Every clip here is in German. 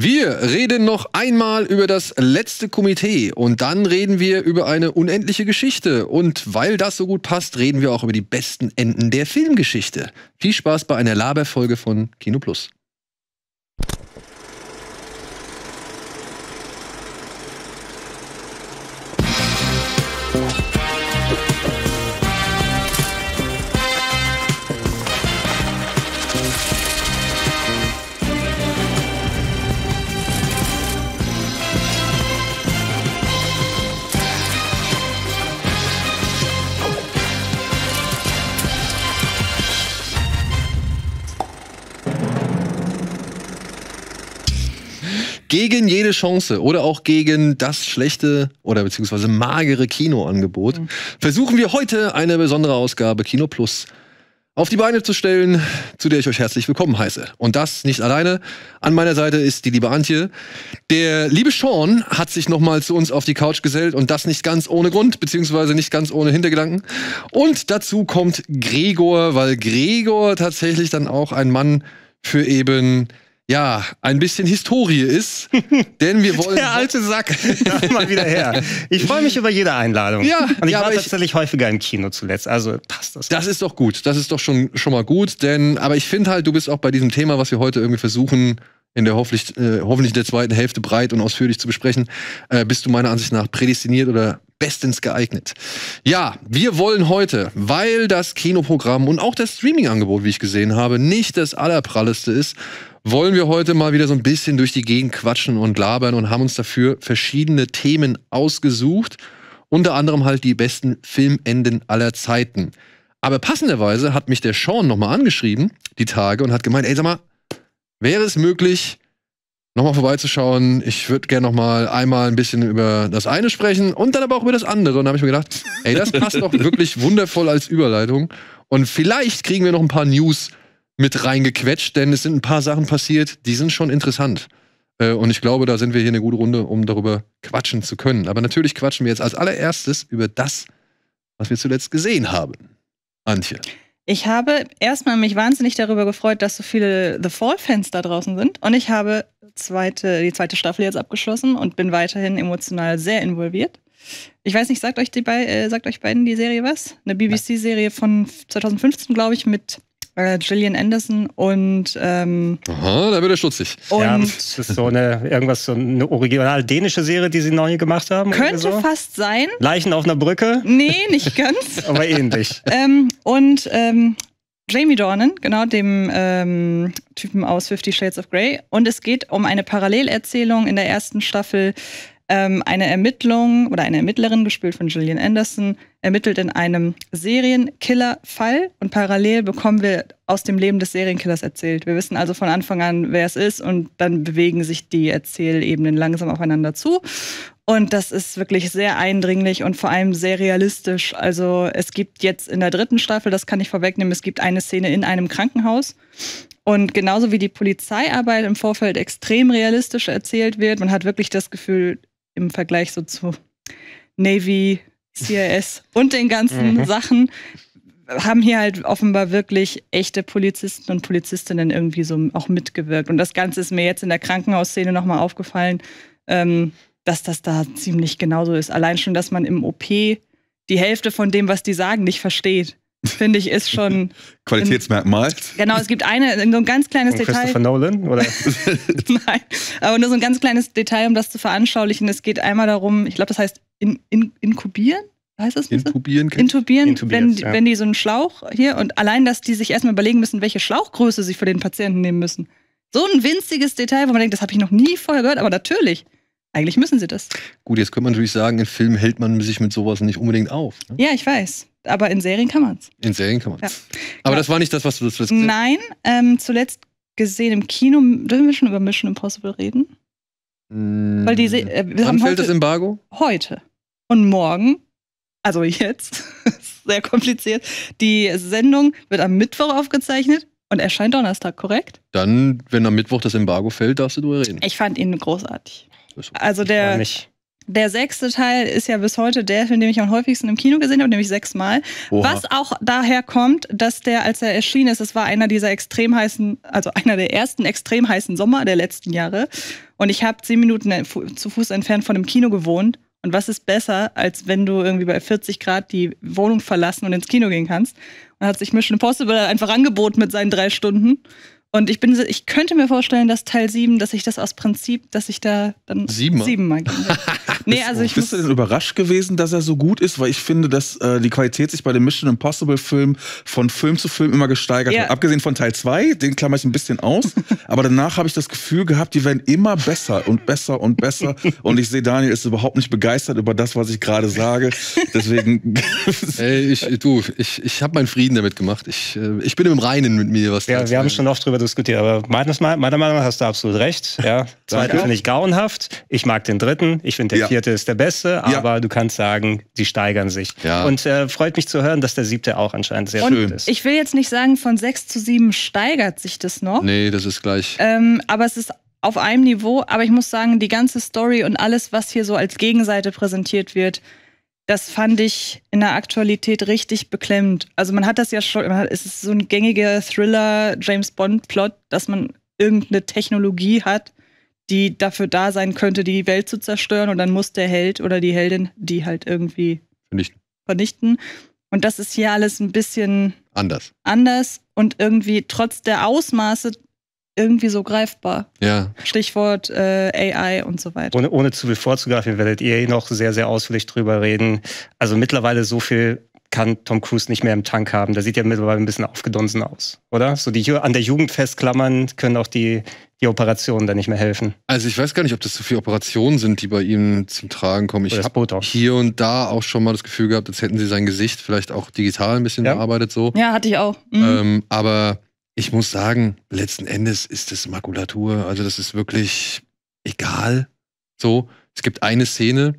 Wir reden noch einmal über das letzte Komitee und dann reden wir über eine unendliche Geschichte. Und weil das so gut passt, reden wir auch über die besten Enden der Filmgeschichte. Viel Spaß bei einer Laberfolge von Kino Plus. gegen jede Chance oder auch gegen das schlechte oder beziehungsweise magere Kinoangebot mhm. versuchen wir heute eine besondere Ausgabe Kino Plus auf die Beine zu stellen, zu der ich euch herzlich willkommen heiße. Und das nicht alleine. An meiner Seite ist die liebe Antje. Der liebe Sean hat sich nochmal zu uns auf die Couch gesellt und das nicht ganz ohne Grund, beziehungsweise nicht ganz ohne Hintergedanken. Und dazu kommt Gregor, weil Gregor tatsächlich dann auch ein Mann für eben ja, ein bisschen Historie ist, denn wir wollen. Der alte Sack, darf mal wieder her. Ich freue mich über jede Einladung. Ja, und ich ja, war tatsächlich ich, häufiger im Kino zuletzt, also passt das. Das ist doch gut, das ist doch schon, schon mal gut, denn, aber ich finde halt, du bist auch bei diesem Thema, was wir heute irgendwie versuchen, in der hoffentlich, äh, hoffentlich der zweiten Hälfte breit und ausführlich zu besprechen, äh, bist du meiner Ansicht nach prädestiniert oder bestens geeignet. Ja, wir wollen heute, weil das Kinoprogramm und auch das Streamingangebot, wie ich gesehen habe, nicht das allerpralleste ist, wollen wir heute mal wieder so ein bisschen durch die Gegend quatschen und labern und haben uns dafür verschiedene Themen ausgesucht. Unter anderem halt die besten Filmenden aller Zeiten. Aber passenderweise hat mich der Sean nochmal angeschrieben, die Tage, und hat gemeint, ey, sag mal, wäre es möglich, nochmal vorbeizuschauen? Ich würde gerne nochmal einmal ein bisschen über das eine sprechen und dann aber auch über das andere. Und da habe ich mir gedacht, ey, das passt doch wirklich wundervoll als Überleitung. Und vielleicht kriegen wir noch ein paar News mit reingequetscht, denn es sind ein paar Sachen passiert, die sind schon interessant. Äh, und ich glaube, da sind wir hier eine gute Runde, um darüber quatschen zu können. Aber natürlich quatschen wir jetzt als allererstes über das, was wir zuletzt gesehen haben. Antje. Ich habe erstmal mich wahnsinnig darüber gefreut, dass so viele The Fall-Fans da draußen sind. Und ich habe zweite, die zweite Staffel jetzt abgeschlossen und bin weiterhin emotional sehr involviert. Ich weiß nicht, sagt euch, die, äh, sagt euch beiden die Serie was? Eine BBC-Serie von 2015, glaube ich, mit äh, Gillian Anderson und. Ähm, Aha, da wird er stutzig. Und ja, das ist so eine, irgendwas, so eine original dänische Serie, die sie neu gemacht haben. Könnte so. fast sein. Leichen auf einer Brücke? Nee, nicht ganz. Aber ähnlich. Ähm, und ähm, Jamie Dornan, genau, dem ähm, Typen aus Fifty Shades of Grey. Und es geht um eine Parallelerzählung in der ersten Staffel ähm, eine Ermittlung oder eine Ermittlerin, gespielt von Gillian Anderson, ermittelt in einem Serienkiller-Fall und parallel bekommen wir aus dem Leben des Serienkillers erzählt. Wir wissen also von Anfang an, wer es ist und dann bewegen sich die Erzählebenen langsam aufeinander zu. Und das ist wirklich sehr eindringlich und vor allem sehr realistisch. Also es gibt jetzt in der dritten Staffel, das kann ich vorwegnehmen, es gibt eine Szene in einem Krankenhaus. Und genauso wie die Polizeiarbeit im Vorfeld extrem realistisch erzählt wird, man hat wirklich das Gefühl, im Vergleich so zu Navy, CIS und den ganzen mhm. Sachen haben hier halt offenbar wirklich echte Polizisten und Polizistinnen irgendwie so auch mitgewirkt. Und das Ganze ist mir jetzt in der Krankenhausszene nochmal aufgefallen, ähm, dass das da ziemlich genauso ist. Allein schon, dass man im OP die Hälfte von dem, was die sagen, nicht versteht finde ich, ist schon. Qualitätsmerkmal. genau, es gibt eine, so ein ganz kleines Detail. Christopher Nolan, oder? Nein, aber nur so ein ganz kleines Detail, um das zu veranschaulichen. Es geht einmal darum, ich glaube, das heißt in, in, inkubieren. Heißt das? Intubieren. Intubieren, wenn, ja. wenn die so einen Schlauch hier und allein, dass die sich erstmal überlegen müssen, welche Schlauchgröße sie für den Patienten nehmen müssen. So ein winziges Detail, wo man denkt, das habe ich noch nie vorher gehört, aber natürlich. Eigentlich müssen sie das. Gut, jetzt könnte man natürlich sagen, im Film hält man sich mit sowas nicht unbedingt auf. Ne? Ja, ich weiß aber in Serien kann man es. In Serien kann man es. Ja. Aber ja. das war nicht das, was du das gesehen hast. Nein, ähm, zuletzt gesehen im Kino. Dürfen wir schon über Mission Impossible reden? Mhm. Weil die Se äh, wir Wann haben fällt das Embargo? Heute. Und morgen, also jetzt, sehr kompliziert, die Sendung wird am Mittwoch aufgezeichnet und erscheint Donnerstag, korrekt? Dann, wenn am Mittwoch das Embargo fällt, darfst du drüber reden. Ich fand ihn großartig. Also der, der sechste Teil ist ja bis heute der Film, den ich am häufigsten im Kino gesehen habe, nämlich sechsmal. Oha. Was auch daher kommt, dass der, als er erschienen ist, es war einer dieser extrem heißen, also einer der ersten extrem heißen Sommer der letzten Jahre. Und ich habe zehn Minuten zu Fuß entfernt von dem Kino gewohnt. Und was ist besser, als wenn du irgendwie bei 40 Grad die Wohnung verlassen und ins Kino gehen kannst? Und hat sich Mission Impossible einfach angeboten mit seinen drei Stunden. Und ich bin, ich könnte mir vorstellen, dass Teil 7, dass ich das aus Prinzip, dass ich da dann siebenmal, siebenmal gehen nee, also ich Bist du denn überrascht gewesen, dass er so gut ist? Weil ich finde, dass äh, die Qualität sich bei dem Mission Impossible Film von Film zu Film immer gesteigert ja. hat. Abgesehen von Teil 2, den klammer ich ein bisschen aus. aber danach habe ich das Gefühl gehabt, die werden immer besser und besser und besser. und ich sehe, Daniel ist überhaupt nicht begeistert über das, was ich gerade sage. Deswegen. Ey, ich, du, ich, ich habe meinen Frieden damit gemacht. Ich, äh, ich bin im Reinen mit mir, was ja, wir haben schon oft drüber darüber diskutieren. Aber meines, meiner Meinung nach hast du absolut recht. Ja, zweiten finde ich grauenhaft. Ich mag den dritten. Ich finde, der ja. vierte ist der beste. Aber ja. du kannst sagen, die steigern sich. Ja. Und äh, freut mich zu hören, dass der siebte auch anscheinend sehr Und schön ist. Ich will jetzt nicht sagen, von sechs zu sieben steigert sich das noch. Nee, das ist gleich. Ähm, aber es ist auf einem Niveau, aber ich muss sagen, die ganze Story und alles, was hier so als Gegenseite präsentiert wird, das fand ich in der Aktualität richtig beklemmend. Also man hat das ja schon, es ist so ein gängiger Thriller, James Bond-Plot, dass man irgendeine Technologie hat, die dafür da sein könnte, die Welt zu zerstören und dann muss der Held oder die Heldin die halt irgendwie vernichten. vernichten. Und das ist hier alles ein bisschen anders. Anders und irgendwie trotz der Ausmaße irgendwie so greifbar. Ja. Stichwort äh, AI und so weiter. Ohne, ohne zu viel vorzugreifen, werdet ihr eh noch sehr, sehr ausführlich drüber reden. Also mittlerweile so viel kann Tom Cruise nicht mehr im Tank haben. Da sieht ja mittlerweile ein bisschen aufgedunsen aus, oder? So die an der Jugend festklammern können auch die, die Operationen da nicht mehr helfen. Also ich weiß gar nicht, ob das so viele Operationen sind, die bei ihm zum Tragen kommen. Ich habe hier und da auch schon mal das Gefühl gehabt, als hätten sie sein Gesicht vielleicht auch digital ein bisschen ja. bearbeitet so. Ja, hatte ich auch. Mhm. Ähm, aber ich muss sagen, letzten Endes ist es Makulatur. Also das ist wirklich egal. So, es gibt eine Szene.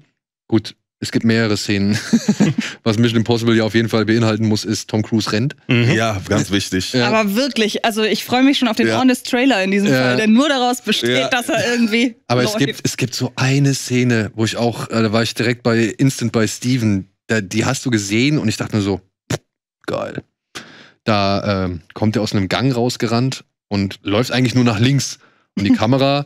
Gut, es gibt mehrere Szenen. Was Mission Impossible ja auf jeden Fall beinhalten muss, ist Tom Cruise rennt. Mhm. Ja, ganz wichtig. Ja. Aber wirklich, also ich freue mich schon auf den ja. Honest Trailer in diesem ja. Fall, der nur daraus besteht, dass er irgendwie. Aber läuft. es gibt, es gibt so eine Szene, wo ich auch, äh, da war ich direkt bei Instant bei Steven, da, die hast du gesehen und ich dachte nur so, geil. Da äh, kommt er aus einem Gang rausgerannt und läuft eigentlich nur nach links. Und die Kamera,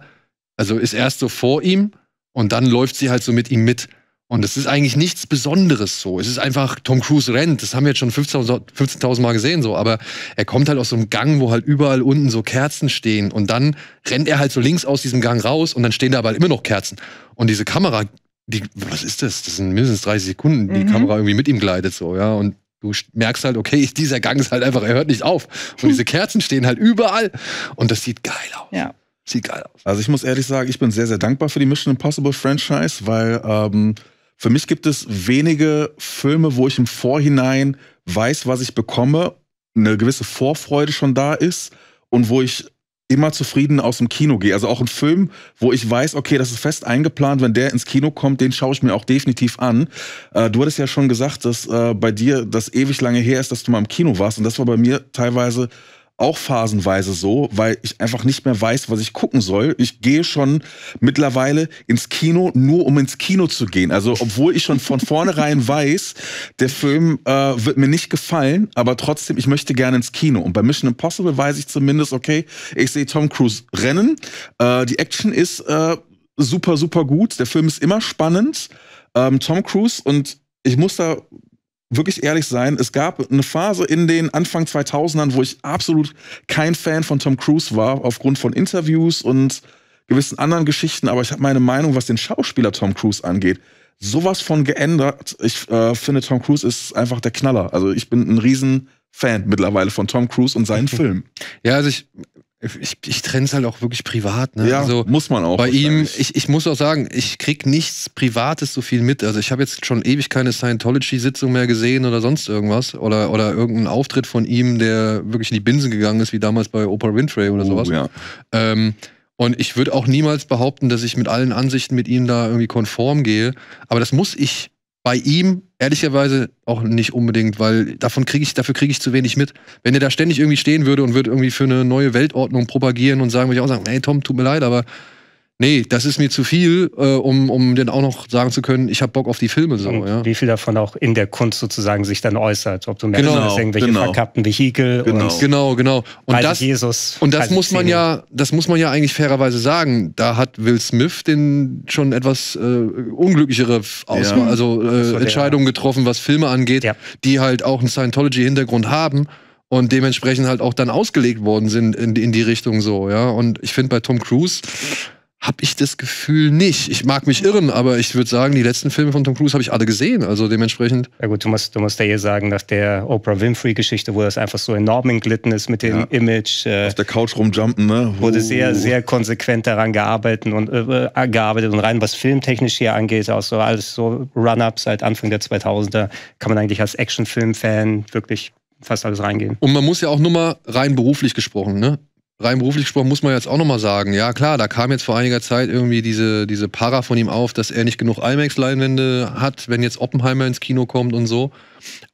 also ist erst so vor ihm und dann läuft sie halt so mit ihm mit. Und es ist eigentlich nichts Besonderes so. Es ist einfach, Tom Cruise rennt. Das haben wir jetzt schon 15.000 15 Mal gesehen so. Aber er kommt halt aus so einem Gang, wo halt überall unten so Kerzen stehen. Und dann rennt er halt so links aus diesem Gang raus und dann stehen da aber immer noch Kerzen. Und diese Kamera, die, was ist das? Das sind mindestens 30 Sekunden, die mhm. Kamera irgendwie mit ihm gleitet so, ja. Und Du merkst halt, okay, dieser Gang ist halt einfach, er hört nicht auf. Und diese Kerzen stehen halt überall. Und das sieht geil aus. Ja. Sieht geil aus. Also ich muss ehrlich sagen, ich bin sehr, sehr dankbar für die Mission Impossible Franchise, weil ähm, für mich gibt es wenige Filme, wo ich im Vorhinein weiß, was ich bekomme, eine gewisse Vorfreude schon da ist und wo ich immer zufrieden aus dem Kino gehe. Also auch ein Film, wo ich weiß, okay, das ist fest eingeplant, wenn der ins Kino kommt, den schaue ich mir auch definitiv an. Äh, du hattest ja schon gesagt, dass äh, bei dir das ewig lange her ist, dass du mal im Kino warst. Und das war bei mir teilweise auch phasenweise so, weil ich einfach nicht mehr weiß, was ich gucken soll. Ich gehe schon mittlerweile ins Kino, nur um ins Kino zu gehen. Also, obwohl ich schon von vornherein weiß, der Film äh, wird mir nicht gefallen, aber trotzdem, ich möchte gerne ins Kino. Und bei Mission Impossible weiß ich zumindest, okay, ich sehe Tom Cruise rennen. Äh, die Action ist äh, super, super gut. Der Film ist immer spannend. Ähm, Tom Cruise und ich muss da wirklich ehrlich sein, es gab eine Phase in den Anfang 2000ern, wo ich absolut kein Fan von Tom Cruise war, aufgrund von Interviews und gewissen anderen Geschichten, aber ich habe meine Meinung, was den Schauspieler Tom Cruise angeht, sowas von geändert. Ich äh, finde, Tom Cruise ist einfach der Knaller. Also ich bin ein Riesenfan mittlerweile von Tom Cruise und seinen Filmen. Ja, also ich, ich, ich trenne es halt auch wirklich privat. Ne? Ja, also muss man auch. Bei ihm, ich, ich muss auch sagen, ich kriege nichts Privates so viel mit. Also ich habe jetzt schon ewig keine Scientology-Sitzung mehr gesehen oder sonst irgendwas. Oder, oder irgendeinen Auftritt von ihm, der wirklich in die Binsen gegangen ist, wie damals bei Oprah Winfrey oder oh, sowas. Ja. Ähm, und ich würde auch niemals behaupten, dass ich mit allen Ansichten mit ihm da irgendwie konform gehe. Aber das muss ich bei ihm ehrlicherweise auch nicht unbedingt, weil davon kriege ich, dafür kriege ich zu wenig mit. Wenn er da ständig irgendwie stehen würde und würde irgendwie für eine neue Weltordnung propagieren und sagen, würde ich auch sagen, hey Tom, tut mir leid, aber nee, das ist mir zu viel, äh, um, um dann auch noch sagen zu können, ich habe Bock auf die Filme. So, ja. Wie viel davon auch in der Kunst sozusagen sich dann äußert. Ob du merkst, genau, dass irgendwelche genau. verkappten Vehikel genau. und genau, genau. Und das, Jesus, und das halt muss man ja, das muss man ja eigentlich fairerweise sagen. Da hat Will Smith den schon etwas äh, unglücklichere Auswahl, ja. also äh, Entscheidungen getroffen, was Filme angeht, ja. die halt auch einen Scientology-Hintergrund haben und dementsprechend halt auch dann ausgelegt worden sind in, in die Richtung so, ja. Und ich finde bei Tom Cruise habe ich das Gefühl nicht. Ich mag mich irren, aber ich würde sagen, die letzten Filme von Tom Cruise habe ich alle gesehen. Also dementsprechend. Ja gut, du musst, du musst ja hier sagen, dass der Oprah Winfrey-Geschichte, wo das einfach so enorm entglitten ist mit dem ja. Image. Äh, Auf der Couch rumjumpen, ne? Wurde sehr, oh. sehr konsequent daran gearbeitet und, äh, äh, gearbeitet und rein, was filmtechnisch hier angeht, auch so alles so run up seit Anfang der 2000er, kann man eigentlich als Actionfilm-Fan wirklich fast alles reingehen. Und man muss ja auch nur mal rein beruflich gesprochen, ne? rein beruflich gesprochen muss man jetzt auch nochmal sagen, ja klar, da kam jetzt vor einiger Zeit irgendwie diese, diese Para von ihm auf, dass er nicht genug IMAX-Leinwände hat, wenn jetzt Oppenheimer ins Kino kommt und so.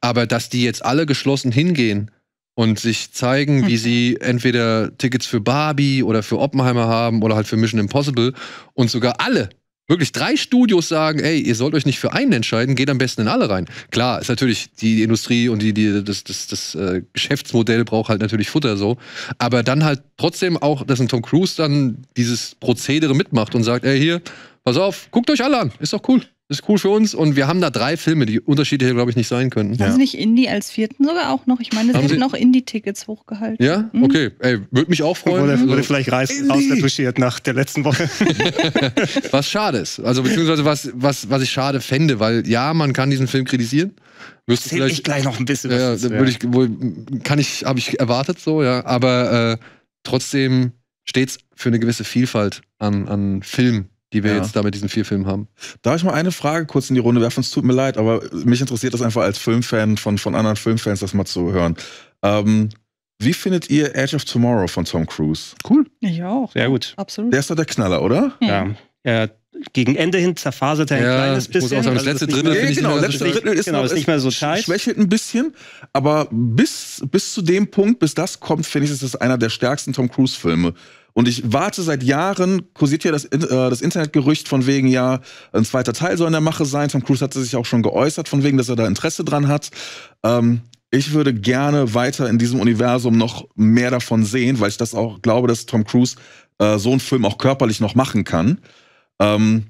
Aber dass die jetzt alle geschlossen hingehen und sich zeigen, wie mhm. sie entweder Tickets für Barbie oder für Oppenheimer haben oder halt für Mission Impossible und sogar alle wirklich drei Studios sagen, ey, ihr sollt euch nicht für einen entscheiden, geht am besten in alle rein. Klar, ist natürlich die Industrie und die, die, das, das, das äh, Geschäftsmodell braucht halt natürlich Futter so. Aber dann halt trotzdem auch, dass ein Tom Cruise dann dieses Prozedere mitmacht und sagt, ey, hier, pass auf, guckt euch alle an, ist doch cool ist cool für uns. Und wir haben da drei Filme, die unterschiedlicher, glaube ich, nicht sein könnten. Haben ja. Sie nicht Indie als vierten sogar auch noch? Ich meine, es haben werden Sie? auch Indie-Tickets hochgehalten. Ja? Mhm. Okay. Ey, würde mich auch freuen. Wurde, wurde also vielleicht reiß, rausretuschiert nach der letzten Woche. was schade ist. Also, beziehungsweise was, was, was ich schade fände, weil ja, man kann diesen Film kritisieren. Erzähl vielleicht, ich gleich noch ein bisschen was. Ja, würde ich, wohl, kann ich, habe ich erwartet so, ja. Aber äh, trotzdem steht es für eine gewisse Vielfalt an, an Filmen die wir ja. jetzt da mit diesen vier Filmen haben. Darf ich mal eine Frage kurz in die Runde werfen? Es tut mir leid, aber mich interessiert das einfach als Filmfan von, von anderen Filmfans, das mal zu hören. Ähm, wie findet ihr Edge of Tomorrow von Tom Cruise? Cool. Ich auch. Sehr gut. Absolut. Der ist doch der Knaller, oder? Ja. ja. Gegen Ende hin zerfasert er ein ja, kleines bisschen. Ich muss auch sagen, also das letzte Drittel ist, nee, genau, ich letzte Drittel ist, genau, ist, nicht mehr so scheiße. Schwächelt ein bisschen, aber bis, bis zu dem Punkt, bis das kommt, finde ich, ist das einer der stärksten Tom Cruise-Filme. Und ich warte seit Jahren, kursiert ja das, äh, das Internetgerücht von wegen, ja, ein zweiter Teil soll in der Mache sein. Tom Cruise hat sich auch schon geäußert, von wegen, dass er da Interesse dran hat. Ähm, ich würde gerne weiter in diesem Universum noch mehr davon sehen, weil ich das auch glaube, dass Tom Cruise äh, so einen Film auch körperlich noch machen kann. Ähm,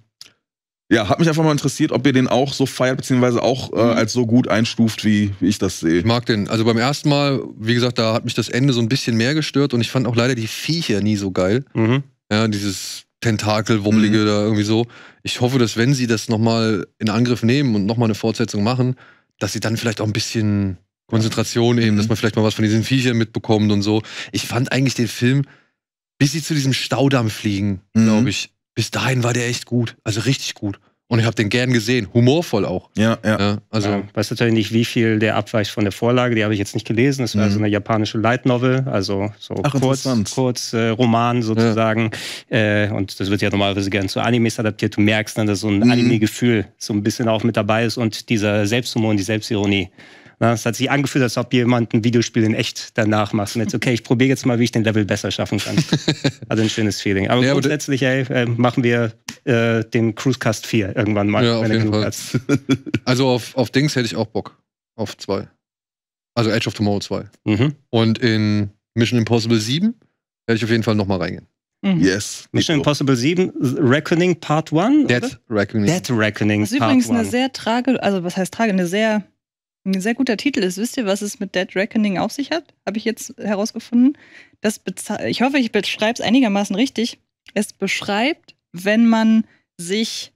ja, hat mich einfach mal interessiert, ob ihr den auch so feiert, beziehungsweise auch äh, mhm. als so gut einstuft, wie, wie ich das sehe. Ich mag den. Also beim ersten Mal, wie gesagt, da hat mich das Ende so ein bisschen mehr gestört und ich fand auch leider die Viecher nie so geil. Mhm. Ja, dieses Tentakel-Wummelige mhm. da irgendwie so. Ich hoffe, dass wenn sie das nochmal in Angriff nehmen und nochmal eine Fortsetzung machen, dass sie dann vielleicht auch ein bisschen Konzentration eben, mhm. dass man vielleicht mal was von diesen Viechern mitbekommt und so. Ich fand eigentlich den Film, bis sie zu diesem Staudamm fliegen, glaube mhm. ich, bis dahin war der echt gut. Also richtig gut. Und ich habe den gern gesehen, humorvoll auch. Ja, ja. ja also ja, weiß natürlich nicht, wie viel der abweicht von der Vorlage. Die habe ich jetzt nicht gelesen. Es war mhm. so eine japanische Light Novel, also so Ach, kurz, kurz äh, Roman sozusagen. Ja. Äh, und das wird ja normalerweise gern zu Animes adaptiert. Du merkst dann, dass so ein mhm. Anime-Gefühl so ein bisschen auch mit dabei ist und dieser Selbsthumor und die Selbstironie. Na, es hat sich angefühlt, als ob jemand ein Videospiel in echt danach macht. Und jetzt, okay, ich probiere jetzt mal, wie ich den Level besser schaffen kann. also ein schönes Feeling. Aber ja, grundsätzlich, ey, äh, machen wir äh, den Cruisecast 4 irgendwann mal. Ja, auf jeden Fall. also auf, auf Dings hätte ich auch Bock. Auf 2. Also Edge of Tomorrow 2. Mhm. Und in Mission Impossible 7 werde ich auf jeden Fall nochmal reingehen. Mhm. Yes. Mission Impossible 7, Reckoning Part 1. Dead Reckoning. Dead Reckoning. Das ist übrigens Part eine sehr trage, also was heißt trage, eine sehr ein sehr guter Titel ist. Wisst ihr, was es mit Dead Reckoning auf sich hat? Habe ich jetzt herausgefunden. Das ich hoffe, ich beschreibe es einigermaßen richtig. Es beschreibt, wenn man sich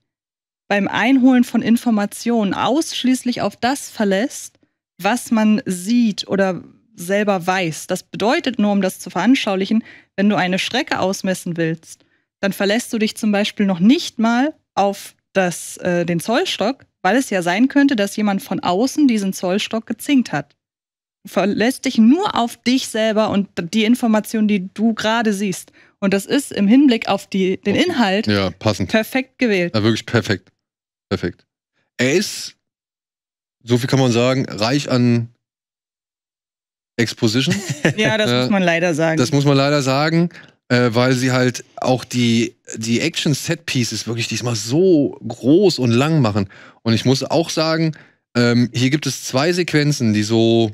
beim Einholen von Informationen ausschließlich auf das verlässt, was man sieht oder selber weiß. Das bedeutet nur, um das zu veranschaulichen, wenn du eine Strecke ausmessen willst, dann verlässt du dich zum Beispiel noch nicht mal auf das, äh, den Zollstock, weil es ja sein könnte, dass jemand von außen diesen Zollstock gezinkt hat. Verlässt dich nur auf dich selber und die Information, die du gerade siehst. Und das ist im Hinblick auf die, den Inhalt ja, passend. perfekt gewählt. Ja, wirklich perfekt. Perfekt. Er ist, so viel kann man sagen, reich an Exposition. ja, das äh, muss man leider sagen. Das muss man leider sagen, äh, weil sie halt auch die die Action-Set-Pieces wirklich diesmal so groß und lang machen. Und ich muss auch sagen, ähm, hier gibt es zwei Sequenzen, die so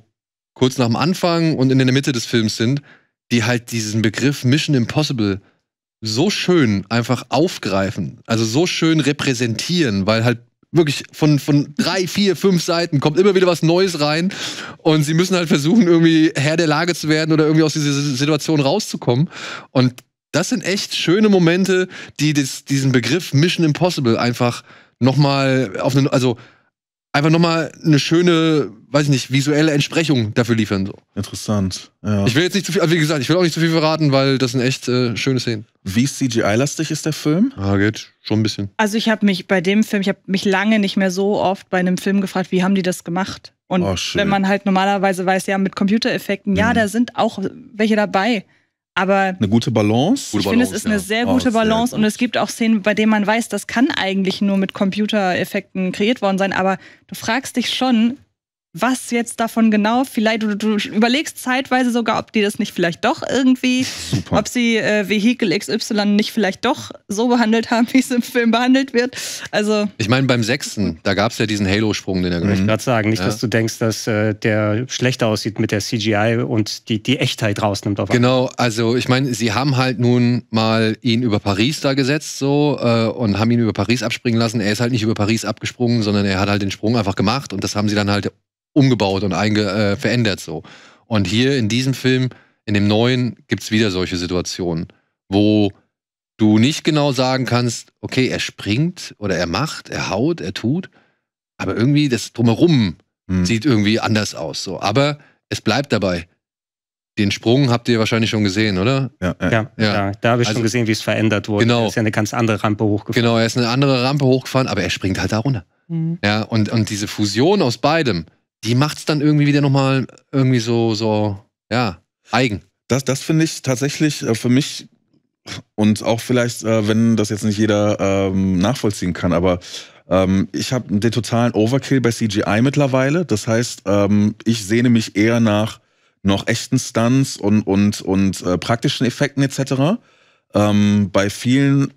kurz nach dem Anfang und in der Mitte des Films sind, die halt diesen Begriff Mission Impossible so schön einfach aufgreifen, also so schön repräsentieren, weil halt wirklich von, von drei, vier, fünf Seiten kommt immer wieder was Neues rein und sie müssen halt versuchen, irgendwie Herr der Lage zu werden oder irgendwie aus dieser Situation rauszukommen. Und das sind echt schöne Momente, die des, diesen Begriff Mission Impossible einfach nochmal auf eine, also einfach nochmal eine schöne, weiß ich nicht, visuelle Entsprechung dafür liefern. So. Interessant. Ja. Ich will jetzt nicht zu viel, also wie gesagt, ich will auch nicht zu viel verraten, weil das sind echt äh, schöne Szenen. Wie CGI-lastig ist der Film? Ah, geht schon ein bisschen. Also ich habe mich bei dem Film, ich habe mich lange nicht mehr so oft bei einem Film gefragt, wie haben die das gemacht? Und oh, wenn man halt normalerweise weiß, ja, mit Computereffekten, mhm. ja, da sind auch welche dabei. Aber eine gute Balance. ich finde, es ist ja. eine sehr ah, gute oh, Balance sehr und es gibt auch Szenen, bei denen man weiß, das kann eigentlich nur mit Computereffekten kreiert worden sein. Aber du fragst dich schon, was jetzt davon genau, vielleicht, du, du, überlegst zeitweise sogar, ob die das nicht vielleicht doch irgendwie, Super. ob sie äh, Vehikel XY nicht vielleicht doch so behandelt haben, wie es im Film behandelt wird. Also ich meine, beim sechsten, da gab es ja diesen Halo-Sprung, den er gemacht hat. Ich gerade sagen, nicht, ja. dass du denkst, dass äh, der schlechter aussieht mit der CGI und die, die Echtheit rausnimmt. Auf genau, also ich meine, sie haben halt nun mal ihn über Paris da gesetzt so äh, und haben ihn über Paris abspringen lassen. Er ist halt nicht über Paris abgesprungen, sondern er hat halt den Sprung einfach gemacht und das haben sie dann halt umgebaut und einge, äh, verändert so. Und hier in diesem Film, in dem neuen, gibt es wieder solche Situationen, wo du nicht genau sagen kannst, okay, er springt oder er macht, er haut, er tut, aber irgendwie das drumherum hm. sieht irgendwie anders aus. So. Aber es bleibt dabei. Den Sprung habt ihr wahrscheinlich schon gesehen, oder? Ja, ja, ja. ja da habe ich also, schon gesehen, wie es verändert wurde. Genau. Er ist ja eine ganz andere Rampe hochgefahren. Genau, er ist eine andere Rampe hochgefahren, aber er springt halt da runter. Mhm. Ja, und, und diese Fusion aus beidem, die macht es dann irgendwie wieder nochmal irgendwie so, so, ja, eigen. Das, das finde ich tatsächlich äh, für mich und auch vielleicht, äh, wenn das jetzt nicht jeder ähm, nachvollziehen kann, aber ähm, ich habe den totalen Overkill bei CGI mittlerweile. Das heißt, ähm, ich sehne mich eher nach noch echten Stunts und, und, und äh, praktischen Effekten etc. Ähm, bei vielen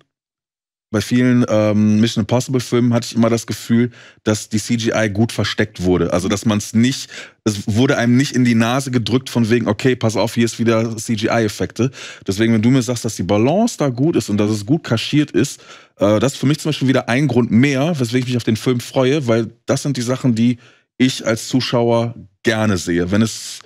bei vielen ähm, Mission Impossible Filmen hatte ich immer das Gefühl, dass die CGI gut versteckt wurde. Also dass man es nicht, es wurde einem nicht in die Nase gedrückt von wegen, okay, pass auf, hier ist wieder CGI-Effekte. Deswegen, wenn du mir sagst, dass die Balance da gut ist und dass es gut kaschiert ist, äh, das ist für mich zum Beispiel wieder ein Grund mehr, weswegen ich mich auf den Film freue, weil das sind die Sachen, die ich als Zuschauer gerne sehe. Wenn es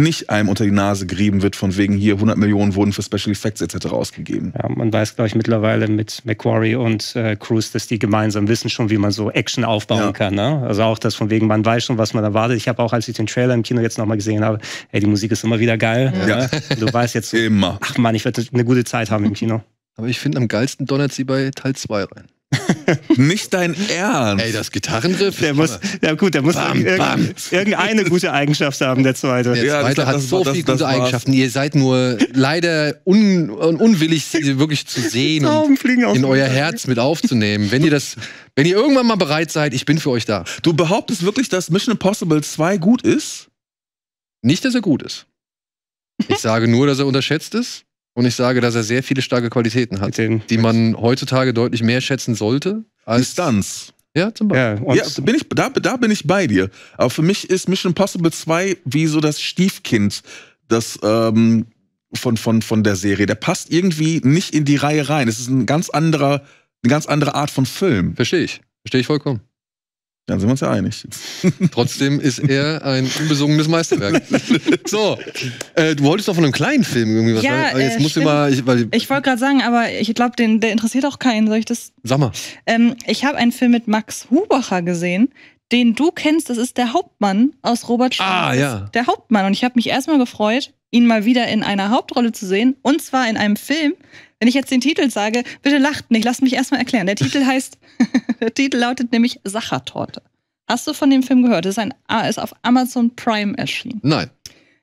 nicht einem unter die Nase gerieben wird, von wegen hier 100 Millionen wurden für Special Effects etc. ausgegeben. Ja, man weiß, glaube ich, mittlerweile mit Macquarie und äh, Cruise, dass die gemeinsam wissen schon, wie man so Action aufbauen ja. kann. Ne? Also auch das von wegen, man weiß schon, was man erwartet. Ich habe auch, als ich den Trailer im Kino jetzt nochmal gesehen habe, ey, die Musik ist immer wieder geil. Ja. Ne? Du weißt jetzt, immer. ach man, ich werde eine gute Zeit haben im Kino. Aber ich finde, am geilsten donnert sie bei Teil 2 rein. Nicht dein Ernst. Ey, das Gitarrengriff. Der muss, ja gut, der muss bam, bam. irgendeine gute Eigenschaft haben, der zweite. Der ja, zweite glaub, hat so viele gute Eigenschaften. Ihr seid nur leider un, unwillig, sie wirklich zu sehen und in euer Herz mit aufzunehmen. Wenn ihr das, wenn ihr irgendwann mal bereit seid, ich bin für euch da. Du behauptest wirklich, dass Mission Impossible 2 gut ist? Nicht, dass er gut ist. Ich sage nur, dass er unterschätzt ist und ich sage, dass er sehr viele starke Qualitäten hat, den, die man heutzutage deutlich mehr schätzen sollte. Als Distanz. Ja, zum Beispiel. Ja, ja, bin ich, da, da bin ich bei dir. Aber für mich ist Mission Impossible 2 wie so das Stiefkind, das ähm, von, von, von der Serie. Der passt irgendwie nicht in die Reihe rein. Es ist ein ganz anderer, eine ganz andere Art von Film. Verstehe ich. Verstehe ich vollkommen. Dann sind wir uns ja einig. Trotzdem ist er ein unbesungenes Meisterwerk. so, äh, du wolltest doch von einem kleinen Film irgendwie was ja, sagen. Jetzt äh, musst du mal, ich, ich wollte gerade sagen, aber ich glaube, der interessiert auch keinen. Soll ich das? Sag mal. Ähm, ich habe einen Film mit Max Hubacher gesehen, den du kennst. Das ist der Hauptmann aus Robert Schumann. Ah, ja. Der Hauptmann. Und ich habe mich erstmal gefreut, ihn mal wieder in einer Hauptrolle zu sehen. Und zwar in einem Film, wenn ich jetzt den Titel sage, bitte lacht nicht, lasst mich erstmal erklären. Der Titel heißt, der Titel lautet nämlich Sachertorte. Hast du von dem Film gehört? Es ist, ah, ist auf Amazon Prime erschienen. Nein.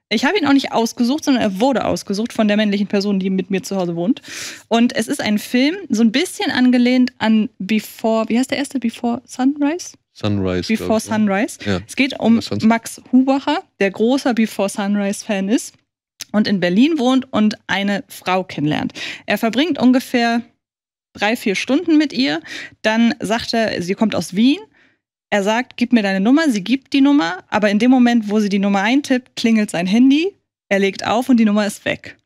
Ich habe ihn auch nicht ausgesucht, sondern er wurde ausgesucht von der männlichen Person, die mit mir zu Hause wohnt. Und es ist ein Film, so ein bisschen angelehnt an Before, wie heißt der erste? Before Sunrise? Sunrise. Before ne? Sunrise. Ja. Es geht um Max Hubacher, der großer Before Sunrise-Fan ist und in Berlin wohnt und eine Frau kennenlernt. Er verbringt ungefähr drei, vier Stunden mit ihr. Dann sagt er, sie kommt aus Wien. Er sagt, gib mir deine Nummer. Sie gibt die Nummer, aber in dem Moment, wo sie die Nummer eintippt, klingelt sein Handy. Er legt auf und die Nummer ist weg.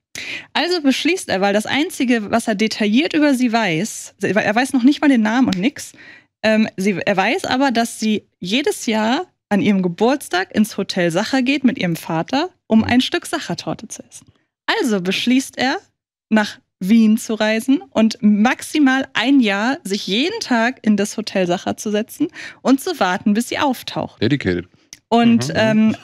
Also beschließt er, weil das Einzige, was er detailliert über sie weiß, er weiß noch nicht mal den Namen und nix, ähm, sie, er weiß aber, dass sie jedes Jahr an ihrem Geburtstag ins Hotel Sacher geht mit ihrem Vater, um ein Stück Sachertorte zu essen. Also beschließt er, nach Wien zu reisen und maximal ein Jahr sich jeden Tag in das Hotel Sacher zu setzen und zu warten, bis sie auftaucht. Dedicated. Und mhm, mhm. ähm,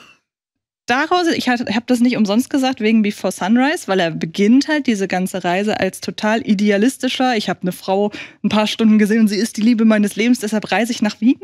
daraus, ich habe das nicht umsonst gesagt, wegen Before Sunrise, weil er beginnt halt diese ganze Reise als total idealistischer. Ich habe eine Frau ein paar Stunden gesehen und sie ist die Liebe meines Lebens, deshalb reise ich nach Wien.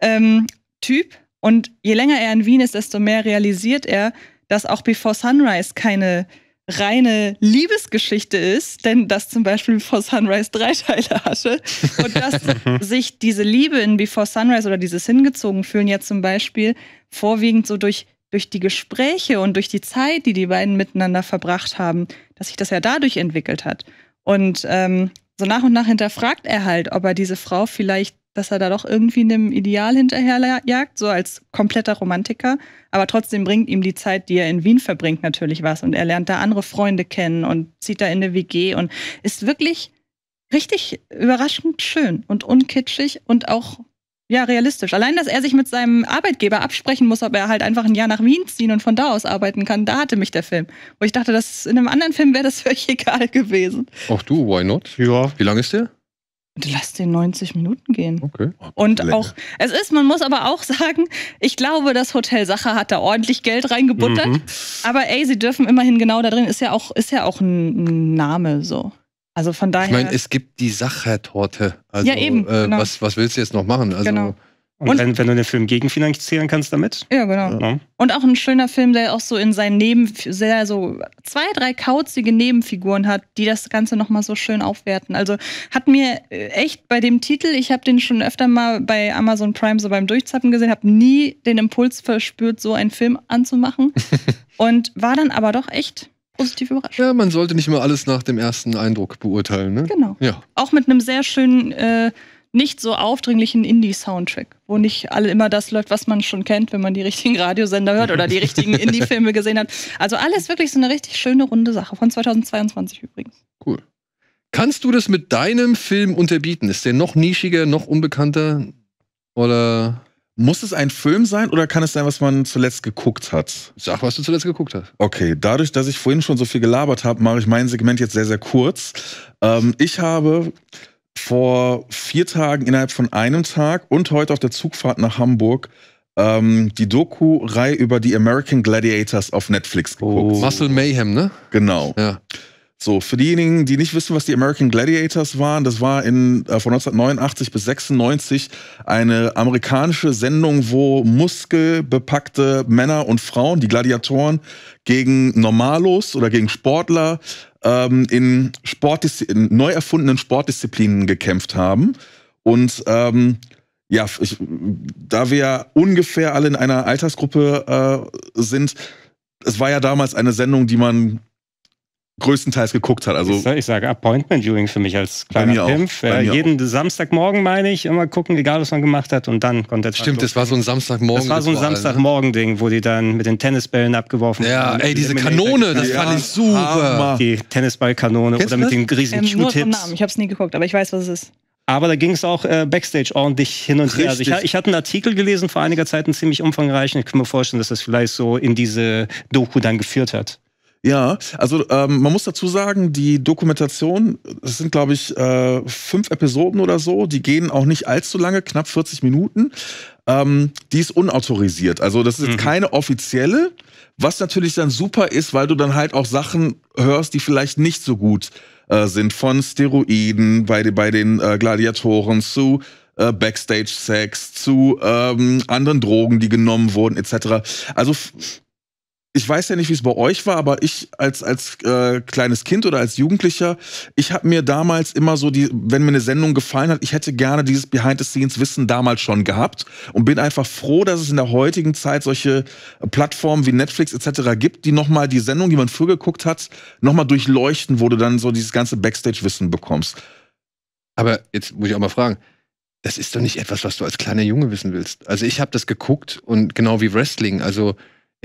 Ähm, typ. Und je länger er in Wien ist, desto mehr realisiert er, dass auch Before Sunrise keine reine Liebesgeschichte ist, denn das zum Beispiel Before Sunrise drei Teile hatte und dass mhm. sich diese Liebe in Before Sunrise oder dieses hingezogen fühlen ja zum Beispiel vorwiegend so durch durch die Gespräche und durch die Zeit, die die beiden miteinander verbracht haben, dass sich das ja dadurch entwickelt hat und ähm, so nach und nach hinterfragt er halt, ob er diese Frau vielleicht dass er da doch irgendwie einem Ideal hinterherjagt, so als kompletter Romantiker. Aber trotzdem bringt ihm die Zeit, die er in Wien verbringt, natürlich was. Und er lernt da andere Freunde kennen und zieht da in eine WG und ist wirklich richtig überraschend schön und unkitschig und auch ja, realistisch. Allein, dass er sich mit seinem Arbeitgeber absprechen muss, ob er halt einfach ein Jahr nach Wien ziehen und von da aus arbeiten kann, da hatte mich der Film. Wo ich dachte, das in einem anderen Film wäre das völlig egal gewesen. Auch du, why not? Ja. Wie lang ist der? Lass den 90 Minuten gehen. Okay. Und Länger. auch, es ist, man muss aber auch sagen, ich glaube, das Hotel Sacher hat da ordentlich Geld reingebuttert. Mhm. Aber ey, sie dürfen immerhin genau da drin, ist ja auch, ist ja auch ein Name so. Also von daher. Ich meine, es gibt die Sacher-Torte. Also, ja, eben. Äh, genau. was, was willst du jetzt noch machen? Also, genau. Und, und wenn, wenn, du den Film gegenfinanzieren kannst damit. Ja, genau. Ja. Und auch ein schöner Film, der auch so in seinen Neben, sehr so zwei, drei kauzige Nebenfiguren hat, die das Ganze nochmal so schön aufwerten. Also hat mir äh, echt bei dem Titel, ich habe den schon öfter mal bei Amazon Prime so beim Durchzappen gesehen, habe nie den Impuls verspürt, so einen Film anzumachen. und war dann aber doch echt positiv überrascht. Ja, man sollte nicht immer alles nach dem ersten Eindruck beurteilen. Ne? Genau. Ja. Auch mit einem sehr schönen. Äh, nicht so aufdringlichen Indie-Soundtrack, wo nicht alle immer das läuft, was man schon kennt, wenn man die richtigen Radiosender hört oder die richtigen Indie-Filme gesehen hat. Also alles wirklich so eine richtig schöne runde Sache von 2022 übrigens. Cool. Kannst du das mit deinem Film unterbieten? Ist der noch nischiger, noch unbekannter oder muss es ein Film sein oder kann es sein, was man zuletzt geguckt hat? Sag, was du zuletzt geguckt hast. Okay, dadurch, dass ich vorhin schon so viel gelabert habe, mache ich mein Segment jetzt sehr, sehr kurz. Ähm, ich habe vor vier Tagen innerhalb von einem Tag und heute auf der Zugfahrt nach Hamburg ähm, die Doku-Reihe über die American Gladiators auf Netflix geguckt. Oh. Muscle Mayhem, ne? Genau. Ja. So, für diejenigen, die nicht wissen, was die American Gladiators waren, das war in, äh, von 1989 bis 96 eine amerikanische Sendung, wo muskelbepackte Männer und Frauen, die Gladiatoren, gegen Normalos oder gegen Sportler ähm, in, Sportdis in neu erfundenen Sportdisziplinen gekämpft haben. Und ähm, ja, ich, da wir ungefähr alle in einer Altersgruppe äh, sind, es war ja damals eine Sendung, die man größtenteils geguckt hat. Also ich, sage, ich sage Appointment Viewing für mich als kleiner Pimpf. Äh, jeden Samstagmorgen meine ich immer gucken, egal was man gemacht hat und dann konnte es. Stimmt, das war so ein Samstagmorgen. Das war so ein Samstagmorgen Ding, wo die dann mit den Tennisbällen abgeworfen ja, haben. Ja, ey diese Kanone, das fand ich super. Die Tennisballkanone Kennst oder mit den riesigen ähm, Q-Tips. Ich habe es nie geguckt, aber ich weiß, was es ist. Aber da ging es auch äh, Backstage ordentlich hin und Richtig. her. Also ich, ich, hatte einen Artikel gelesen vor einiger Zeit, einen ziemlich umfangreichen. Ich kann mir vorstellen, dass das vielleicht so in diese Doku dann geführt hat. Ja, also ähm, man muss dazu sagen, die Dokumentation, das sind glaube ich äh, fünf Episoden oder so, die gehen auch nicht allzu lange, knapp 40 Minuten. Ähm, die ist unautorisiert. Also das ist mhm. keine offizielle, was natürlich dann super ist, weil du dann halt auch Sachen hörst, die vielleicht nicht so gut äh, sind. Von Steroiden bei, bei den äh, Gladiatoren zu äh, Backstage-Sex, zu ähm, anderen Drogen, die genommen wurden, etc. Also ich weiß ja nicht, wie es bei euch war, aber ich als, als äh, kleines Kind oder als Jugendlicher, ich habe mir damals immer so die, wenn mir eine Sendung gefallen hat, ich hätte gerne dieses Behind-the-Scenes-Wissen damals schon gehabt und bin einfach froh, dass es in der heutigen Zeit solche Plattformen wie Netflix etc. gibt, die nochmal die Sendung, die man früher geguckt hat, nochmal durchleuchten, wo du dann so dieses ganze Backstage-Wissen bekommst. Aber jetzt muss ich auch mal fragen, das ist doch nicht etwas, was du als kleiner Junge wissen willst. Also ich habe das geguckt und genau wie Wrestling, also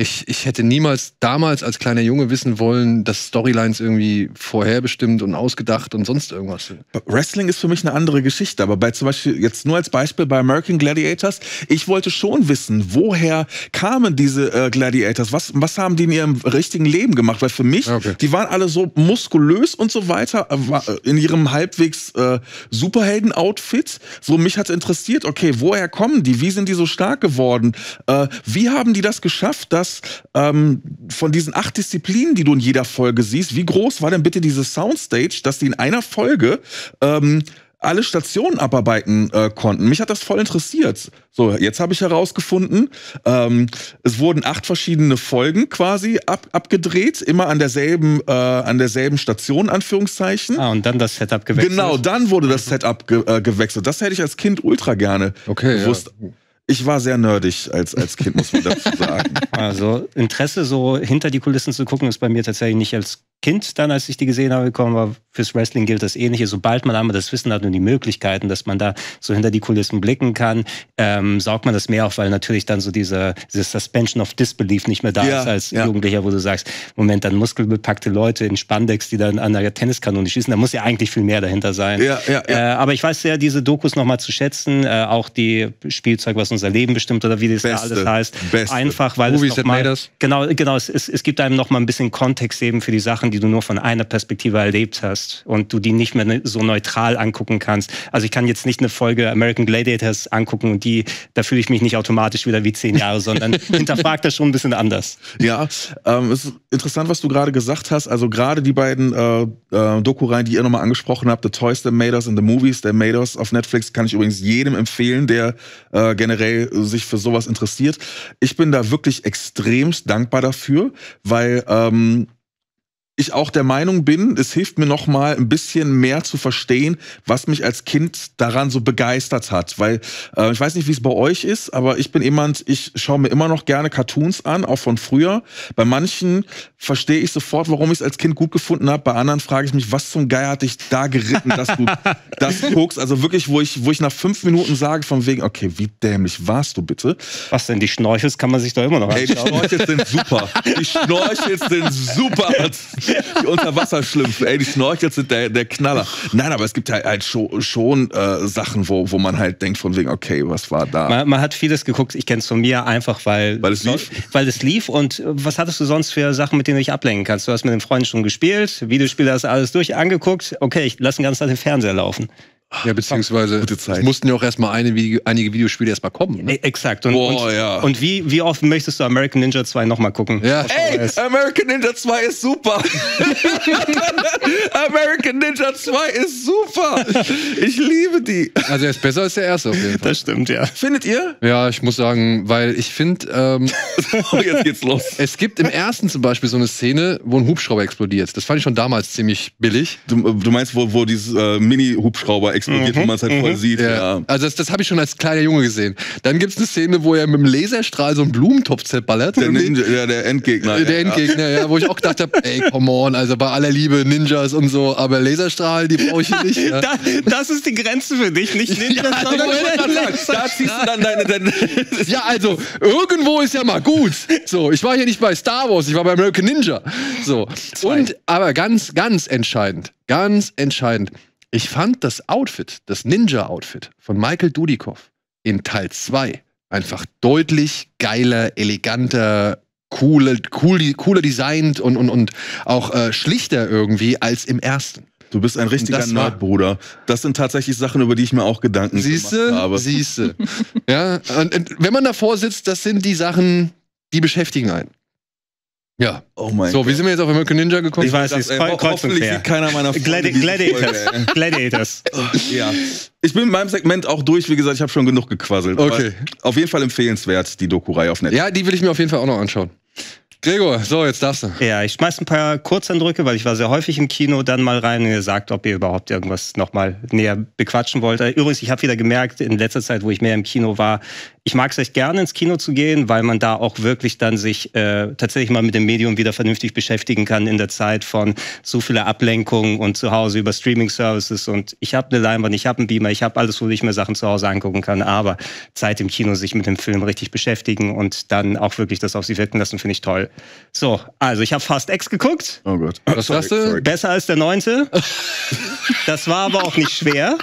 ich, ich hätte niemals damals als kleiner Junge wissen wollen, dass Storylines irgendwie vorherbestimmt und ausgedacht und sonst irgendwas sind. Wrestling ist für mich eine andere Geschichte, aber bei zum Beispiel, jetzt nur als Beispiel bei American Gladiators, ich wollte schon wissen, woher kamen diese äh, Gladiators, was, was haben die in ihrem richtigen Leben gemacht, weil für mich, okay. die waren alle so muskulös und so weiter, äh, äh in ihrem halbwegs äh, Superhelden-Outfit, so mich hat interessiert, okay, woher kommen die, wie sind die so stark geworden, äh, wie haben die das geschafft, dass aus ähm, von diesen acht Disziplinen, die du in jeder Folge siehst, wie groß war denn bitte diese Soundstage, dass die in einer Folge ähm, alle Stationen abarbeiten äh, konnten. Mich hat das voll interessiert. So, jetzt habe ich herausgefunden, ähm, es wurden acht verschiedene Folgen quasi ab, abgedreht, immer an derselben, äh, an derselben Station, Anführungszeichen. Ah, und dann das Setup gewechselt. Genau, dann wurde das mhm. Setup ge äh, gewechselt. Das hätte ich als Kind ultra gerne okay, gewusst. Ja. Ich war sehr nerdig als, als Kind, muss man dazu sagen. Also Interesse so hinter die Kulissen zu gucken, ist bei mir tatsächlich nicht als Kind dann, als ich die gesehen habe, gekommen war, fürs Wrestling gilt das Ähnliche. Sobald man einmal das Wissen hat und die Möglichkeiten, dass man da so hinter die Kulissen blicken kann, ähm, saugt man das mehr auf, weil natürlich dann so diese, diese Suspension of Disbelief nicht mehr da ja, ist als ja. Jugendlicher, wo du sagst, Moment, dann muskelbepackte Leute in Spandex, die dann an der Tenniskanone schießen, da muss ja eigentlich viel mehr dahinter sein. Ja, ja, äh, aber ich weiß sehr, diese Dokus nochmal zu schätzen, äh, auch die Spielzeug, was unser Leben bestimmt oder wie das Beste, da alles heißt. Beste. Einfach, weil Movies es noch genau, genau, es, es, es gibt einem nochmal ein bisschen Kontext eben für die Sachen, die du nur von einer Perspektive erlebt hast und du die nicht mehr ne-, so neutral angucken kannst. Also ich kann jetzt nicht eine Folge American Gladiators angucken und die, da fühle ich mich nicht automatisch wieder wie zehn Jahre, sondern hinterfragt das schon ein bisschen anders. Ja, ähm, es ist interessant, was du gerade gesagt hast. Also gerade die beiden äh, äh, Doku-Reihen, die ihr nochmal angesprochen habt, The Toys That Made Us and The Movies That Made Us auf Netflix, kann ich übrigens jedem empfehlen, der äh, generell sich für sowas interessiert. Ich bin da wirklich extremst dankbar dafür, weil ähm, ich auch der Meinung bin, es hilft mir noch mal ein bisschen mehr zu verstehen, was mich als Kind daran so begeistert hat. Weil äh, ich weiß nicht, wie es bei euch ist, aber ich bin jemand, ich schaue mir immer noch gerne Cartoons an, auch von früher. Bei manchen verstehe ich sofort, warum ich es als Kind gut gefunden habe. Bei anderen frage ich mich, was zum Geier hat dich da geritten, dass du das guckst? Also wirklich, wo ich, wo ich nach fünf Minuten sage, von wegen, okay, wie dämlich warst du bitte? Was denn, die Schnorchels kann man sich da immer noch anschauen. Ey, die Schnorchels sind super. Die Schnorchels sind super. die Unterwasserschlümpfe, ey, die Schnorchel sind der, der Knaller. Nein, aber es gibt halt, halt schon, schon äh, Sachen, wo, wo man halt denkt von wegen, okay, was war da? Man, man hat vieles geguckt, ich kenn's von mir, einfach weil... Weil es lief? Weil es lief und äh, was hattest du sonst für Sachen, mit denen du dich ablenken kannst? Du hast mit den Freunden schon gespielt, Videospieler hast alles durch angeguckt, okay, ich lasse den ganzen Tag den Fernseher laufen. Ja, beziehungsweise es mussten ja auch erstmal einige, einige Videospiele erstmal kommen. Ne? E, exakt. Und, Boah, und, ja. und wie, wie oft möchtest du American Ninja 2 nochmal gucken? Ja. Ey, American Ninja 2 ist super. American Ninja 2 ist super. Ich liebe die. Also er ist besser als der erste auf jeden Fall. Das stimmt, ja. Findet ihr? Ja, ich muss sagen, weil ich finde... Ähm, oh, Jetzt geht's los. Es gibt im ersten zum Beispiel so eine Szene, wo ein Hubschrauber explodiert. Das fand ich schon damals ziemlich billig. Du, du meinst, wo, wo dieses äh, Mini-Hubschrauber explodiert? explodiert, mhm. wo man es halt voll mhm. sieht. Ja. Ja. Also das, das habe ich schon als kleiner Junge gesehen. Dann gibt es eine Szene, wo er mit dem Laserstrahl so einen Blumentopf zerballert. Der Ninja, ja, der Endgegner. Der Endgegner, ja, wo ich auch gedacht habe, ey, come on, also bei aller Liebe Ninjas und so, aber Laserstrahl, die brauche ich nicht. Ja. Da, das ist die Grenze für dich, nicht Ninjas, ja, sondern Da ziehst du dann deine, deine Ja, also irgendwo ist ja mal gut. So, ich war hier nicht bei Star Wars, ich war bei American Ninja. So. Und aber ganz ganz entscheidend, ganz entscheidend. Ich fand das Outfit, das Ninja-Outfit von Michael Dudikoff in Teil 2 einfach deutlich geiler, eleganter, cooler, cool, cooler designt und, und, und auch äh, schlichter irgendwie als im ersten. Du bist ein richtiger Nerd, Bruder. Das sind tatsächlich Sachen, über die ich mir auch Gedanken siehste, gemacht habe. Siehste, siehste. ja, und, und wenn man davor sitzt, das sind die Sachen, die beschäftigen einen. Ja. Oh mein So, wie sind wir jetzt auf American Ninja gekommen? Ich weiß, das, ist äh, voll kreuz und Hoffentlich quer. sieht keiner meiner Gladi Freunde diese Gladiators. Gladiators. ja. Ich bin mit meinem Segment auch durch. Wie gesagt, ich habe schon genug gequasselt. aber Okay. Auf jeden Fall empfehlenswert, die Doku-Reihe auf Netflix. Ja, die will ich mir auf jeden Fall auch noch anschauen. Gregor, so, jetzt darfst du. Ja, ich schmeiß ein paar Kurzandrücke, weil ich war sehr häufig im Kino, dann mal rein und ihr sagt, ob ihr überhaupt irgendwas nochmal näher bequatschen wollt. Äh, übrigens, ich habe wieder gemerkt, in letzter Zeit, wo ich mehr im Kino war, ich mag es echt gerne, ins Kino zu gehen, weil man da auch wirklich dann sich äh, tatsächlich mal mit dem Medium wieder vernünftig beschäftigen kann in der Zeit von so vieler Ablenkung und zu Hause über Streaming-Services. Und ich habe eine Leinwand, ich habe einen Beamer, ich habe alles, wo ich mir Sachen zu Hause angucken kann. Aber Zeit im Kino sich mit dem Film richtig beschäftigen und dann auch wirklich das auf sie wirken lassen, finde ich toll. So, also ich habe Fast X geguckt. Oh Gott. Das erste? Besser als der neunte. das war aber auch nicht schwer.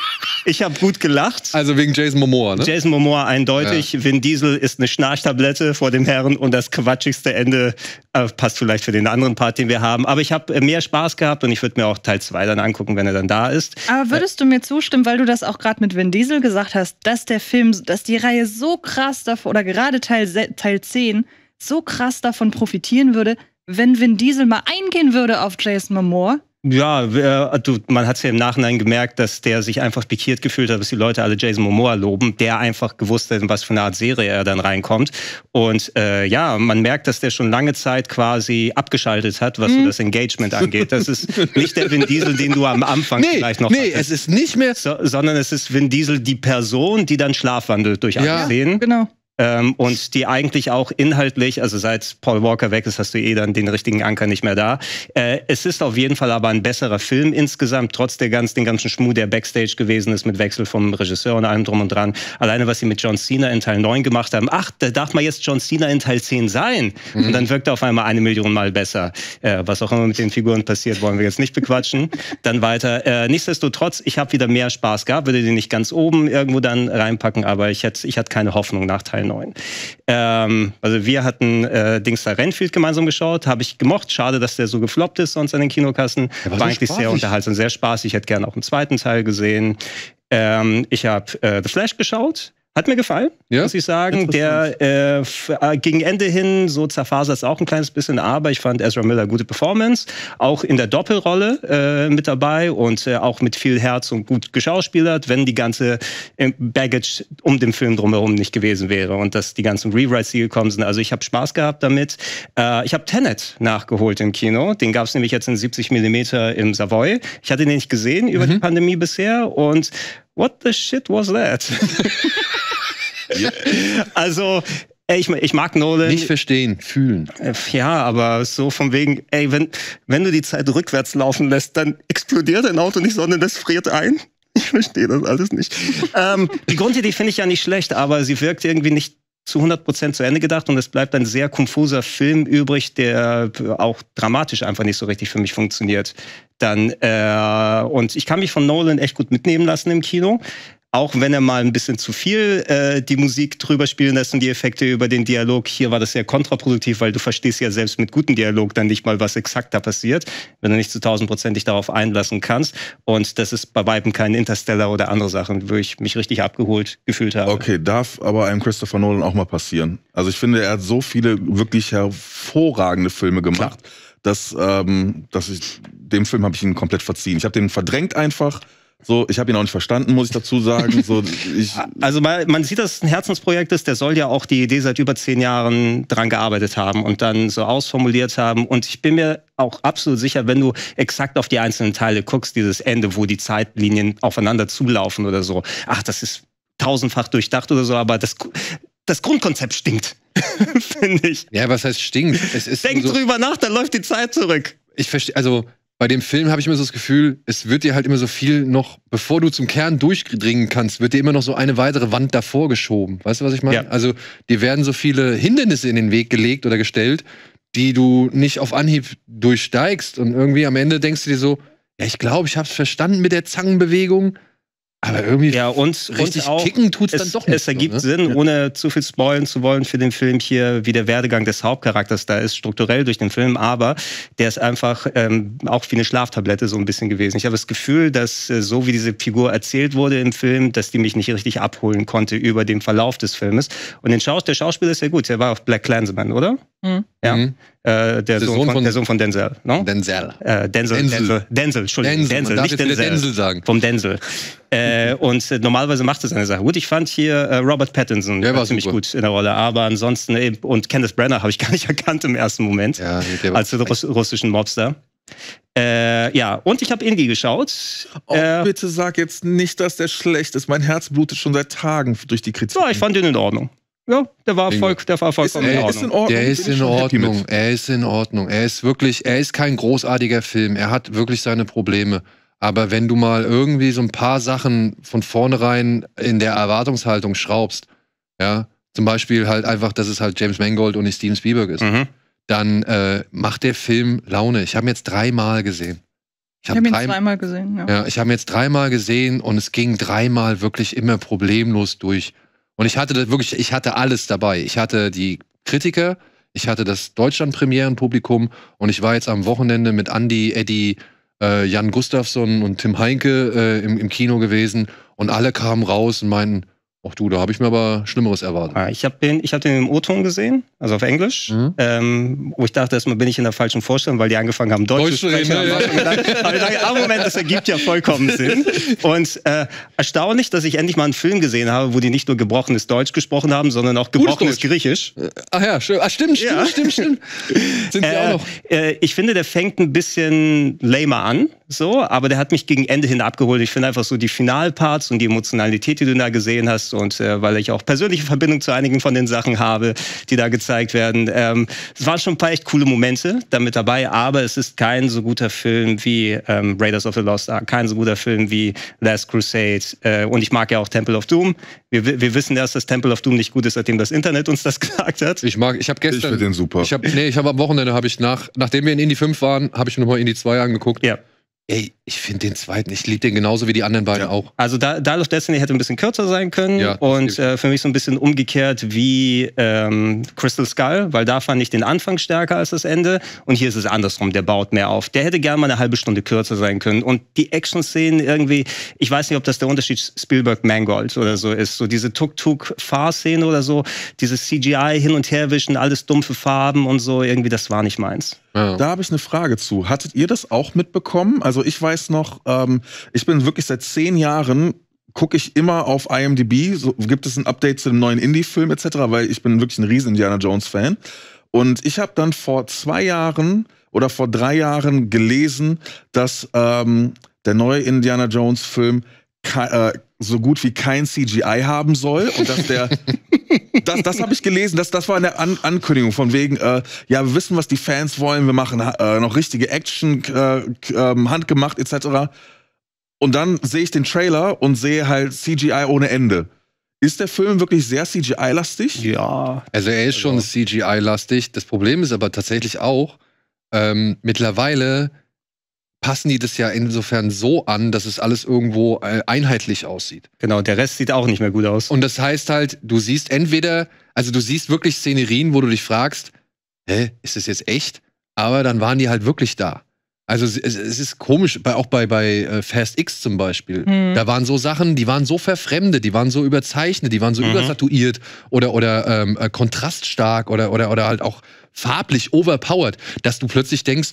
Ich habe gut gelacht. Also wegen Jason Momoa, ne? Jason Momoa eindeutig. Ja ich, Vin Diesel ist eine Schnarchtablette vor dem Herrn und das quatschigste Ende äh, passt vielleicht für den anderen Part, den wir haben. Aber ich habe äh, mehr Spaß gehabt und ich würde mir auch Teil 2 dann angucken, wenn er dann da ist. Aber äh, würdest du mir zustimmen, weil du das auch gerade mit Vin Diesel gesagt hast, dass der Film, dass die Reihe so krass davon, oder gerade Teil, Teil 10 so krass davon profitieren würde, wenn Vin Diesel mal eingehen würde auf Jason Momoa ja, also man hat es ja im Nachhinein gemerkt, dass der sich einfach pikiert gefühlt hat, dass die Leute alle Jason Momoa loben, der einfach gewusst hat, in was für eine Art Serie er dann reinkommt. Und äh, ja, man merkt, dass der schon lange Zeit quasi abgeschaltet hat, was mhm. so das Engagement angeht. Das ist nicht der Vin Diesel, den du am Anfang nee, vielleicht noch Nee, hattest. es ist nicht mehr. So, sondern es ist Vin Diesel, die Person, die dann schlafwandelt durch alle ja, Szenen. genau. Ähm, und die eigentlich auch inhaltlich, also seit Paul Walker weg ist, hast du eh dann den richtigen Anker nicht mehr da. Äh, es ist auf jeden Fall aber ein besserer Film insgesamt, trotz der ganz, den ganzen Schmuh, der Backstage gewesen ist, mit Wechsel vom Regisseur und allem drum und dran. Alleine, was sie mit John Cena in Teil 9 gemacht haben. Ach, da darf man jetzt John Cena in Teil 10 sein. Mhm. Und dann wirkt er auf einmal eine Million Mal besser. Äh, was auch immer mit den Figuren passiert, wollen wir jetzt nicht bequatschen. dann weiter. Äh, nichtsdestotrotz, ich habe wieder mehr Spaß gehabt, würde den nicht ganz oben irgendwo dann reinpacken, aber ich, hätte, ich hatte keine Hoffnung nach Teil 9 neuen. Ähm, also wir hatten äh, da Renfield gemeinsam geschaut, habe ich gemocht. Schade, dass der so gefloppt ist sonst an den Kinokassen. Ja, war, war eigentlich sehr unterhaltsam, sehr spaßig. Ich hätte gerne auch einen zweiten Teil gesehen. Ähm, ich habe äh, The Flash geschaut. Hat mir gefallen, ja? muss ich sagen. Der äh, äh, gegen Ende hin, so zerfasert es auch ein kleines bisschen, aber ich fand Ezra Miller gute Performance. Auch in der Doppelrolle äh, mit dabei und äh, auch mit viel Herz und gut geschauspielert, wenn die ganze äh, Baggage um den Film drumherum nicht gewesen wäre und dass die ganzen Rewrites, hier gekommen sind. Also ich habe Spaß gehabt damit. Äh, ich habe Tenet nachgeholt im Kino. Den gab es nämlich jetzt in 70 mm im Savoy. Ich hatte den nicht gesehen über mhm. die Pandemie bisher und what the shit was that? also, ich, ich mag Nolan. Nicht verstehen, fühlen. Äh, ja, aber so von wegen, ey, wenn, wenn du die Zeit rückwärts laufen lässt, dann explodiert dein Auto nicht, sondern das friert ein. Ich verstehe das alles nicht. ähm, die Grundidee finde ich ja nicht schlecht, aber sie wirkt irgendwie nicht zu 100 Prozent zu Ende gedacht und es bleibt ein sehr konfuser Film übrig, der auch dramatisch einfach nicht so richtig für mich funktioniert. Dann äh, und ich kann mich von Nolan echt gut mitnehmen lassen im Kino auch wenn er mal ein bisschen zu viel äh, die Musik drüber spielen lässt und die Effekte über den Dialog, hier war das sehr kontraproduktiv, weil du verstehst ja selbst mit gutem Dialog dann nicht mal, was exakt da passiert, wenn du nicht zu tausendprozentig darauf einlassen kannst. Und das ist bei Weiben kein Interstellar oder andere Sachen, wo ich mich richtig abgeholt gefühlt habe. Okay, darf aber einem Christopher Nolan auch mal passieren. Also ich finde, er hat so viele wirklich hervorragende Filme gemacht, Klar. dass, ähm, dass ich dem Film habe ich ihn komplett verziehen. Ich habe den verdrängt einfach so, ich habe ihn auch nicht verstanden, muss ich dazu sagen. So, ich also man sieht, dass es ein Herzensprojekt ist. Der soll ja auch die Idee seit über zehn Jahren dran gearbeitet haben und dann so ausformuliert haben. Und ich bin mir auch absolut sicher, wenn du exakt auf die einzelnen Teile guckst, dieses Ende, wo die Zeitlinien aufeinander zulaufen oder so. Ach, das ist tausendfach durchdacht oder so, aber das, das Grundkonzept stinkt, finde ich. Ja, was heißt stinkt? Es ist Denk so drüber nach, dann läuft die Zeit zurück. Ich verstehe, also bei dem Film habe ich immer so das Gefühl, es wird dir halt immer so viel noch, bevor du zum Kern durchdringen kannst, wird dir immer noch so eine weitere Wand davor geschoben. Weißt du, was ich meine? Ja. Also dir werden so viele Hindernisse in den Weg gelegt oder gestellt, die du nicht auf Anhieb durchsteigst. Und irgendwie am Ende denkst du dir so, ja, ich glaube, ich habe es verstanden mit der Zangenbewegung, aber irgendwie ja, uns, richtig uns auch, kicken tut's es, dann doch nicht. Es ergibt so, ne? Sinn, ja. ohne zu viel spoilen zu wollen für den Film hier, wie der Werdegang des Hauptcharakters da ist, strukturell durch den Film, aber der ist einfach ähm, auch wie eine Schlaftablette so ein bisschen gewesen. Ich habe das Gefühl, dass äh, so wie diese Figur erzählt wurde im Film, dass die mich nicht richtig abholen konnte über den Verlauf des Filmes. Und den Schaus der Schauspieler ist ja gut, der war auf Black Clansman, oder? Mhm. Ja? Mhm. Äh, der, Sohn von, von, der, Sohn von, Denzel. No? Ne? Denzel. Äh, Denzel. Denzel. Denzel. Denzel, Entschuldigung. Denzel, Denzel nicht Denzel. Denzel sagen. Vom Denzel. Äh, und äh, normalerweise macht er seine Sache. Gut, ich fand hier äh, Robert Pattinson der äh, war ziemlich super. gut in der Rolle, aber ansonsten eben, und Candice Brenner habe ich gar nicht erkannt im ersten Moment ja, als Russ russischen Mobster. Äh, ja, und ich habe Indie geschaut. Oh, äh, bitte sag jetzt nicht, dass der schlecht ist. Mein Herz blutet schon seit Tagen durch die Kritik. Ja, ich fand den in Ordnung. Ja, der war, Erfolg, der war Erfolg. ist, in Ist in Ordnung. Der ist in Ordnung. Er ist in Ordnung. Er ist wirklich, er ist kein großartiger Film. Er hat wirklich seine Probleme. Aber wenn du mal irgendwie so ein paar Sachen von vornherein in der Erwartungshaltung schraubst, ja, zum Beispiel halt einfach, dass es halt James Mangold und nicht Steven Spielberg ist, mhm. dann äh, macht der Film Laune. Ich habe ihn jetzt dreimal gesehen. Ich habe hab ihn drei, zweimal gesehen. Ja, ja ich habe ihn jetzt dreimal gesehen und es ging dreimal wirklich immer problemlos durch. Und ich hatte das wirklich, ich hatte alles dabei. Ich hatte die Kritiker, ich hatte das Deutschland-Premierenpublikum und ich war jetzt am Wochenende mit Andy, Eddie, äh, Jan Gustafsson und Tim Heinke äh, im, im Kino gewesen und alle kamen raus und meinten, Ach du, da habe ich mir aber Schlimmeres erwartet. Ah, ich habe den, ich hab den im O-Ton gesehen, also auf Englisch, mhm. ähm, wo ich dachte, erstmal bin ich in der falschen Vorstellung, weil die angefangen haben, Deutsch, Deutsch zu sprechen. Reden, ja. aber ich dachte, ah, Moment, das ergibt ja vollkommen Sinn. Und äh, erstaunlich, dass ich endlich mal einen Film gesehen habe, wo die nicht nur gebrochenes Deutsch gesprochen haben, sondern auch gebrochenes Griechisch. Äh, ach ja, stimmt, ah, stimmt, stimmt, ja. stimmt, stimmt. Sind sie äh, auch noch? Äh, ich finde, der fängt ein bisschen lamer an so, aber der hat mich gegen Ende hin abgeholt. Ich finde einfach so die Finalparts und die Emotionalität, die du da gesehen hast und äh, weil ich auch persönliche Verbindung zu einigen von den Sachen habe, die da gezeigt werden. Ähm, es waren schon ein paar echt coole Momente damit dabei, aber es ist kein so guter Film wie ähm, Raiders of the Lost Ark, kein so guter Film wie Last Crusade äh, und ich mag ja auch Temple of Doom. Wir, wir wissen erst, dass Temple of Doom nicht gut ist, seitdem das Internet uns das gesagt hat. Ich mag, ich habe gestern. Ich finde den super. Ich hab, nee, ich habe am Wochenende, hab ich nach, nachdem wir in Indie 5 waren, habe ich mir nochmal Indie 2 angeguckt. Ja. Ey, ich finde den zweiten, ich liebe den genauso wie die anderen beiden ja. auch. Also da, Dial Destiny hätte ein bisschen kürzer sein können ja, und äh, für mich so ein bisschen umgekehrt wie ähm, Crystal Skull, weil da fand ich den Anfang stärker als das Ende und hier ist es andersrum, der baut mehr auf. Der hätte gerne mal eine halbe Stunde kürzer sein können und die Action-Szenen irgendwie, ich weiß nicht, ob das der Unterschied Spielberg-Mangold oder so ist, so diese tuk tuk szene oder so, dieses CGI hin und herwischen, alles dumpfe Farben und so, irgendwie das war nicht meins. Ja. Da habe ich eine Frage zu. Hattet ihr das auch mitbekommen? Also also ich weiß noch, ähm, ich bin wirklich seit zehn Jahren gucke ich immer auf IMDb, so, gibt es ein Update zu dem neuen Indie-Film etc., weil ich bin wirklich ein riesen Indiana Jones-Fan. Und ich habe dann vor zwei Jahren oder vor drei Jahren gelesen, dass ähm, der neue Indiana Jones-Film Ka äh, so gut wie kein CGI haben soll und dass der das, das habe ich gelesen, das, das war eine An Ankündigung von wegen, äh, ja, wir wissen, was die Fans wollen, wir machen äh, noch richtige Action, äh, handgemacht etc. Und dann sehe ich den Trailer und sehe halt CGI ohne Ende. Ist der Film wirklich sehr CGI-lastig? Ja. Also er ist schon also. CGI-lastig. Das Problem ist aber tatsächlich auch, ähm, mittlerweile passen die das ja insofern so an, dass es alles irgendwo äh, einheitlich aussieht. Genau, der Rest sieht auch nicht mehr gut aus. Und das heißt halt, du siehst entweder, also du siehst wirklich Szenerien, wo du dich fragst, hä, ist das jetzt echt? Aber dann waren die halt wirklich da. Also es, es ist komisch, auch bei, bei äh, Fast X zum Beispiel. Mhm. Da waren so Sachen, die waren so verfremdet, die waren so überzeichnet, die waren so mhm. übersaturiert oder, oder ähm, äh, kontraststark oder, oder, oder halt auch farblich overpowered, dass du plötzlich denkst,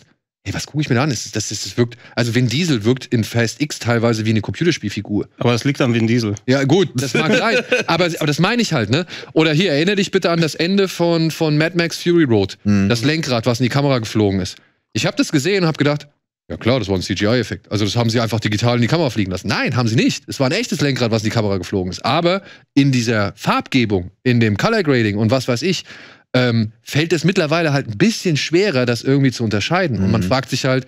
Ey, was gucke ich mir da an? Das, das, das, das wirkt, also Vin Diesel wirkt in Fast X teilweise wie eine Computerspielfigur. Aber das liegt an Vin Diesel. Ja, gut, das mag sein. Aber, aber das meine ich halt, ne? Oder hier, erinnere dich bitte an das Ende von, von Mad Max Fury Road. Mhm. Das Lenkrad, was in die Kamera geflogen ist. Ich habe das gesehen und habe gedacht, ja klar, das war ein CGI-Effekt. Also das haben sie einfach digital in die Kamera fliegen lassen. Nein, haben sie nicht. Es war ein echtes Lenkrad, was in die Kamera geflogen ist. Aber in dieser Farbgebung, in dem Color Grading und was weiß ich, ähm, fällt es mittlerweile halt ein bisschen schwerer, das irgendwie zu unterscheiden. Mhm. Und man mhm. fragt sich halt,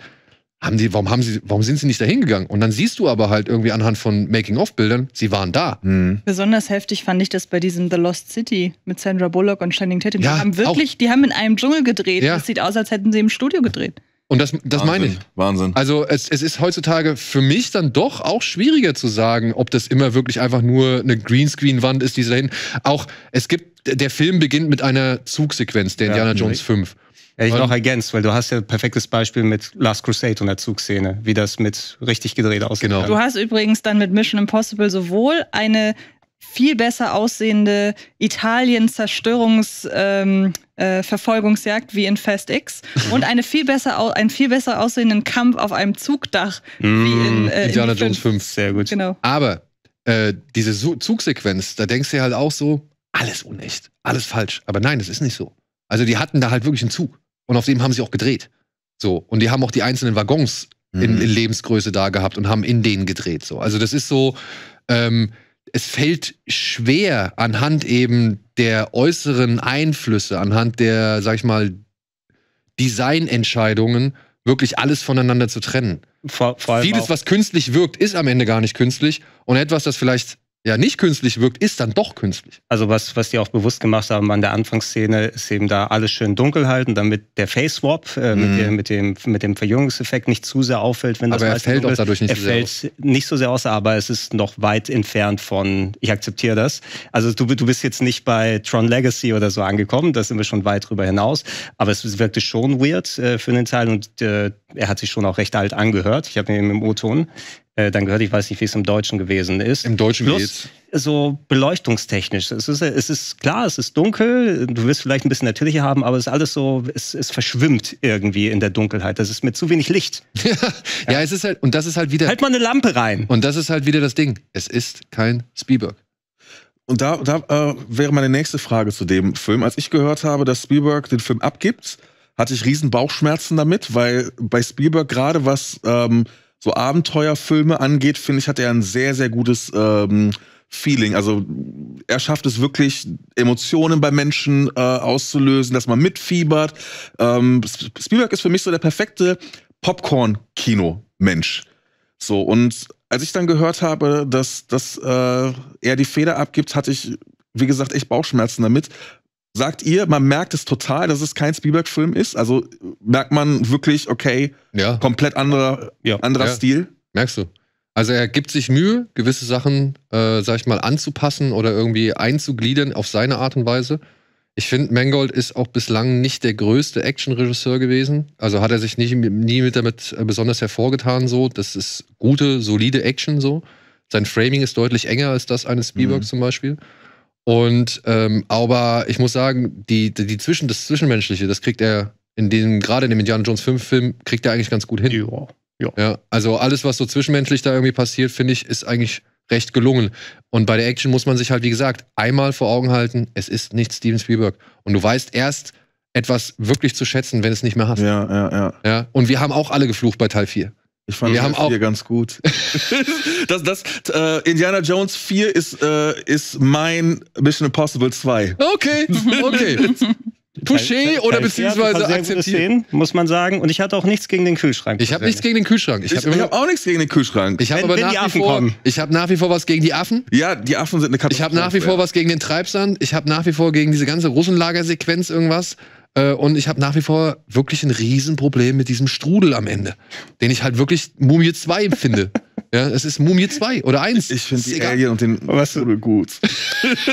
haben die, warum, haben sie, warum sind sie nicht da hingegangen? Und dann siehst du aber halt irgendwie anhand von Making-of-Bildern, sie waren da. Mhm. Besonders heftig fand ich das bei diesem The Lost City mit Sandra Bullock und Shining Tatum. Ja, die haben wirklich, auch. die haben in einem Dschungel gedreht. Ja. Das sieht aus, als hätten sie im Studio gedreht. Und das, das meine ich. Wahnsinn. Also es, es ist heutzutage für mich dann doch auch schwieriger zu sagen, ob das immer wirklich einfach nur eine Greenscreen-Wand ist, die sie hinten. Auch es gibt, der Film beginnt mit einer Zugsequenz, der ja, Indiana mhm. Jones 5. Hätte ich noch ergänzt, weil du hast ja ein perfektes Beispiel mit Last Crusade und der Zugszene, wie das mit richtig gedreht aussieht. Genau. Du hast übrigens dann mit Mission Impossible sowohl eine viel besser aussehende Italien-Zerstörungs- ähm, äh, Verfolgungsjagd wie in Fast X und eine viel besser, einen viel besser aussehenden Kampf auf einem Zugdach mmh, wie mm, in äh, Indiana Jones 5. Sehr gut. Genau. Aber äh, diese Zugsequenz, da denkst du halt auch so, alles unecht, alles falsch. Aber nein, das ist nicht so. Also die hatten da halt wirklich einen Zug und auf dem haben sie auch gedreht. So und die haben auch die einzelnen Waggons mmh. in, mhm. in, Lebensgröße da gehabt und haben in denen gedreht. So also das ist so. Ähm, es fällt schwer anhand eben der äußeren Einflüsse, anhand der, sag ich mal, Designentscheidungen wirklich alles voneinander zu trennen. Vor, vor Vieles, was künstlich wirkt, ist am Ende gar nicht künstlich. Und etwas, das vielleicht ja nicht künstlich wirkt, ist dann doch künstlich. Also was, was die auch bewusst gemacht haben an der Anfangsszene, ist eben da alles schön dunkel halten, damit der Face Swap äh, mhm. mit, der, mit, dem, mit dem Verjüngungseffekt nicht zu sehr auffällt. Wenn das aber er fällt auch dadurch nicht er so sehr fällt aus. nicht so sehr aus, aber es ist noch weit entfernt von, ich akzeptiere das. Also du, du bist jetzt nicht bei Tron Legacy oder so angekommen, da sind wir schon weit drüber hinaus, aber es wirkte schon weird äh, für den Teil und äh, er hat sich schon auch recht alt angehört. Ich habe ihn im O-Ton äh, dann gehört, ich weiß nicht, wie es im Deutschen gewesen ist. Im Deutschen Plus, geht's. So beleuchtungstechnisch. Es ist, es ist klar, es ist dunkel, du wirst vielleicht ein bisschen natürlicher haben, aber es ist alles so, es, es verschwimmt irgendwie in der Dunkelheit. Das ist mit zu wenig Licht. ja, ja, es ist halt, und das ist halt wieder. Halt mal eine Lampe rein. Und das ist halt wieder das Ding. Es ist kein Spielberg. Und da, da äh, wäre meine nächste Frage zu dem Film. Als ich gehört habe, dass Spielberg den Film abgibt, hatte ich riesen Bauchschmerzen damit, weil bei Spielberg gerade was ähm, so Abenteuerfilme angeht, finde ich, hat er ein sehr, sehr gutes ähm, Feeling. Also er schafft es wirklich, Emotionen bei Menschen äh, auszulösen, dass man mitfiebert. Ähm, Spielberg ist für mich so der perfekte Popcorn-Kino-Mensch. So, und als ich dann gehört habe, dass, dass äh, er die Feder abgibt, hatte ich, wie gesagt, echt Bauchschmerzen damit, Sagt ihr, man merkt es total, dass es kein Spielberg-Film ist? Also merkt man wirklich, okay, ja. komplett anderer, ja. anderer ja. Stil? Merkst du. Also er gibt sich Mühe, gewisse Sachen, äh, sag ich mal, anzupassen oder irgendwie einzugliedern auf seine Art und Weise. Ich finde, Mangold ist auch bislang nicht der größte Action-Regisseur gewesen. Also hat er sich nicht, nie mit damit äh, besonders hervorgetan so. Das ist gute, solide Action so. Sein Framing ist deutlich enger als das eines Spielberg mhm. zum Beispiel. Und ähm, aber ich muss sagen, die, die, die Zwischen, das Zwischenmenschliche, das kriegt er in dem, gerade in dem Indiana Jones 5 Film, kriegt er eigentlich ganz gut hin. Ja, ja. ja also alles, was so zwischenmenschlich da irgendwie passiert, finde ich, ist eigentlich recht gelungen. Und bei der Action muss man sich halt, wie gesagt, einmal vor Augen halten, es ist nicht Steven Spielberg. Und du weißt erst etwas wirklich zu schätzen, wenn es nicht mehr hast. Ja, ja, ja. ja? Und wir haben auch alle geflucht bei Teil 4. Ich fand wir hier ganz gut. das, das, äh, Indiana Jones 4 ist, äh, ist mein Mission Impossible 2. Okay, okay. Touché oder beziehungsweise akzeptieren. Muss man sagen. Und ich hatte auch nichts gegen den Kühlschrank. Ich habe nichts gegen den Kühlschrank. Ich, ich habe hab auch nichts gegen den Kühlschrank. Ich habe aber nach wie, vor, kommen. ich hab nach wie vor was gegen die Affen. Ja, die Affen sind eine Katastrophe. Ich habe nach wie vor was gegen den Treibsand. Ich habe nach wie vor gegen diese ganze Russenlagersequenz irgendwas. Äh, und ich habe nach wie vor wirklich ein Riesenproblem mit diesem Strudel am Ende, den ich halt wirklich Mumie 2 finde. Ja, es ist Mumie 2 oder 1. Ich finde die egal. Alien und den was, Strudel gut.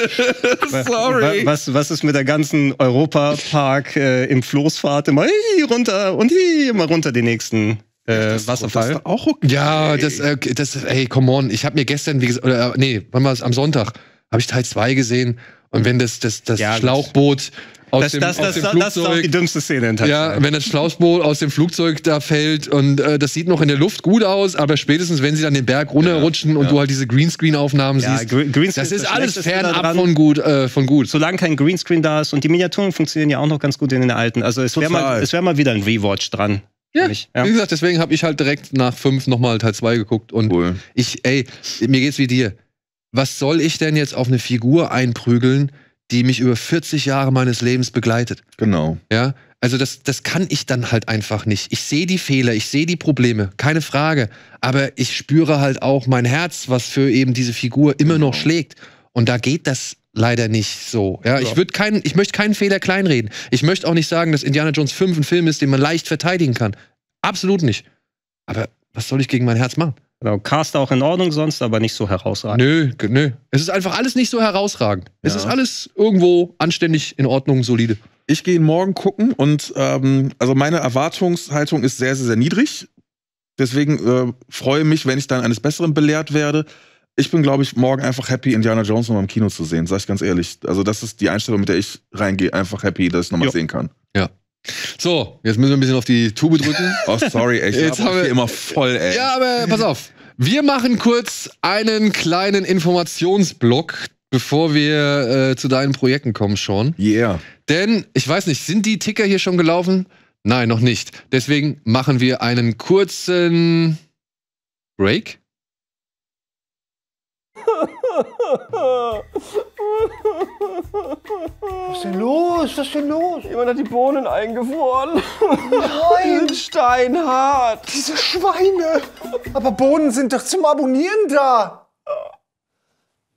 Sorry. Was, was, ist mit der ganzen Europa-Park äh, im Floßfahrt immer hi, runter und hi, immer runter den nächsten äh, Wasserfall? Das auch okay. Ja, das, äh, das, ey, come on. Ich habe mir gestern, wie gesagt, oder, äh, nee, wann war es? Am Sonntag habe ich Teil 2 gesehen. Und wenn das, das, das ja, Schlauchboot aus das, dem, das, aus das, dem Flugzeug. Das ist auch die dümmste Szene. Ja, wenn das Schlauchboot aus dem Flugzeug da fällt und äh, das sieht noch in der Luft gut aus, aber spätestens, wenn sie dann den Berg runterrutschen ja, und du halt diese Greenscreen-Aufnahmen ja, siehst, Gre das ist, das alles fernab von gut, äh, von gut. Solange kein Greenscreen da ist und die Miniaturen funktionieren ja auch noch ganz gut in den alten. Also es wäre mal, wär mal wieder ein Rewatch dran. Ja, ja, wie gesagt, deswegen habe ich halt direkt nach fünf nochmal Teil 2 geguckt und cool. ich, ey, mir geht's wie dir. Was soll ich denn jetzt auf eine Figur einprügeln, die mich über 40 Jahre meines Lebens begleitet. Genau. Ja, also das, das kann ich dann halt einfach nicht. Ich sehe die Fehler, ich sehe die Probleme, keine Frage. Aber ich spüre halt auch mein Herz, was für eben diese Figur immer genau. noch schlägt. Und da geht das leider nicht so. Ja, ja. ich würde keinen, ich möchte keinen Fehler kleinreden. Ich möchte auch nicht sagen, dass Indiana Jones 5 ein Film ist, den man leicht verteidigen kann. Absolut nicht. Aber was soll ich gegen mein Herz machen? Genau, Cast auch in Ordnung sonst, aber nicht so herausragend. Nö, nö. Es ist einfach alles nicht so herausragend. Ja. Es ist alles irgendwo anständig, in Ordnung, solide. Ich gehe morgen gucken und ähm, also meine Erwartungshaltung ist sehr, sehr, sehr niedrig. Deswegen äh, freue mich, wenn ich dann eines Besseren belehrt werde. Ich bin, glaube ich, morgen einfach happy, Indiana Jones nochmal im Kino zu sehen, sag ich ganz ehrlich. Also, das ist die Einstellung, mit der ich reingehe, einfach happy, dass ich nochmal sehen kann. Ja. So, jetzt müssen wir ein bisschen auf die Tube drücken. Oh, sorry, ey, ich jetzt haben hier immer voll, ey. Ja, aber pass auf. Wir machen kurz einen kleinen Informationsblock, bevor wir äh, zu deinen Projekten kommen, Sean. Yeah. Denn, ich weiß nicht, sind die Ticker hier schon gelaufen? Nein, noch nicht. Deswegen machen wir einen kurzen Break. Was ist denn los? Was ist denn los? Jemand hat die Bohnen eingefroren. Nein! steinhart. Diese Schweine. Aber Bohnen sind doch zum Abonnieren da.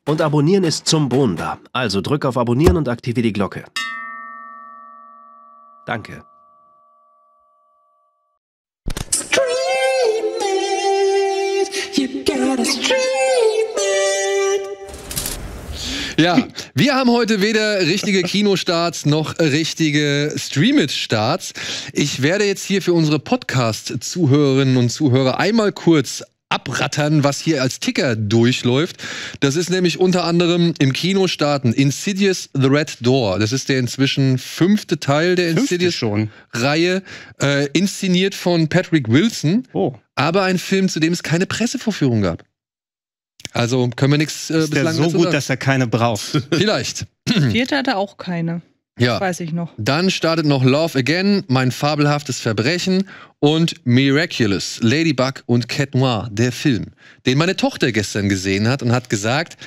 Und Abonnieren ist zum Bohnen da. Also drück auf Abonnieren und aktiviere die Glocke. Danke. Stream it. You gotta stream ja, wir haben heute weder richtige Kinostarts noch richtige Streamage-Starts. Ich werde jetzt hier für unsere Podcast-Zuhörerinnen und Zuhörer einmal kurz abrattern, was hier als Ticker durchläuft. Das ist nämlich unter anderem im Kino starten Insidious The Red Door. Das ist der inzwischen fünfte Teil der Insidious-Reihe, äh, inszeniert von Patrick Wilson. Oh. Aber ein Film, zu dem es keine Pressevorführung gab. Also können wir nichts äh, ist bislang der so gut, sagen. dass er keine braucht. Vielleicht. Vierte er auch keine. Ja. Das weiß ich noch. Dann startet noch Love Again, Mein fabelhaftes Verbrechen und Miraculous, Ladybug und Cat Noir, der Film, den meine Tochter gestern gesehen hat und hat gesagt,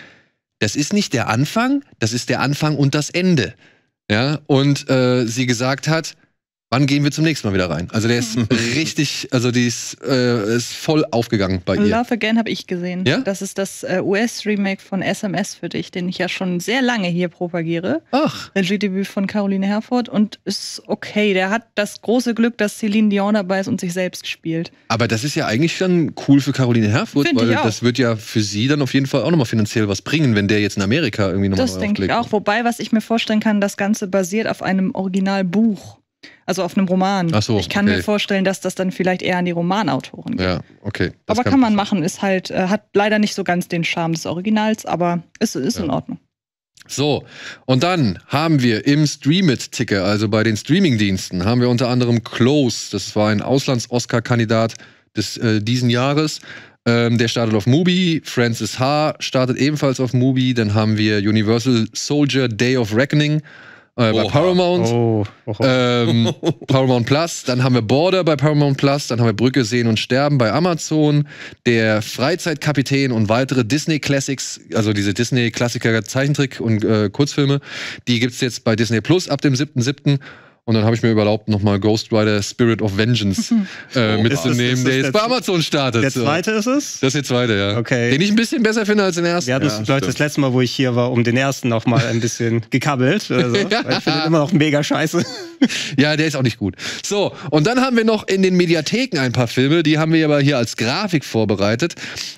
das ist nicht der Anfang, das ist der Anfang und das Ende. Ja, und äh, sie gesagt hat, wann gehen wir zum nächsten Mal wieder rein? Also der ist richtig, also die ist, äh, ist voll aufgegangen bei ihr. Love Again habe ich gesehen. Ja? Das ist das äh, US-Remake von SMS für dich, den ich ja schon sehr lange hier propagiere. Ach. Regiedebüt von Caroline Herford und ist okay. Der hat das große Glück, dass Celine Dion dabei ist und sich selbst spielt. Aber das ist ja eigentlich dann cool für Caroline Herford, Find weil das wird ja für sie dann auf jeden Fall auch nochmal finanziell was bringen, wenn der jetzt in Amerika irgendwie nochmal Das denke ich auch. Wobei, was ich mir vorstellen kann, das Ganze basiert auf einem Originalbuch. Also auf einem Roman. Ach so, ich kann okay. mir vorstellen, dass das dann vielleicht eher an die Romanautoren geht. Ja, okay. Das aber kann, kann man machen, ist halt, äh, hat leider nicht so ganz den Charme des Originals, aber ist, ist ja. in Ordnung. So, und dann haben wir im Streamit-Ticker, also bei den Streaming-Diensten, haben wir unter anderem Close, das war ein Auslands-Oscar-Kandidat des äh, diesen Jahres. Ähm, der startet auf Mubi, Francis H. startet ebenfalls auf Mubi, dann haben wir Universal Soldier Day of Reckoning, äh, bei Paramount. Oh. Ähm, Paramount Plus. Dann haben wir Border bei Paramount Plus. Dann haben wir Brücke sehen und sterben bei Amazon. Der Freizeitkapitän und weitere Disney Classics, also diese Disney Klassiker Zeichentrick und äh, Kurzfilme, die gibt es jetzt bei Disney Plus ab dem 7.7. Und dann habe ich mir überlaubt, nochmal Ghost Rider Spirit of Vengeance oh, äh, oh, mitzunehmen, der jetzt bei Amazon startet. Der zweite ist es? Das ist der zweite, ja. Okay. Den ich ein bisschen besser finde als den ersten. Wir hatten ja, Leute, das letzte Mal, wo ich hier war, um den ersten nochmal ein bisschen gekabbelt. Also, ja. Ich finde den immer noch mega scheiße. Ja, der ist auch nicht gut. So, und dann haben wir noch in den Mediatheken ein paar Filme, die haben wir aber hier als Grafik vorbereitet.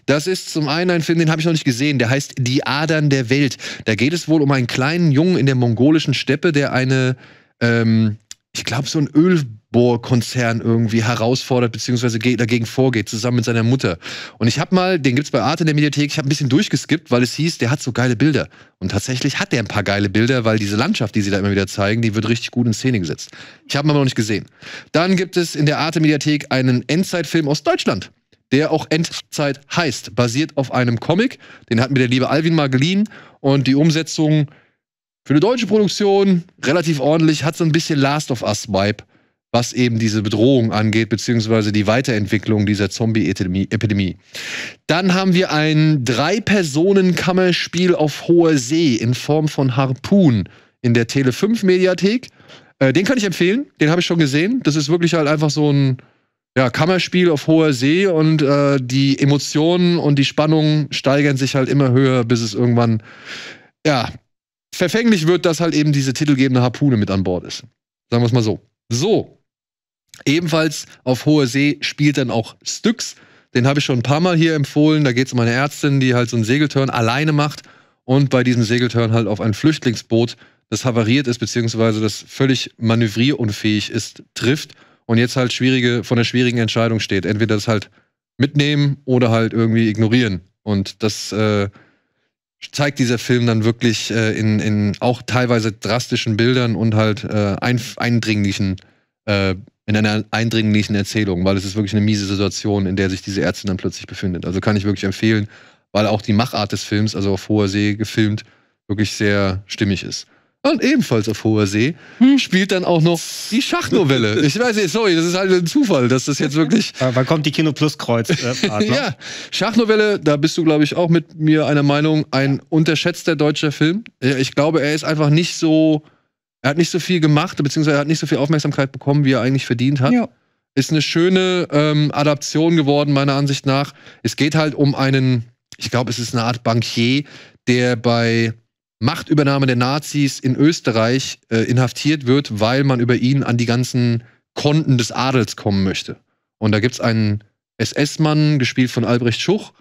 Das ist zum einen ein Film, den habe ich noch nicht gesehen, der heißt Die Adern der Welt. Da geht es wohl um einen kleinen Jungen in der mongolischen Steppe, der eine ähm, ich glaube, so ein Ölbohrkonzern irgendwie herausfordert bzw. dagegen vorgeht, zusammen mit seiner Mutter. Und ich habe mal, den gibt's bei Arte in der Mediathek, ich habe ein bisschen durchgeskippt, weil es hieß, der hat so geile Bilder. Und tatsächlich hat der ein paar geile Bilder, weil diese Landschaft, die sie da immer wieder zeigen, die wird richtig gut in Szene gesetzt. Ich habe ihn aber noch nicht gesehen. Dann gibt es in der Arte Mediathek einen Endzeitfilm aus Deutschland der auch Endzeit heißt, basiert auf einem Comic. Den hat mir der liebe Alvin mal geliehen und die Umsetzung für eine deutsche Produktion relativ ordentlich, hat so ein bisschen Last of Us-Vibe, was eben diese Bedrohung angeht, beziehungsweise die Weiterentwicklung dieser Zombie-Epidemie. Dann haben wir ein Drei-Personen-Kammerspiel auf hoher See in Form von Harpoon in der Tele 5-Mediathek. Äh, den kann ich empfehlen, den habe ich schon gesehen. Das ist wirklich halt einfach so ein ja, Kammerspiel auf hoher See und äh, die Emotionen und die Spannungen steigern sich halt immer höher, bis es irgendwann ja, verfänglich wird, dass halt eben diese titelgebende Harpune mit an Bord ist. Sagen wir es mal so. So. Ebenfalls auf hoher See spielt dann auch Styx. Den habe ich schon ein paar Mal hier empfohlen. Da geht es um eine Ärztin, die halt so einen Segelturn alleine macht und bei diesem Segelturn halt auf ein Flüchtlingsboot, das havariert ist, beziehungsweise das völlig manövrierunfähig ist, trifft und jetzt halt schwierige, von der schwierigen Entscheidung steht. Entweder das halt mitnehmen oder halt irgendwie ignorieren. Und das äh, zeigt dieser Film dann wirklich äh, in, in auch teilweise drastischen Bildern und halt äh, ein, eindringlichen, äh, in einer eindringlichen Erzählung, weil es ist wirklich eine miese Situation, in der sich diese Ärztin dann plötzlich befindet. Also kann ich wirklich empfehlen, weil auch die Machart des Films, also auf hoher See gefilmt, wirklich sehr stimmig ist und ebenfalls auf hoher See, hm. spielt dann auch noch die Schachnovelle. ich weiß nicht, sorry, das ist halt ein Zufall, dass das jetzt wirklich. wann kommt die Kino Plus Kreuz? Äh, ja, Schachnovelle, da bist du, glaube ich, auch mit mir einer Meinung, ein unterschätzter deutscher Film. Ich glaube, er ist einfach nicht so. Er hat nicht so viel gemacht, beziehungsweise er hat nicht so viel Aufmerksamkeit bekommen, wie er eigentlich verdient hat. Ja. Ist eine schöne ähm, Adaption geworden, meiner Ansicht nach. Es geht halt um einen, ich glaube, es ist eine Art Bankier, der bei Machtübernahme der Nazis in Österreich äh, inhaftiert wird, weil man über ihn an die ganzen Konten des Adels kommen möchte. Und da gibt es einen SS-Mann, gespielt von Albrecht Schuch,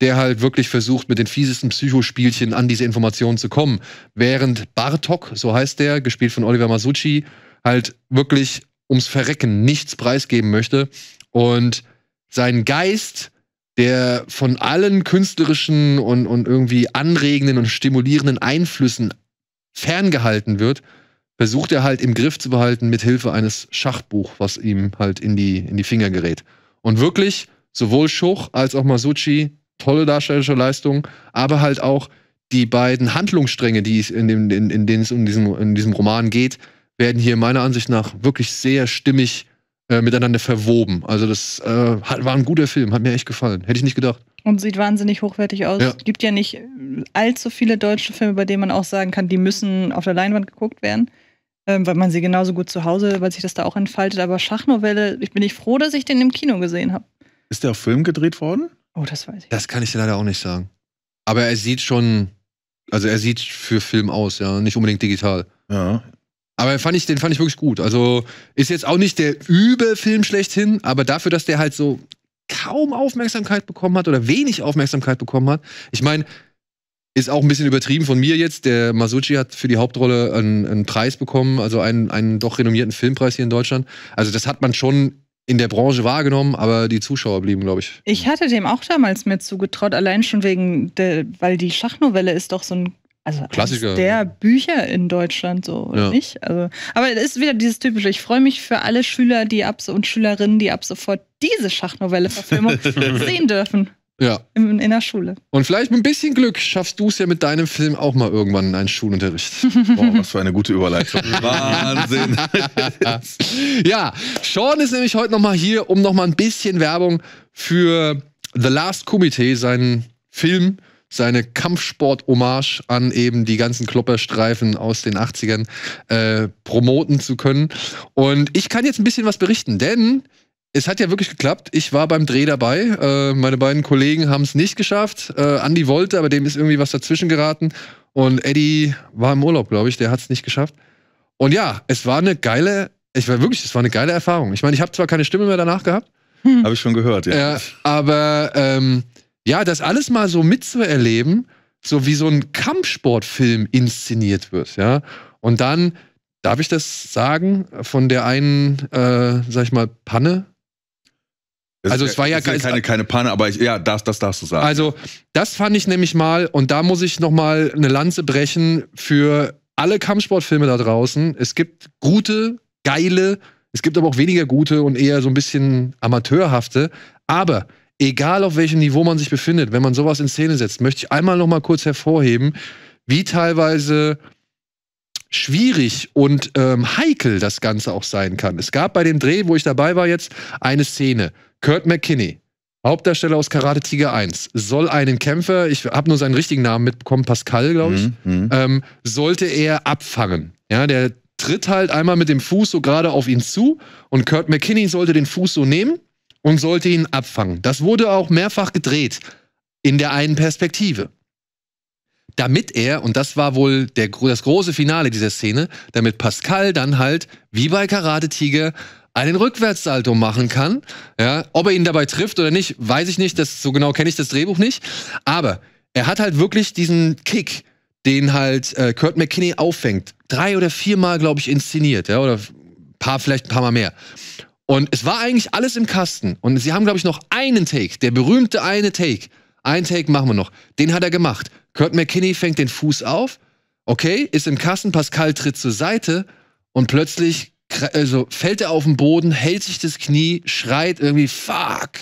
der halt wirklich versucht, mit den fiesesten Psychospielchen an diese Informationen zu kommen. Während Bartok, so heißt der, gespielt von Oliver Masucci, halt wirklich ums Verrecken nichts preisgeben möchte und sein Geist der von allen künstlerischen und, und irgendwie anregenden und stimulierenden Einflüssen ferngehalten wird, versucht er halt im Griff zu behalten mit Hilfe eines Schachbuch, was ihm halt in die, in die Finger gerät. Und wirklich, sowohl Schuch als auch Masucci, tolle darstellerische Leistung, aber halt auch die beiden Handlungsstränge, die es in, dem, in, in denen es um diesen, in diesem Roman geht, werden hier meiner Ansicht nach wirklich sehr stimmig äh, miteinander verwoben. Also das äh, hat, war ein guter Film, hat mir echt gefallen. Hätte ich nicht gedacht. Und sieht wahnsinnig hochwertig aus. Ja. Gibt ja nicht allzu viele deutsche Filme, bei denen man auch sagen kann, die müssen auf der Leinwand geguckt werden. Ähm, weil man sie genauso gut zu Hause, weil sich das da auch entfaltet. Aber Schachnovelle, ich bin nicht froh, dass ich den im Kino gesehen habe. Ist der auf Film gedreht worden? Oh, das weiß ich. Das kann ich dir leider auch nicht sagen. Aber er sieht schon, also er sieht für Film aus, ja, nicht unbedingt digital. Ja, aber fand ich, den fand ich wirklich gut. Also ist jetzt auch nicht der Überfilm schlechthin, aber dafür, dass der halt so kaum Aufmerksamkeit bekommen hat oder wenig Aufmerksamkeit bekommen hat. Ich meine, ist auch ein bisschen übertrieben von mir jetzt. Der Masucci hat für die Hauptrolle einen, einen Preis bekommen, also einen, einen doch renommierten Filmpreis hier in Deutschland. Also das hat man schon in der Branche wahrgenommen, aber die Zuschauer blieben, glaube ich. Ich hatte dem auch damals mir zugetraut, allein schon wegen, der, weil die Schachnovelle ist doch so ein also Klassiker. der Bücher in Deutschland so, oder ja. nicht? Also, aber es ist wieder dieses typische, ich freue mich für alle Schüler, die ab und Schülerinnen, die ab sofort diese Schachnovelle-Verfilmung sehen dürfen. Ja. In, in, der Schule. Und vielleicht mit ein bisschen Glück schaffst du es ja mit deinem Film auch mal irgendwann in einen Schulunterricht. Boah, was für eine gute Überleitung. Wahnsinn. ja, Sean ist nämlich heute nochmal hier, um nochmal ein bisschen Werbung für The Last Committee, seinen Film seine Kampfsport-Hommage an eben die ganzen Klopperstreifen aus den 80ern äh, promoten zu können. Und ich kann jetzt ein bisschen was berichten, denn es hat ja wirklich geklappt. Ich war beim Dreh dabei. Äh, meine beiden Kollegen haben es nicht geschafft. Äh, Andy wollte, aber dem ist irgendwie was dazwischen geraten. Und Eddie war im Urlaub, glaube ich. Der hat es nicht geschafft. Und ja, es war eine geile, ich war wirklich, es war eine geile Erfahrung. Ich meine, ich habe zwar keine Stimme mehr danach gehabt. Hm. Habe ich schon gehört, ja. Äh, aber ähm, ja, das alles mal so mitzuerleben, so wie so ein Kampfsportfilm inszeniert wird, ja. Und dann, darf ich das sagen, von der einen, äh, sag ich mal, Panne? Es also es war ja, keine, keine, keine Panne, aber ich, ja, das, das darfst du sagen. Also das fand ich nämlich mal, und da muss ich noch mal eine Lanze brechen für alle Kampfsportfilme da draußen. Es gibt gute, geile, es gibt aber auch weniger gute und eher so ein bisschen amateurhafte. Aber egal auf welchem Niveau man sich befindet, wenn man sowas in Szene setzt, möchte ich einmal noch mal kurz hervorheben, wie teilweise schwierig und ähm, heikel das Ganze auch sein kann. Es gab bei dem Dreh, wo ich dabei war jetzt, eine Szene. Kurt McKinney, Hauptdarsteller aus Karate Tiger 1, soll einen Kämpfer, ich habe nur seinen richtigen Namen mitbekommen, Pascal, glaube ich, mhm, mhm, ähm, sollte er abfangen. Ja, der tritt halt einmal mit dem Fuß so gerade auf ihn zu und Kurt McKinney sollte den Fuß so nehmen und sollte ihn abfangen. Das wurde auch mehrfach gedreht in der einen Perspektive. Damit er, und das war wohl der, das große Finale dieser Szene, damit Pascal dann halt, wie bei Karate Tiger, einen Rückwärtssalto machen kann. Ja, ob er ihn dabei trifft oder nicht, weiß ich nicht. Das, so genau kenne ich das Drehbuch nicht. Aber er hat halt wirklich diesen Kick, den halt äh, Kurt McKinney auffängt. Drei oder viermal, glaube ich, inszeniert. Ja, oder paar, vielleicht ein paar Mal mehr. Und es war eigentlich alles im Kasten. Und sie haben, glaube ich, noch einen Take, der berühmte eine Take. Einen Take machen wir noch. Den hat er gemacht. Kurt McKinney fängt den Fuß auf. Okay, ist im Kasten. Pascal tritt zur Seite. Und plötzlich also, fällt er auf den Boden, hält sich das Knie, schreit irgendwie, fuck.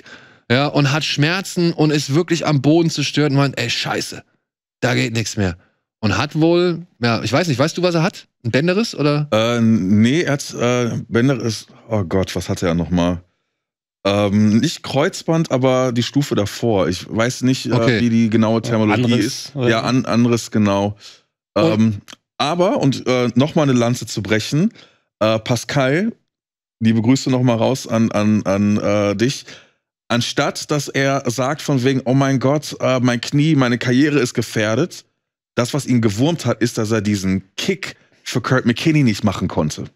Ja, und hat Schmerzen und ist wirklich am Boden zerstört und meint, ey, scheiße, da geht nichts mehr. Und hat wohl, ja, ich weiß nicht, weißt du, was er hat? Ein Benderis oder? Äh, nee, er hat äh, Benderis, oh Gott, was hatte er nochmal? Ähm, nicht Kreuzband, aber die Stufe davor. Ich weiß nicht, äh, okay. äh, wie die genaue äh, Terminologie anderes, ist. Oder? Ja, an, anderes genau. Ähm, oh. Aber, und äh, nochmal eine Lanze zu brechen, äh, Pascal, liebe Grüße nochmal raus an, an, an äh, dich. Anstatt, dass er sagt von wegen, oh mein Gott, äh, mein Knie, meine Karriere ist gefährdet, das, was ihn gewurmt hat, ist, dass er diesen Kick für Kurt McKinney nicht machen konnte.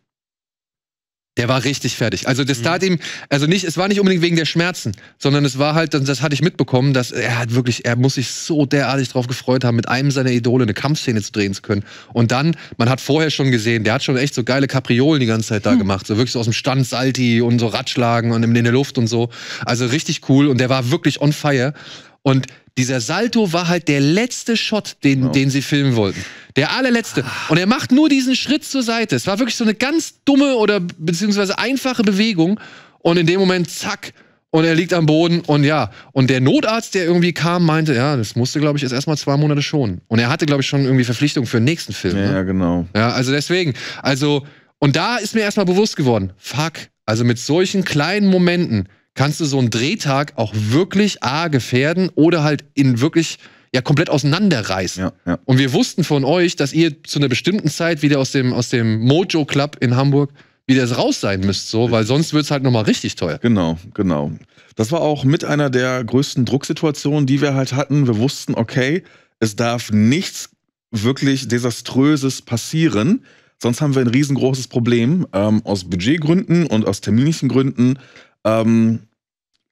Der war richtig fertig. Also das mhm. tat ihm, also nicht, es war nicht unbedingt wegen der Schmerzen, sondern es war halt, das hatte ich mitbekommen, dass er hat wirklich, er muss sich so derartig drauf gefreut haben, mit einem seiner Idole eine Kampfszene zu drehen zu können. Und dann, man hat vorher schon gesehen, der hat schon echt so geile Kapriolen die ganze Zeit da mhm. gemacht, so wirklich so aus dem Stand Salti und so Ratschlagen und in der Luft und so. Also richtig cool und der war wirklich on fire. Und dieser Salto war halt der letzte Shot, den, genau. den sie filmen wollten. Der allerletzte. Und er macht nur diesen Schritt zur Seite. Es war wirklich so eine ganz dumme oder beziehungsweise einfache Bewegung. Und in dem Moment, zack, und er liegt am Boden und ja. Und der Notarzt, der irgendwie kam, meinte, ja, das musste, glaube ich, jetzt erstmal zwei Monate schonen. Und er hatte, glaube ich, schon irgendwie Verpflichtungen für den nächsten Film. Ne? Ja, ne? genau. Ja, also deswegen. Also, und da ist mir erstmal bewusst geworden, fuck, also mit solchen kleinen Momenten kannst du so einen Drehtag auch wirklich A gefährden oder halt in wirklich ja komplett auseinanderreißen. Ja, ja. Und wir wussten von euch, dass ihr zu einer bestimmten Zeit wieder aus dem, aus dem Mojo Club in Hamburg wieder raus sein müsst, so, weil sonst wird es halt nochmal richtig teuer. Genau, genau. Das war auch mit einer der größten Drucksituationen, die wir halt hatten. Wir wussten, okay, es darf nichts wirklich Desaströses passieren. Sonst haben wir ein riesengroßes Problem ähm, aus Budgetgründen und aus terminlichen Gründen. Ähm,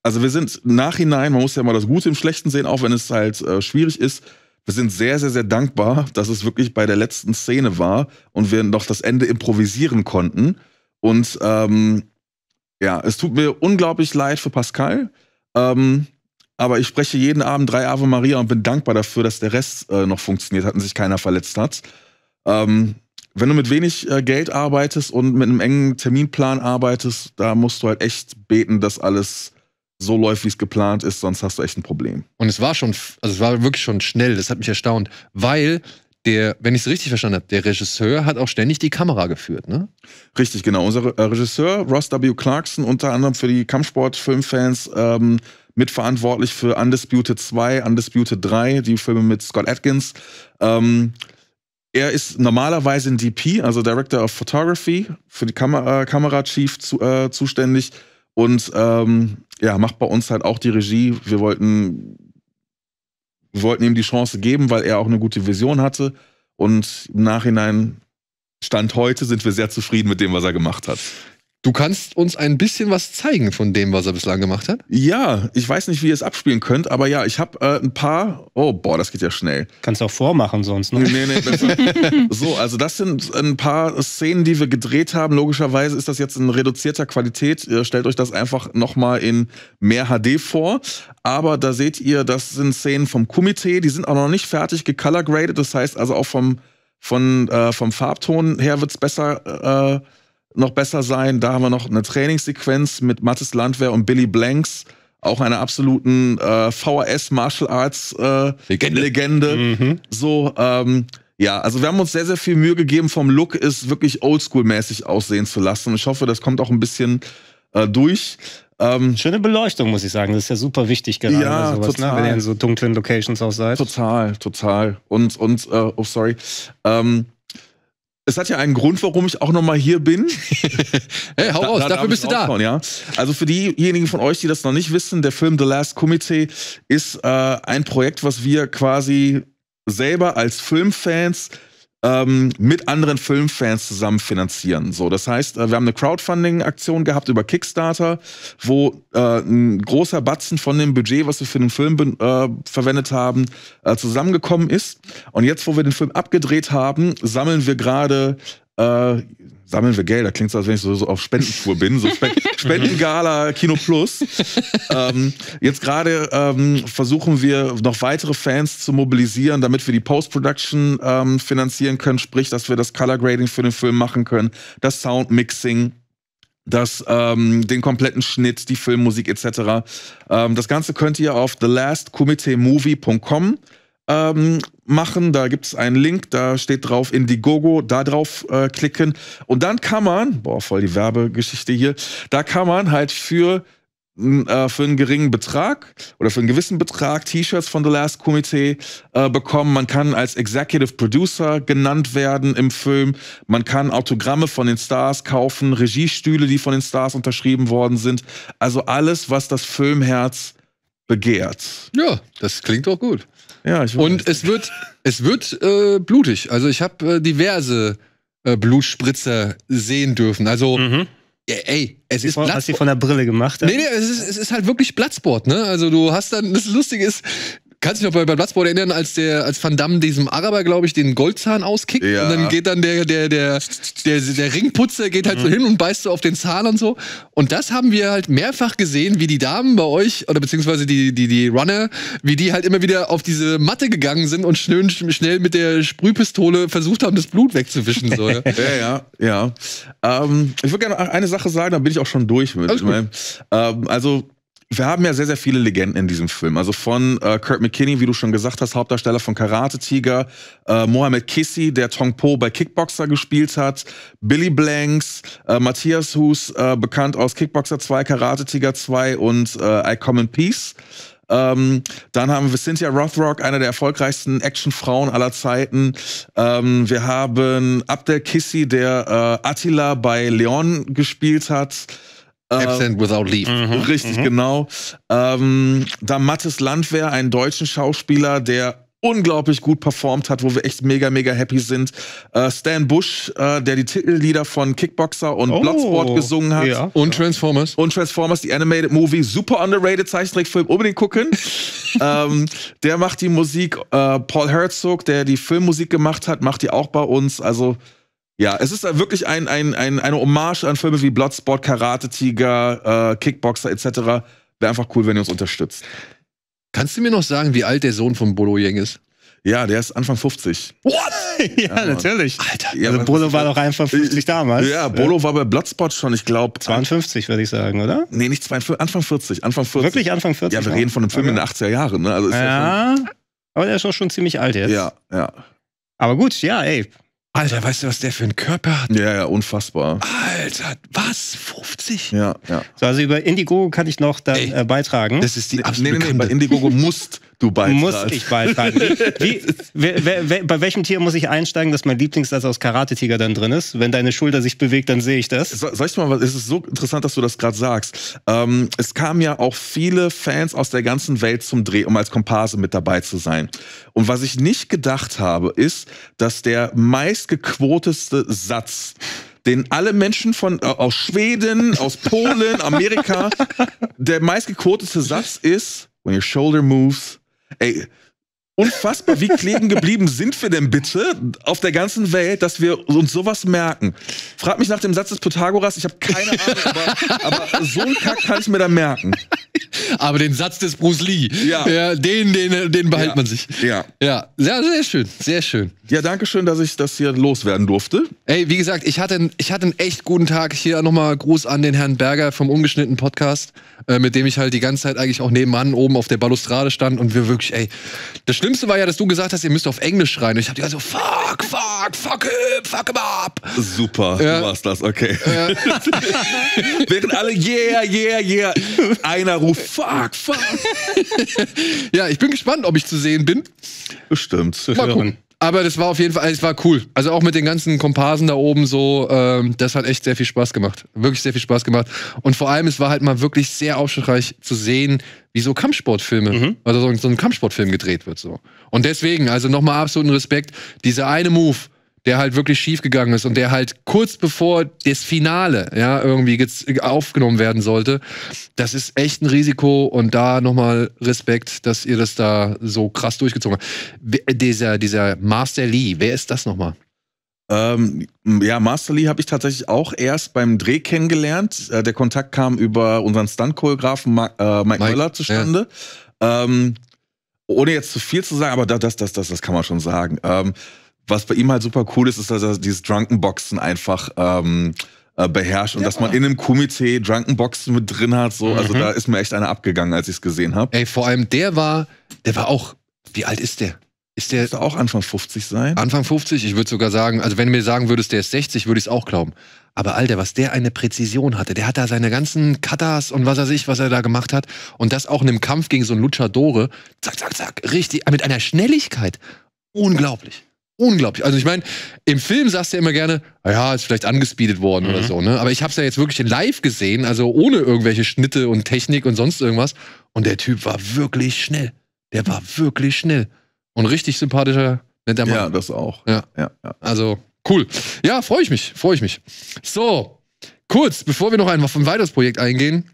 also wir sind nachhinein, man muss ja mal das Gute im Schlechten sehen, auch wenn es halt äh, schwierig ist. Wir sind sehr, sehr, sehr dankbar, dass es wirklich bei der letzten Szene war und wir noch das Ende improvisieren konnten. Und ähm, ja, es tut mir unglaublich leid für Pascal. Ähm, aber ich spreche jeden Abend drei Ave Maria und bin dankbar dafür, dass der Rest äh, noch funktioniert hat und sich keiner verletzt hat. Ähm, wenn du mit wenig äh, Geld arbeitest und mit einem engen Terminplan arbeitest, da musst du halt echt beten, dass alles so läuft, wie es geplant ist, sonst hast du echt ein Problem. Und es war schon, also es war wirklich schon schnell, das hat mich erstaunt, weil der, wenn ich es richtig verstanden habe, der Regisseur hat auch ständig die Kamera geführt, ne? Richtig, genau. Unser äh, Regisseur Ross W. Clarkson, unter anderem für die Kampfsport-Filmfans, ähm, mitverantwortlich für Undisputed 2, Undisputed 3, die Filme mit Scott Atkins. Ähm, er ist normalerweise ein DP, also Director of Photography, für die Kam äh, Kamera-Chief zu, äh, zuständig. Und ähm, ja, macht bei uns halt auch die Regie. Wir wollten, wir wollten ihm die Chance geben, weil er auch eine gute Vision hatte. Und im Nachhinein, Stand heute, sind wir sehr zufrieden mit dem, was er gemacht hat. Du kannst uns ein bisschen was zeigen von dem, was er bislang gemacht hat? Ja, ich weiß nicht, wie ihr es abspielen könnt, aber ja, ich habe äh, ein paar. Oh, boah, das geht ja schnell. Kannst du auch vormachen sonst, ne? Nee, nee, besser. so, also das sind ein paar Szenen, die wir gedreht haben. Logischerweise ist das jetzt in reduzierter Qualität. Ihr stellt euch das einfach nochmal in mehr HD vor. Aber da seht ihr, das sind Szenen vom Komitee. Die sind auch noch nicht fertig gecolor Das heißt also auch vom, von, äh, vom Farbton her wird es besser. Äh, noch besser sein. Da haben wir noch eine Trainingssequenz mit Mattes Landwehr und Billy Blanks, auch einer absoluten äh, VHS Martial Arts äh, Legende. Legende. Mhm. So, ähm, ja, also wir haben uns sehr, sehr viel Mühe gegeben, vom Look ist wirklich oldschool-mäßig aussehen zu lassen. Ich hoffe, das kommt auch ein bisschen äh, durch. Ähm, Schöne Beleuchtung, muss ich sagen. Das ist ja super wichtig gerade. Ja, sowas, total. Ne? Wenn ihr in so dunklen Locations auch seid. Total, total. Und, und äh, oh, sorry. Ähm, es hat ja einen Grund, warum ich auch nochmal hier bin. hey, hau da, raus, da, dafür bist du da. ja? Also für diejenigen von euch, die das noch nicht wissen, der Film The Last Committee ist äh, ein Projekt, was wir quasi selber als Filmfans ähm, mit anderen Filmfans zusammen finanzieren. So, das heißt, äh, wir haben eine Crowdfunding-Aktion gehabt über Kickstarter, wo äh, ein großer Batzen von dem Budget, was wir für den Film äh, verwendet haben, äh, zusammengekommen ist. Und jetzt, wo wir den Film abgedreht haben, sammeln wir gerade äh, sammeln wir Geld. Da Klingt so, als wenn ich so, so auf Spendentour bin. So Spe Spendengala Kino Plus. ähm, jetzt gerade ähm, versuchen wir noch weitere Fans zu mobilisieren, damit wir die Post-Production ähm, finanzieren können, sprich, dass wir das Color Grading für den Film machen können, das Soundmixing das, ähm, den kompletten Schnitt, die Filmmusik etc. Ähm, das Ganze könnt ihr auf thelastcommitteemovie.com ähm, machen. Da gibt es einen Link, da steht drauf Indiegogo, da drauf äh, klicken. Und dann kann man, boah, voll die Werbegeschichte hier, da kann man halt für äh, für einen geringen Betrag oder für einen gewissen Betrag T-Shirts von The Last Committee äh, bekommen. Man kann als Executive Producer genannt werden im Film. Man kann Autogramme von den Stars kaufen, Regiestühle, die von den Stars unterschrieben worden sind. Also alles, was das Filmherz begehrt. Ja, das klingt doch gut. Ja, ich weiß. Und es wird, es wird äh, blutig. Also ich habe äh, diverse äh, Blutspritzer sehen dürfen. Also mhm. Ja, ey, es ist Bloodsport. Hast du von der Brille gemacht? Oder? Nee, nee, es ist, es ist halt wirklich Bloodsport, ne? Also du hast dann, das Lustige ist, Kannst du dich noch bei Platzbau erinnern, als der, als Van Damme diesem Araber, glaube ich, den Goldzahn auskickt ja. und dann geht dann der, der, der, der, der Ringputzer geht halt mhm. so hin und beißt so auf den Zahn und so. Und das haben wir halt mehrfach gesehen, wie die Damen bei euch oder beziehungsweise die, die, die Runner, wie die halt immer wieder auf diese Matte gegangen sind und schnell, schnell mit der Sprühpistole versucht haben, das Blut wegzuwischen. So, ja, ja, ja. Ähm, ich würde gerne eine Sache sagen, dann bin ich auch schon durch mit. Ähm, also wir haben ja sehr, sehr viele Legenden in diesem Film. Also von äh, Kurt McKinney, wie du schon gesagt hast, Hauptdarsteller von Karate Tiger, äh, Mohamed Kissi, der Tong Po bei Kickboxer gespielt hat, Billy Blanks, äh, Matthias Hus, äh, bekannt aus Kickboxer 2, Karate Tiger 2 und äh, I Come in Peace. Ähm, dann haben wir Cynthia Rothrock, eine der erfolgreichsten Actionfrauen aller Zeiten. Ähm, wir haben Abdel Kissi, der äh, Attila bei Leon gespielt hat. Absent ähm, without leave. Mhm. Richtig, mhm. genau. Ähm, da Mattes Landwehr, einen deutschen Schauspieler, der unglaublich gut performt hat, wo wir echt mega, mega happy sind. Äh, Stan Bush, äh, der die Titellieder von Kickboxer und oh, Bloodsport gesungen hat. Ja. Und Transformers. Und Transformers, die Animated Movie, super underrated Zeichentrickfilm, unbedingt gucken. ähm, der macht die Musik. Äh, Paul Herzog, der die Filmmusik gemacht hat, macht die auch bei uns. Also ja, es ist wirklich ein, ein, ein, eine Hommage an Filme wie Bloodsport, Karate Tiger, äh, Kickboxer etc. Wäre einfach cool, wenn ihr uns unterstützt. Kannst du mir noch sagen, wie alt der Sohn von Bolo Yang ist? Ja, der ist Anfang 50. What? ja, ja natürlich. Alter. Ja, also Bolo war doch einfach 50 damals. Ja, Bolo ja. war bei Bloodspot schon, ich glaube. 52, würde ich sagen, oder? Nee, nicht 52, Anfang 40. Anfang 40. Wirklich Anfang 40? Ja, wir reden von einem Film okay. in den 80er Jahren. Ne? Also ja, schon, aber der ist auch schon ziemlich alt jetzt. Ja, ja. Aber gut, ja, ey. Alter, weißt du, was der für einen Körper hat? Ja, ja, unfassbar. Alter, was? 50? Ja, ja. So, also über Indiegogo kann ich noch dann äh, beitragen. Das ist die absolute nee, nee, nee, bei Indiegogo musst du beitragen. Muss ich beitragen. Wie, wie, wer, wer, bei welchem Tier muss ich einsteigen, dass mein Lieblingssatz aus Karate-Tiger dann drin ist? Wenn deine Schulter sich bewegt, dann sehe ich das. So, soll ich mal was? Es ist so interessant, dass du das gerade sagst. Ähm, es kamen ja auch viele Fans aus der ganzen Welt zum Dreh, um als Komparse mit dabei zu sein. Und was ich nicht gedacht habe, ist, dass der meistgequoteste Satz den alle Menschen von äh, aus Schweden, aus Polen, Amerika, der meistgequotete Satz ist: When your shoulder moves, Hey, unfassbar, wie kleben geblieben sind wir denn bitte auf der ganzen Welt, dass wir uns sowas merken? Frag mich nach dem Satz des Pythagoras, ich habe keine Ahnung, aber, aber so einen Kack kann ich mir da merken. Aber den Satz des Bruce Lee, ja. ja den, den, den behält ja. man sich. Ja. ja. Ja, sehr schön, sehr schön. Ja, danke schön, dass ich das hier loswerden durfte. Ey, wie gesagt, ich hatte, ich hatte einen echt guten Tag. Hier nochmal Gruß an den Herrn Berger vom ungeschnittenen Podcast, äh, mit dem ich halt die ganze Zeit eigentlich auch nebenan oben auf der Balustrade stand und wir wirklich, ey, das Schlimmste Schlimmste war ja, dass du gesagt hast, ihr müsst auf Englisch schreien. ich hab die ganze so, fuck, fuck, fuck him, fuck him up. Super, ja. du warst das, okay. Ja. Während alle, yeah, yeah, yeah, einer ruft, fuck, fuck. ja, ich bin gespannt, ob ich zu sehen bin. Bestimmt. Mal hören. gucken. Aber das war auf jeden Fall, also es war cool. Also auch mit den ganzen Komparsen da oben so, ähm, das hat echt sehr viel Spaß gemacht. Wirklich sehr viel Spaß gemacht. Und vor allem, es war halt mal wirklich sehr aufschlussreich zu sehen, wie so Kampfsportfilme, mhm. also so so ein Kampfsportfilm gedreht wird so. Und deswegen, also nochmal absoluten Respekt, dieser eine Move, der halt wirklich schief gegangen ist und der halt kurz bevor das Finale ja irgendwie aufgenommen werden sollte, das ist echt ein Risiko und da nochmal Respekt, dass ihr das da so krass durchgezogen habt. Äh, dieser, dieser Master Lee, wer ist das nochmal? Ähm, ja, Master Lee habe ich tatsächlich auch erst beim Dreh kennengelernt. Äh, der Kontakt kam über unseren Stunt-Choreografen Ma äh, Mike, Mike Möller zustande. Ja. Ähm, ohne jetzt zu viel zu sagen, aber das, das, das, das, das kann man schon sagen. Ähm, was bei ihm halt super cool ist, ist, dass er dieses Drunkenboxen einfach ähm, äh, beherrscht und ja. dass man in einem Kumite Drunkenboxen mit drin hat. So. Also mhm. da ist mir echt einer abgegangen, als ich es gesehen habe. Ey, vor allem der war, der war auch, wie alt ist der? Ist der, auch Anfang 50 sein? Anfang 50, ich würde sogar sagen, also wenn du mir sagen würdest, der ist 60, würde ich es auch glauben. Aber Alter, was der eine Präzision hatte, der hat da seine ganzen Katas und was er sich, was er da gemacht hat. Und das auch in einem Kampf gegen so einen Luchadore, zack, zack, zack, richtig, mit einer Schnelligkeit. Unglaublich unglaublich. Also ich meine, im Film sagst du ja immer gerne, ah ja, ist vielleicht angespeedet worden mhm. oder so, ne? Aber ich habe es ja jetzt wirklich in live gesehen, also ohne irgendwelche Schnitte und Technik und sonst irgendwas. Und der Typ war wirklich schnell. Der war wirklich schnell. Und richtig sympathischer, netter Mann. Ja, das auch. Ja. ja, ja. Also, cool. Ja, freue ich mich, freue ich mich. So, kurz, bevor wir noch ein, auf ein weiteres Projekt eingehen,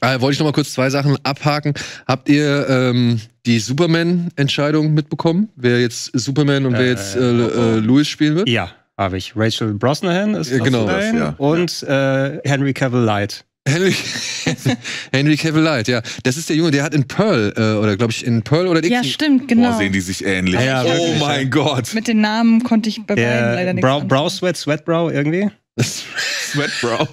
äh, wollte ich noch mal kurz zwei Sachen abhaken. Habt ihr ähm, die Superman-Entscheidung mitbekommen? Wer jetzt Superman und wer jetzt äh, äh, äh Louis spielen wird? Ja, habe ich. Rachel Brosnahan ist äh, genau. das, ja. und Henry Cavill Light. Henry, Henry Cavill Light, ja. Das ist der Junge, der hat in Pearl, äh, oder glaube ich, in Pearl oder in Ja, stimmt, genau. Boah, sehen die sich ähnlich. Ja, ja, oh wirklich, mein ja. Gott. Mit den Namen konnte ich bei beiden leider nicht. Brow, Brow, Sweat, Brow irgendwie? Sweat Bro.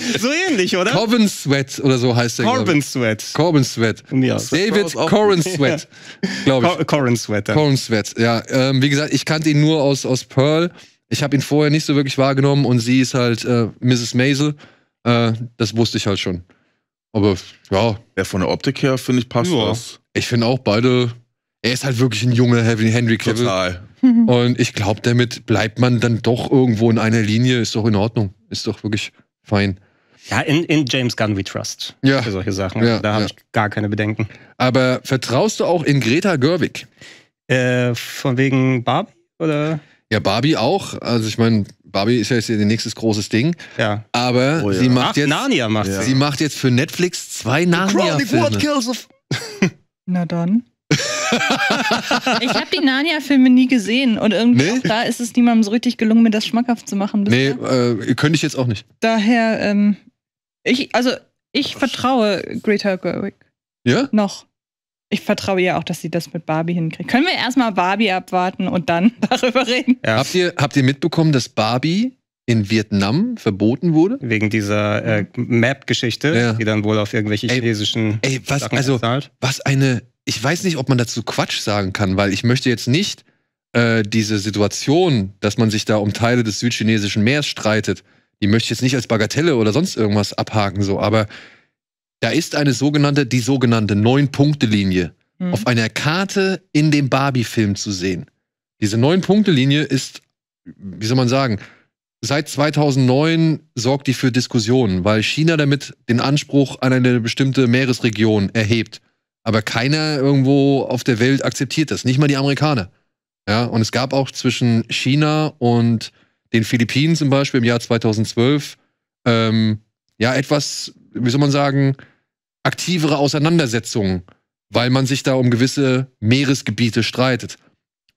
so ähnlich, oder? Corbin Sweat oder so heißt der. Corbin Sweat. Corbin Sweat. Ja, David Corin Sweat, glaube ich. Corin Sweat. Ja. Corin Sweat, ja. Ähm, wie gesagt, ich kannte ihn nur aus, aus Pearl. Ich habe ihn vorher nicht so wirklich wahrgenommen und sie ist halt äh, Mrs. Maisel. Äh, das wusste ich halt schon. Aber ja. Ja, von der Optik her finde ich passt ja. das. Ich finde auch beide er ist halt wirklich ein junger Henry Cavill. Total. Und ich glaube, damit bleibt man dann doch irgendwo in einer Linie. Ist doch in Ordnung. Ist doch wirklich fein. Ja, in, in James Gunn we trust. Ja. Für solche Sachen. Ja, da habe ja. ich gar keine Bedenken. Aber vertraust du auch in Greta Gerwig? Äh, von wegen Barbie? Oder? Ja, Barbie auch. Also ich meine, Barbie ist ja jetzt ihr nächstes großes Ding. Ja. Aber oh, ja. sie macht Ach, jetzt. Narnia macht sie. Sie macht jetzt für Netflix zwei Narnia-Filme. Chronic What Kills of. Na dann. ich habe die Narnia-Filme nie gesehen und irgendwie nee? da ist es niemandem so richtig gelungen, mir das schmackhaft zu machen. Bisher. Nee, äh, könnte ich jetzt auch nicht. Daher, ähm, ich, also ich Ach, vertraue Greta Gerwig. Ja? Noch. Ich vertraue ihr auch, dass sie das mit Barbie hinkriegt. Können wir erstmal Barbie abwarten und dann darüber reden? Ja. Habt, ihr, habt ihr mitbekommen, dass Barbie in Vietnam verboten wurde. Wegen dieser äh, Map-Geschichte, ja. die dann wohl auf irgendwelche chinesischen. Ey, was, also, was eine ich weiß nicht, ob man dazu Quatsch sagen kann, weil ich möchte jetzt nicht äh, diese Situation, dass man sich da um Teile des südchinesischen Meeres streitet, die möchte ich jetzt nicht als Bagatelle oder sonst irgendwas abhaken, so, aber da ist eine sogenannte, die sogenannte Neun-Punkte-Linie mhm. auf einer Karte in dem Barbie-Film zu sehen. Diese Neun-Punkte-Linie ist, wie soll man sagen, seit 2009 sorgt die für Diskussionen, weil China damit den Anspruch an eine bestimmte Meeresregion erhebt. Aber keiner irgendwo auf der Welt akzeptiert das, nicht mal die Amerikaner. Ja, und es gab auch zwischen China und den Philippinen zum Beispiel im Jahr 2012 ähm, ja etwas, wie soll man sagen, aktivere Auseinandersetzungen, weil man sich da um gewisse Meeresgebiete streitet.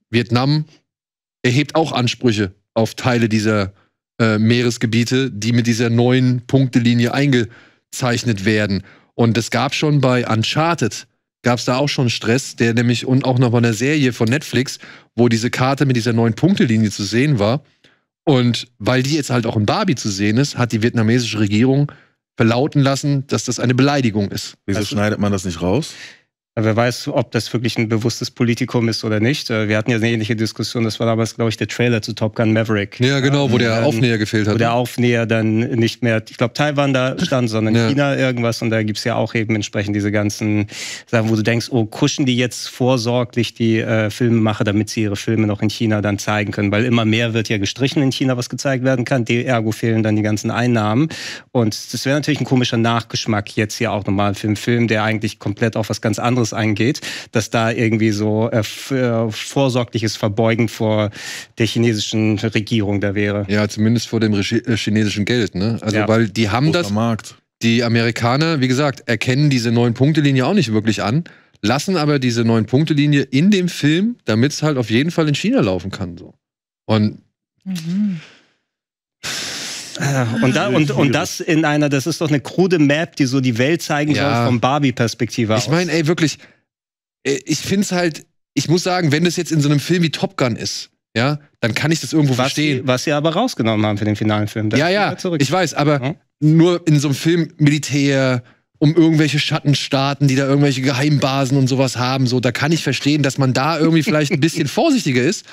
Vietnam erhebt auch Ansprüche auf Teile dieser äh, Meeresgebiete, die mit dieser neuen Punktelinie eingezeichnet werden. Und es gab schon bei Uncharted gab es da auch schon Stress, der nämlich und auch noch mal einer Serie von Netflix, wo diese Karte mit dieser neuen Punktelinie zu sehen war. Und weil die jetzt halt auch in Barbie zu sehen ist, hat die vietnamesische Regierung verlauten lassen, dass das eine Beleidigung ist. Wieso also, schneidet man das nicht raus? Äh, wer weiß, ob das wirklich ein bewusstes Politikum ist oder nicht. Äh, wir hatten ja eine ähnliche Diskussion, das war damals, glaube ich, der Trailer zu Top Gun Maverick. Ja, genau, wo der ähm, Aufnäher gefehlt hat. Wo der ne? Aufnäher dann nicht mehr, ich glaube, Taiwan da stand, sondern ja. China irgendwas. Und da gibt es ja auch eben entsprechend diese ganzen Sachen, wo du denkst, oh, kuschen die jetzt vorsorglich die äh, Filmemacher, damit sie ihre Filme noch in China dann zeigen können. Weil immer mehr wird ja gestrichen in China, was gezeigt werden kann. De ergo fehlen dann die ganzen Einnahmen. Und das wäre natürlich ein komischer Nachgeschmack jetzt hier auch nochmal für einen Film, der eigentlich komplett auf was ganz anderes anderes angeht, dass da irgendwie so äh, äh vorsorgliches Verbeugen vor der chinesischen Regierung da wäre. Ja, zumindest vor dem Regi äh, chinesischen Geld, ne? Also ja. weil die haben Großer das. Markt. Die Amerikaner, wie gesagt, erkennen diese neun Punktelinie auch nicht wirklich an, lassen aber diese neun Punktelinie in dem Film, damit es halt auf jeden Fall in China laufen kann. So. Und mhm. Äh, und, da, und, und das in einer, das ist doch eine krude Map, die so die Welt zeigen ja. soll, von Barbie-Perspektive aus. Ich meine, ey, wirklich, äh, ich finde es halt, ich muss sagen, wenn das jetzt in so einem Film wie Top Gun ist, ja, dann kann ich das irgendwo was verstehen. Sie, was sie aber rausgenommen haben für den finalen Film. Das ja, ja, ich weiß, aber ja. nur in so einem Film Militär, um irgendwelche Schattenstaaten, die da irgendwelche Geheimbasen und sowas haben, so, da kann ich verstehen, dass man da irgendwie vielleicht ein bisschen vorsichtiger ist,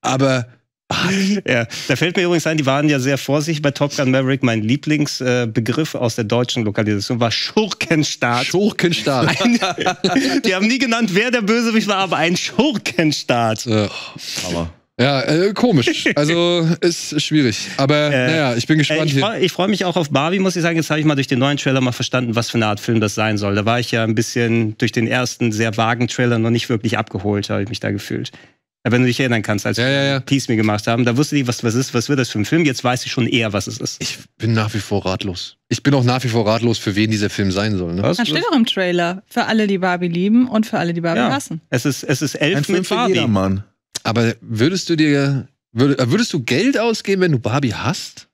aber ja, da fällt mir übrigens ein, die waren ja sehr vorsichtig bei Top Gun Maverick. Mein Lieblingsbegriff äh, aus der deutschen Lokalisation war Schurkenstaat. Schurkenstaat. Ein, die haben nie genannt, wer der Bösewicht war, aber ein Schurkenstaat. Ja, aber. Ja, äh, komisch. Also ist schwierig. Aber äh, naja, ich bin äh, gespannt. Äh, ich freue freu mich auch auf Barbie, muss ich sagen. Jetzt habe ich mal durch den neuen Trailer mal verstanden, was für eine Art Film das sein soll. Da war ich ja ein bisschen durch den ersten sehr vagen Trailer noch nicht wirklich abgeholt, habe ich mich da gefühlt wenn du dich erinnern kannst, als ja, ja, ja. Peace Me gemacht haben, da wusste ich, was, was ist, was wird das für ein Film. Jetzt weiß ich schon eher, was es ist. Ich bin nach wie vor ratlos. Ich bin auch nach wie vor ratlos, für wen dieser Film sein soll. Ne? Das steht doch im Trailer. Für alle, die Barbie lieben und für alle, die Barbie hassen. Es ist, es ist elf ein Film mit Barbie. Für jedermann. Aber würdest du dir, würd, würdest du Geld ausgeben, wenn du Barbie hast?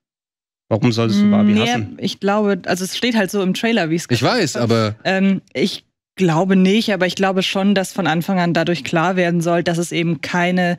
Warum solltest du Barbie nee, hassen? Ich glaube, also es steht halt so im Trailer, wie es Ich weiß, aber. Ähm, ich glaube nicht, aber ich glaube schon, dass von Anfang an dadurch klar werden soll, dass es eben keine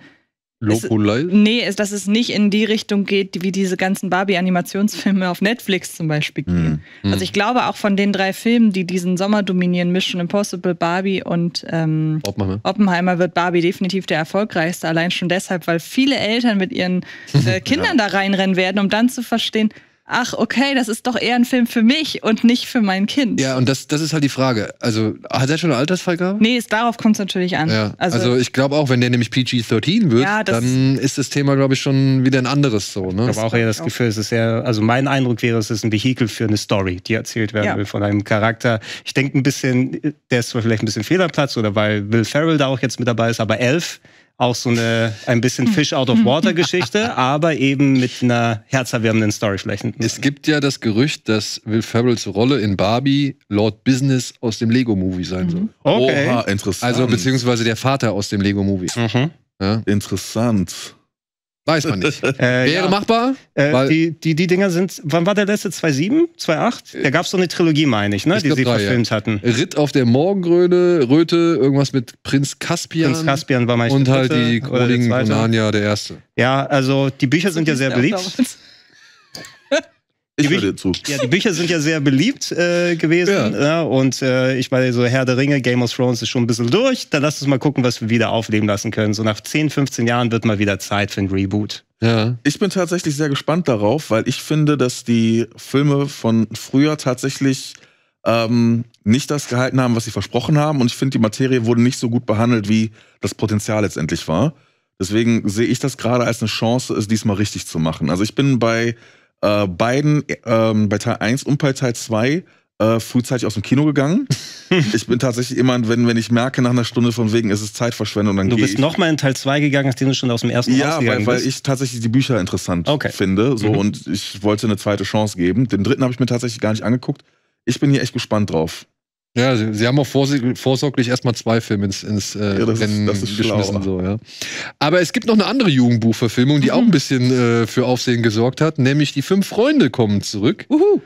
Lokulei? Nee, es, dass es nicht in die Richtung geht, wie diese ganzen Barbie-Animationsfilme auf Netflix zum Beispiel hm, gehen. Mm. Also ich glaube auch von den drei Filmen, die diesen Sommer dominieren, Mission Impossible, Barbie und ähm, Oppenheimer. Oppenheimer. wird Barbie definitiv der erfolgreichste. Allein schon deshalb, weil viele Eltern mit ihren äh, Kindern ja. da reinrennen werden, um dann zu verstehen, ach, okay, das ist doch eher ein Film für mich und nicht für mein Kind. Ja, und das, das ist halt die Frage. Also, hat er schon eine Altersfreigabe? Nee, ist, darauf kommt es natürlich an. Ja. Also, also, ich glaube auch, wenn der nämlich PG-13 wird, ja, dann ist das Thema, glaube ich, schon wieder ein anderes so. Ne? Ich habe auch eher das Gefühl, es ist eher, also mein Eindruck wäre, es ist ein Vehikel für eine Story, die erzählt werden ja. will von einem Charakter. Ich denke ein bisschen, der ist zwar vielleicht ein bisschen Fehlerplatz oder weil Will Ferrell da auch jetzt mit dabei ist, aber Elf auch so eine ein bisschen hm. Fish out of hm. Water Geschichte, aber eben mit einer herzerwärmenden Story vielleicht. Es gibt ja das Gerücht, dass Will Ferrells Rolle in Barbie Lord Business aus dem Lego Movie sein mhm. soll. Okay. Oha, also interessant. Also beziehungsweise der Vater aus dem Lego Movie. Mhm. Ja? Interessant. Weiß man nicht. Äh, Wäre ja. machbar? Äh, die, die, die Dinger sind, wann war der letzte? 2,7? 2,8? Da gab es so eine Trilogie, meine ich, ne? Ich die sie drei, verfilmt ja. hatten. Ritt auf der Morgenröte, Röte, irgendwas mit Prinz Kaspian. Prinz Kaspian war mein Und halt die Kollegen von Narnia, der erste. Ja, also die Bücher sind ja sehr beliebt. Ich die Bücher, zu. Ja, die Bücher sind ja sehr beliebt äh, gewesen. Ja. Ja, ne? und äh, ich meine, so Herr der Ringe, Game of Thrones ist schon ein bisschen durch. Dann lass uns mal gucken, was wir wieder aufleben lassen können. So nach 10, 15 Jahren wird mal wieder Zeit für ein Reboot. Ja. Ich bin tatsächlich sehr gespannt darauf, weil ich finde, dass die Filme von früher tatsächlich ähm, nicht das gehalten haben, was sie versprochen haben. Und ich finde, die Materie wurde nicht so gut behandelt, wie das Potenzial letztendlich war. Deswegen sehe ich das gerade als eine Chance, es diesmal richtig zu machen. Also ich bin bei äh, beiden ähm, bei Teil 1 und bei Teil 2 äh, frühzeitig aus dem Kino gegangen. ich bin tatsächlich immer, wenn, wenn ich merke nach einer Stunde von wegen, ist es Zeitverschwendung, dann Du bist nochmal in Teil 2 gegangen, nachdem du schon aus dem ersten Ja, weil, weil ich tatsächlich die Bücher interessant okay. finde. So, mhm. Und ich wollte eine zweite Chance geben. Den dritten habe ich mir tatsächlich gar nicht angeguckt. Ich bin hier echt gespannt drauf. Ja, sie, sie haben auch vorsorglich erstmal zwei Filme ins, ins äh, ja, das Rennen ist, das ist geschmissen. So, ja. Aber es gibt noch eine andere Jugendbuchverfilmung, die mhm. auch ein bisschen äh, für Aufsehen gesorgt hat, nämlich Die Fünf Freunde kommen zurück. Uhu.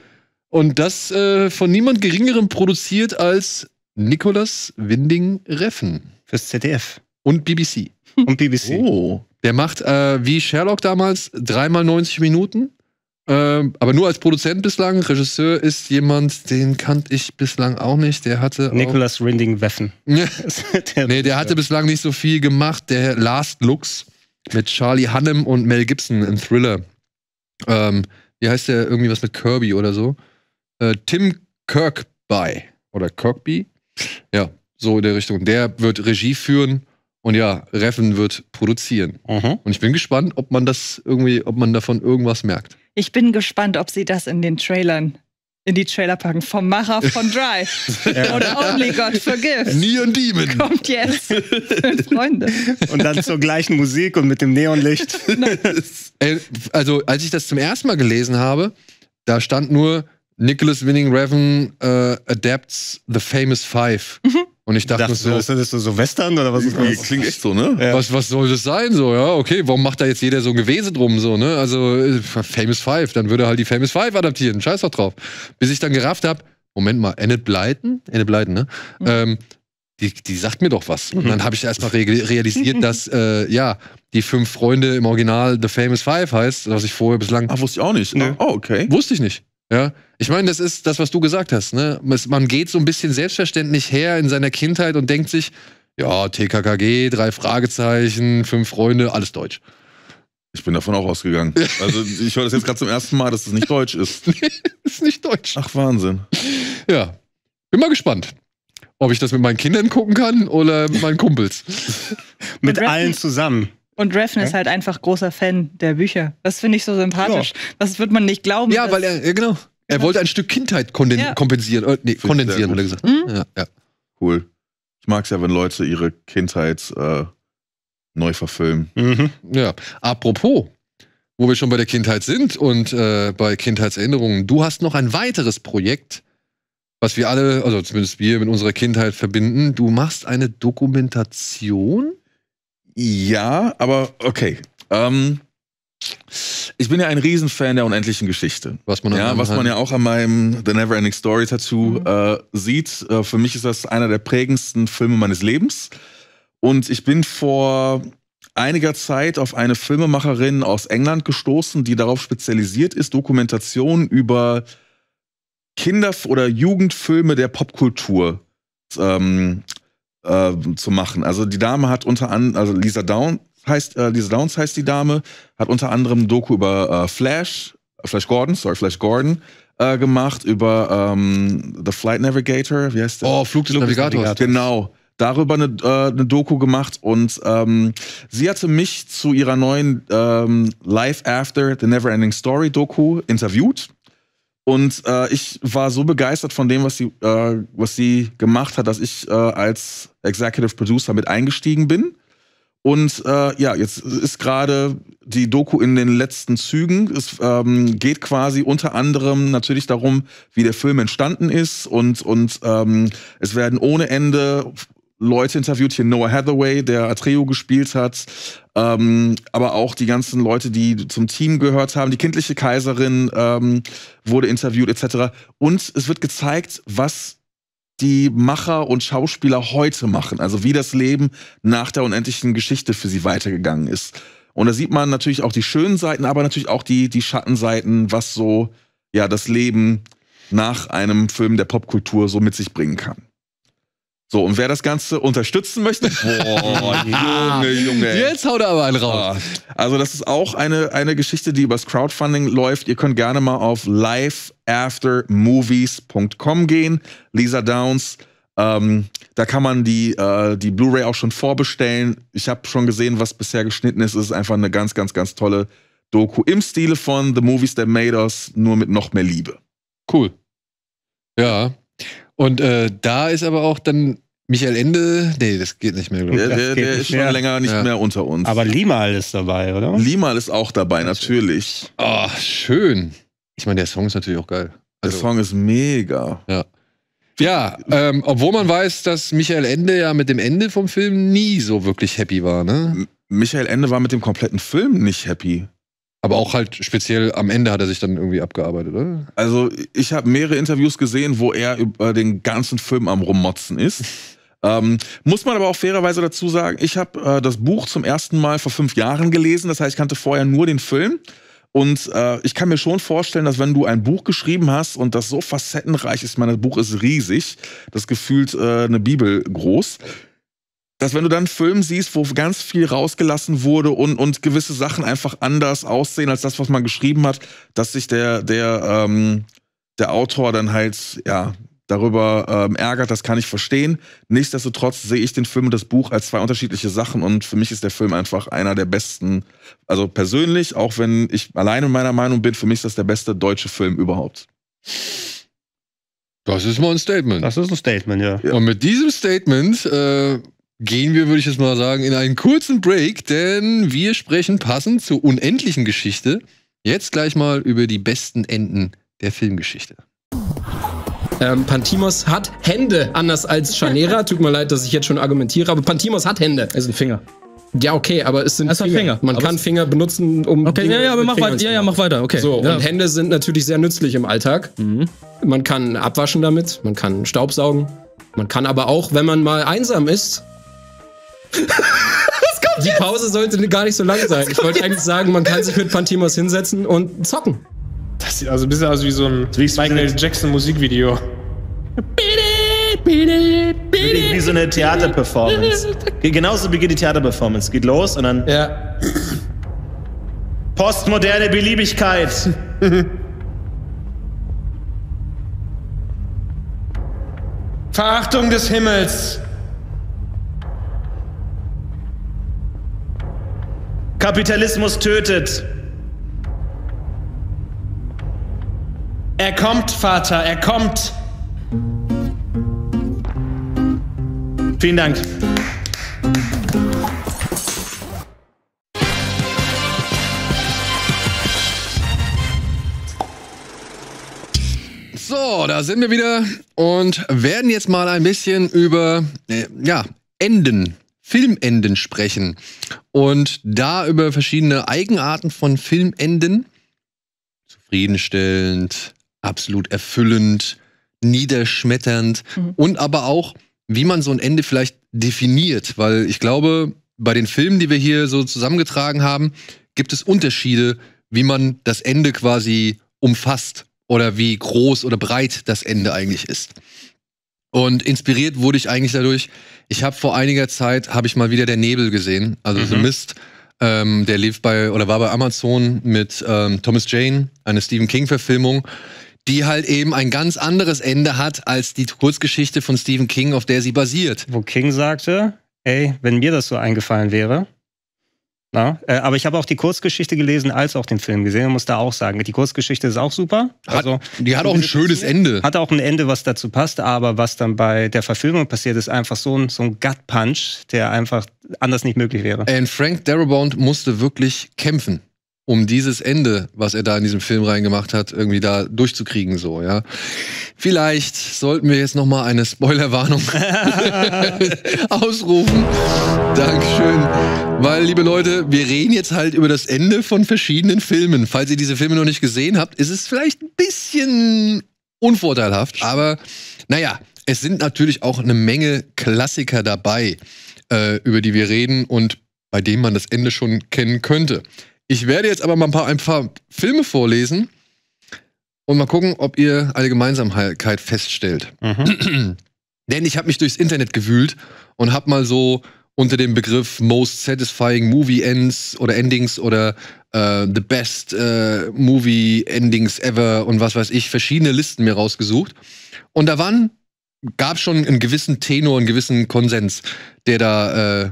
Und das äh, von niemand Geringerem produziert als Nikolas Winding Reffen. Fürs ZDF. Und BBC. Und BBC. Oh. Der macht, äh, wie Sherlock damals, dreimal 90 Minuten. Ähm, aber nur als Produzent bislang. Regisseur ist jemand, den kannte ich bislang auch nicht. Der hatte. Nicholas Rinding Weffen. nee, der hatte bislang nicht so viel gemacht. Der Last Looks mit Charlie Hannem und Mel Gibson, im Thriller. Ähm, wie heißt der? Irgendwie was mit Kirby oder so. Äh, Tim Kirkby oder Kirkby. Ja, so in der Richtung. Der wird Regie führen. Und ja, Reffen wird produzieren. Mhm. Und ich bin gespannt, ob man das irgendwie, ob man davon irgendwas merkt. Ich bin gespannt, ob sie das in den Trailern in die Trailer packen vom Macher von Drive ja. Only God Forgives. Neon Demon. Kommt jetzt. Freunde. Und dann zur gleichen Musik und mit dem Neonlicht. also, als ich das zum ersten Mal gelesen habe, da stand nur Nicholas Winning Revan äh, adapts The Famous Five. Mhm. Und ich dachte, ich so, ist das so Western oder was ist das? Klingt echt so, ne? Was, was soll das sein? So, ja, okay, warum macht da jetzt jeder so ein Gewese drum, so, ne? Also, äh, Famous Five, dann würde halt die Famous Five adaptieren, scheiß doch drauf. Bis ich dann gerafft habe, Moment mal, Enid Blyton? Enid Blyton, ne? Mhm. Ähm, die, die sagt mir doch was. Und mhm. dann habe ich erstmal re realisiert, dass äh, ja, die fünf Freunde im Original The Famous Five heißt, was ich vorher bislang. Ah, wusste ich auch nicht. Nee. Ah, oh, okay. Wusste ich nicht. Ja, ich meine, das ist das, was du gesagt hast. Ne? Man geht so ein bisschen selbstverständlich her in seiner Kindheit und denkt sich, ja, TKKG, drei Fragezeichen, fünf Freunde, alles deutsch. Ich bin davon auch ausgegangen. Also ich höre das jetzt gerade zum ersten Mal, dass das nicht deutsch ist. nee, ist nicht deutsch. Ach, Wahnsinn. Ja, bin mal gespannt ob ich das mit meinen Kindern gucken kann oder mit meinen Kumpels. mit allen zusammen. Und Refn ja? ist halt einfach großer Fan der Bücher. Das finde ich so sympathisch. Ja. Das wird man nicht glauben. Ja, weil er, ja, genau. Er wollte ein Stück Kindheit kompensieren. Äh, nee, kondensieren, hat er gesagt. Mhm. Ja, Cool. Ich mag es ja, wenn Leute ihre Kindheit äh, neu verfilmen. Mhm. Ja. Apropos, wo wir schon bei der Kindheit sind und äh, bei Kindheitserinnerungen. Du hast noch ein weiteres Projekt, was wir alle, also zumindest wir mit unserer Kindheit verbinden. Du machst eine Dokumentation ja, aber okay. Ähm, ich bin ja ein Riesenfan der unendlichen Geschichte. Was man, ja, was man ja auch an meinem The Never Ending Story Tattoo mhm. äh, sieht. Äh, für mich ist das einer der prägendsten Filme meines Lebens. Und ich bin vor einiger Zeit auf eine Filmemacherin aus England gestoßen, die darauf spezialisiert ist, Dokumentationen über Kinder- oder Jugendfilme der Popkultur ähm, äh, zu machen. Also die Dame hat unter anderem, also Lisa Down heißt, äh, Lisa Downs heißt die Dame, hat unter anderem ein Doku über äh, Flash, äh, Flash Gordon, sorry, Flash Gordon äh, gemacht, über ähm, The Flight Navigator, wie heißt der? Oh, Flug des Navigators. Genau darüber eine, äh, eine, Doku gemacht und ähm, sie hatte mich zu ihrer neuen ähm, Life After the Neverending Story Doku interviewt und äh, ich war so begeistert von dem, was sie, äh, was sie gemacht hat, dass ich äh, als Executive Producer mit eingestiegen bin. Und äh, ja, jetzt ist gerade die Doku in den letzten Zügen. Es ähm, geht quasi unter anderem natürlich darum, wie der Film entstanden ist. Und, und ähm, es werden ohne Ende Leute interviewt. Hier Noah Hathaway, der Atreo gespielt hat. Ähm, aber auch die ganzen Leute, die zum Team gehört haben, die kindliche Kaiserin ähm, wurde interviewt etc. Und es wird gezeigt, was die Macher und Schauspieler heute machen, also wie das Leben nach der unendlichen Geschichte für sie weitergegangen ist. Und da sieht man natürlich auch die schönen Seiten, aber natürlich auch die, die Schattenseiten, was so ja das Leben nach einem Film der Popkultur so mit sich bringen kann. So, und wer das Ganze unterstützen möchte, boah, Junge, Junge. Jetzt haut er aber einen raus. Ah. Also, das ist auch eine, eine Geschichte, die übers Crowdfunding läuft. Ihr könnt gerne mal auf liveaftermovies.com gehen. Lisa Downs. Ähm, da kann man die, äh, die Blu-ray auch schon vorbestellen. Ich habe schon gesehen, was bisher geschnitten ist. Es ist einfach eine ganz, ganz, ganz tolle Doku im Stile von The Movies That Made Us, nur mit noch mehr Liebe. Cool. Ja, und äh, da ist aber auch dann Michael Ende, nee, das geht nicht mehr. Der, der, der nicht ist schon mehr. länger nicht ja. mehr unter uns. Aber Limal ist dabei, oder? Limal ist auch dabei, natürlich. Oh, schön. Ich meine, der Song ist natürlich auch geil. Also, der Song ist mega. Ja. Ja, ähm, obwohl man weiß, dass Michael Ende ja mit dem Ende vom Film nie so wirklich happy war, ne? Michael Ende war mit dem kompletten Film nicht happy. Aber auch halt speziell am Ende hat er sich dann irgendwie abgearbeitet, oder? Also ich habe mehrere Interviews gesehen, wo er über den ganzen Film am Rummotzen ist. Ähm, muss man aber auch fairerweise dazu sagen, ich habe äh, das Buch zum ersten Mal vor fünf Jahren gelesen. Das heißt, ich kannte vorher nur den Film. Und äh, ich kann mir schon vorstellen, dass wenn du ein Buch geschrieben hast und das so facettenreich ist, ich meine, das Buch ist riesig, das gefühlt äh, eine Bibel groß, dass wenn du dann einen Film siehst, wo ganz viel rausgelassen wurde und, und gewisse Sachen einfach anders aussehen als das, was man geschrieben hat, dass sich der, der, ähm, der Autor dann halt, ja, darüber ähm, ärgert, das kann ich verstehen. Nichtsdestotrotz sehe ich den Film und das Buch als zwei unterschiedliche Sachen und für mich ist der Film einfach einer der besten, also persönlich, auch wenn ich alleine meiner Meinung bin, für mich ist das der beste deutsche Film überhaupt. Das ist mal ein Statement. Das ist ein Statement, ja. ja. Und mit diesem Statement äh, gehen wir, würde ich jetzt mal sagen, in einen kurzen Break, denn wir sprechen passend zur unendlichen Geschichte jetzt gleich mal über die besten Enden der Filmgeschichte. Ähm, Pantimos hat Hände, anders als Chanera. Tut mir leid, dass ich jetzt schon argumentiere, aber Pantimos hat Hände. Es sind Finger. Ja, okay, aber es sind also Finger. Finger. Man aber kann Finger benutzen, um. Okay, Dinge ja, ja, aber mach weiter. Ja, ja, mach weiter. Okay. So, ja. und Hände sind natürlich sehr nützlich im Alltag. Mhm. Man kann abwaschen damit, man kann Staubsaugen. Man kann aber auch, wenn man mal einsam ist, kommt Die Pause sollte gar nicht so lang sein. Ich wollte eigentlich sagen, man kann sich mit Pantimos hinsetzen und zocken. Das sieht also ein bisschen aus wie so ein wie Michael Jackson Musikvideo. Wie so eine Theaterperformance. Genauso beginnt die Theaterperformance. Geht los und dann. Ja. Postmoderne Beliebigkeit. Verachtung des Himmels. Kapitalismus tötet. Er kommt, Vater, er kommt. Vielen Dank. So, da sind wir wieder und werden jetzt mal ein bisschen über, äh, ja, Enden Filmenden sprechen und da über verschiedene Eigenarten von Filmenden, zufriedenstellend, absolut erfüllend, niederschmetternd mhm. und aber auch, wie man so ein Ende vielleicht definiert, weil ich glaube, bei den Filmen, die wir hier so zusammengetragen haben, gibt es Unterschiede, wie man das Ende quasi umfasst oder wie groß oder breit das Ende eigentlich ist. Und inspiriert wurde ich eigentlich dadurch, ich habe vor einiger Zeit, habe ich mal wieder der Nebel gesehen, also mhm. The Mist. Ähm, der lief bei, oder war bei Amazon mit ähm, Thomas Jane, eine Stephen King-Verfilmung, die halt eben ein ganz anderes Ende hat als die Kurzgeschichte von Stephen King, auf der sie basiert. Wo King sagte, ey, wenn mir das so eingefallen wäre, na, äh, aber ich habe auch die Kurzgeschichte gelesen, als auch den Film gesehen und muss da auch sagen, die Kurzgeschichte ist auch super. Also, hat, die hat auch ein schönes dazu, Ende. Hat auch ein Ende, was dazu passt, aber was dann bei der Verfilmung passiert, ist einfach so ein, so ein Gut-Punch, der einfach anders nicht möglich wäre. And Frank Darabont musste wirklich kämpfen um dieses Ende, was er da in diesem Film reingemacht hat, irgendwie da durchzukriegen, so, ja. Vielleicht sollten wir jetzt nochmal eine Spoilerwarnung ausrufen. Dankeschön. Weil, liebe Leute, wir reden jetzt halt über das Ende von verschiedenen Filmen. Falls ihr diese Filme noch nicht gesehen habt, ist es vielleicht ein bisschen unvorteilhaft, aber naja, es sind natürlich auch eine Menge Klassiker dabei, äh, über die wir reden und bei denen man das Ende schon kennen könnte. Ich werde jetzt aber mal ein paar, ein paar Filme vorlesen und mal gucken, ob ihr eine Gemeinsamkeit feststellt. Mhm. Denn ich habe mich durchs Internet gewühlt und habe mal so unter dem Begriff Most Satisfying Movie Ends oder Endings oder äh, The Best äh, Movie Endings Ever und was weiß ich, verschiedene Listen mir rausgesucht. Und da waren, gab schon einen gewissen Tenor, einen gewissen Konsens, der da äh,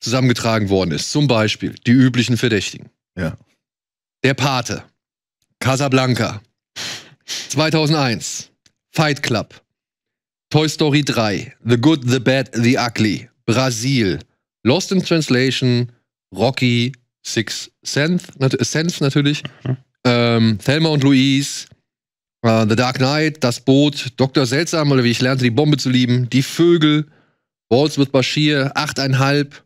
zusammengetragen worden ist. Zum Beispiel die üblichen Verdächtigen. Ja. Der Pate. Casablanca. 2001. Fight Club. Toy Story 3. The Good, The Bad, The Ugly. Brasil. Lost in Translation. Rocky. Six Sense, äh, Sense natürlich. Mhm. Ähm, Thelma und Louise. Uh, The Dark Knight, Das Boot, Dr. Seltsam oder wie ich lernte, die Bombe zu lieben, Die Vögel, Walls with Bashir, 8,5,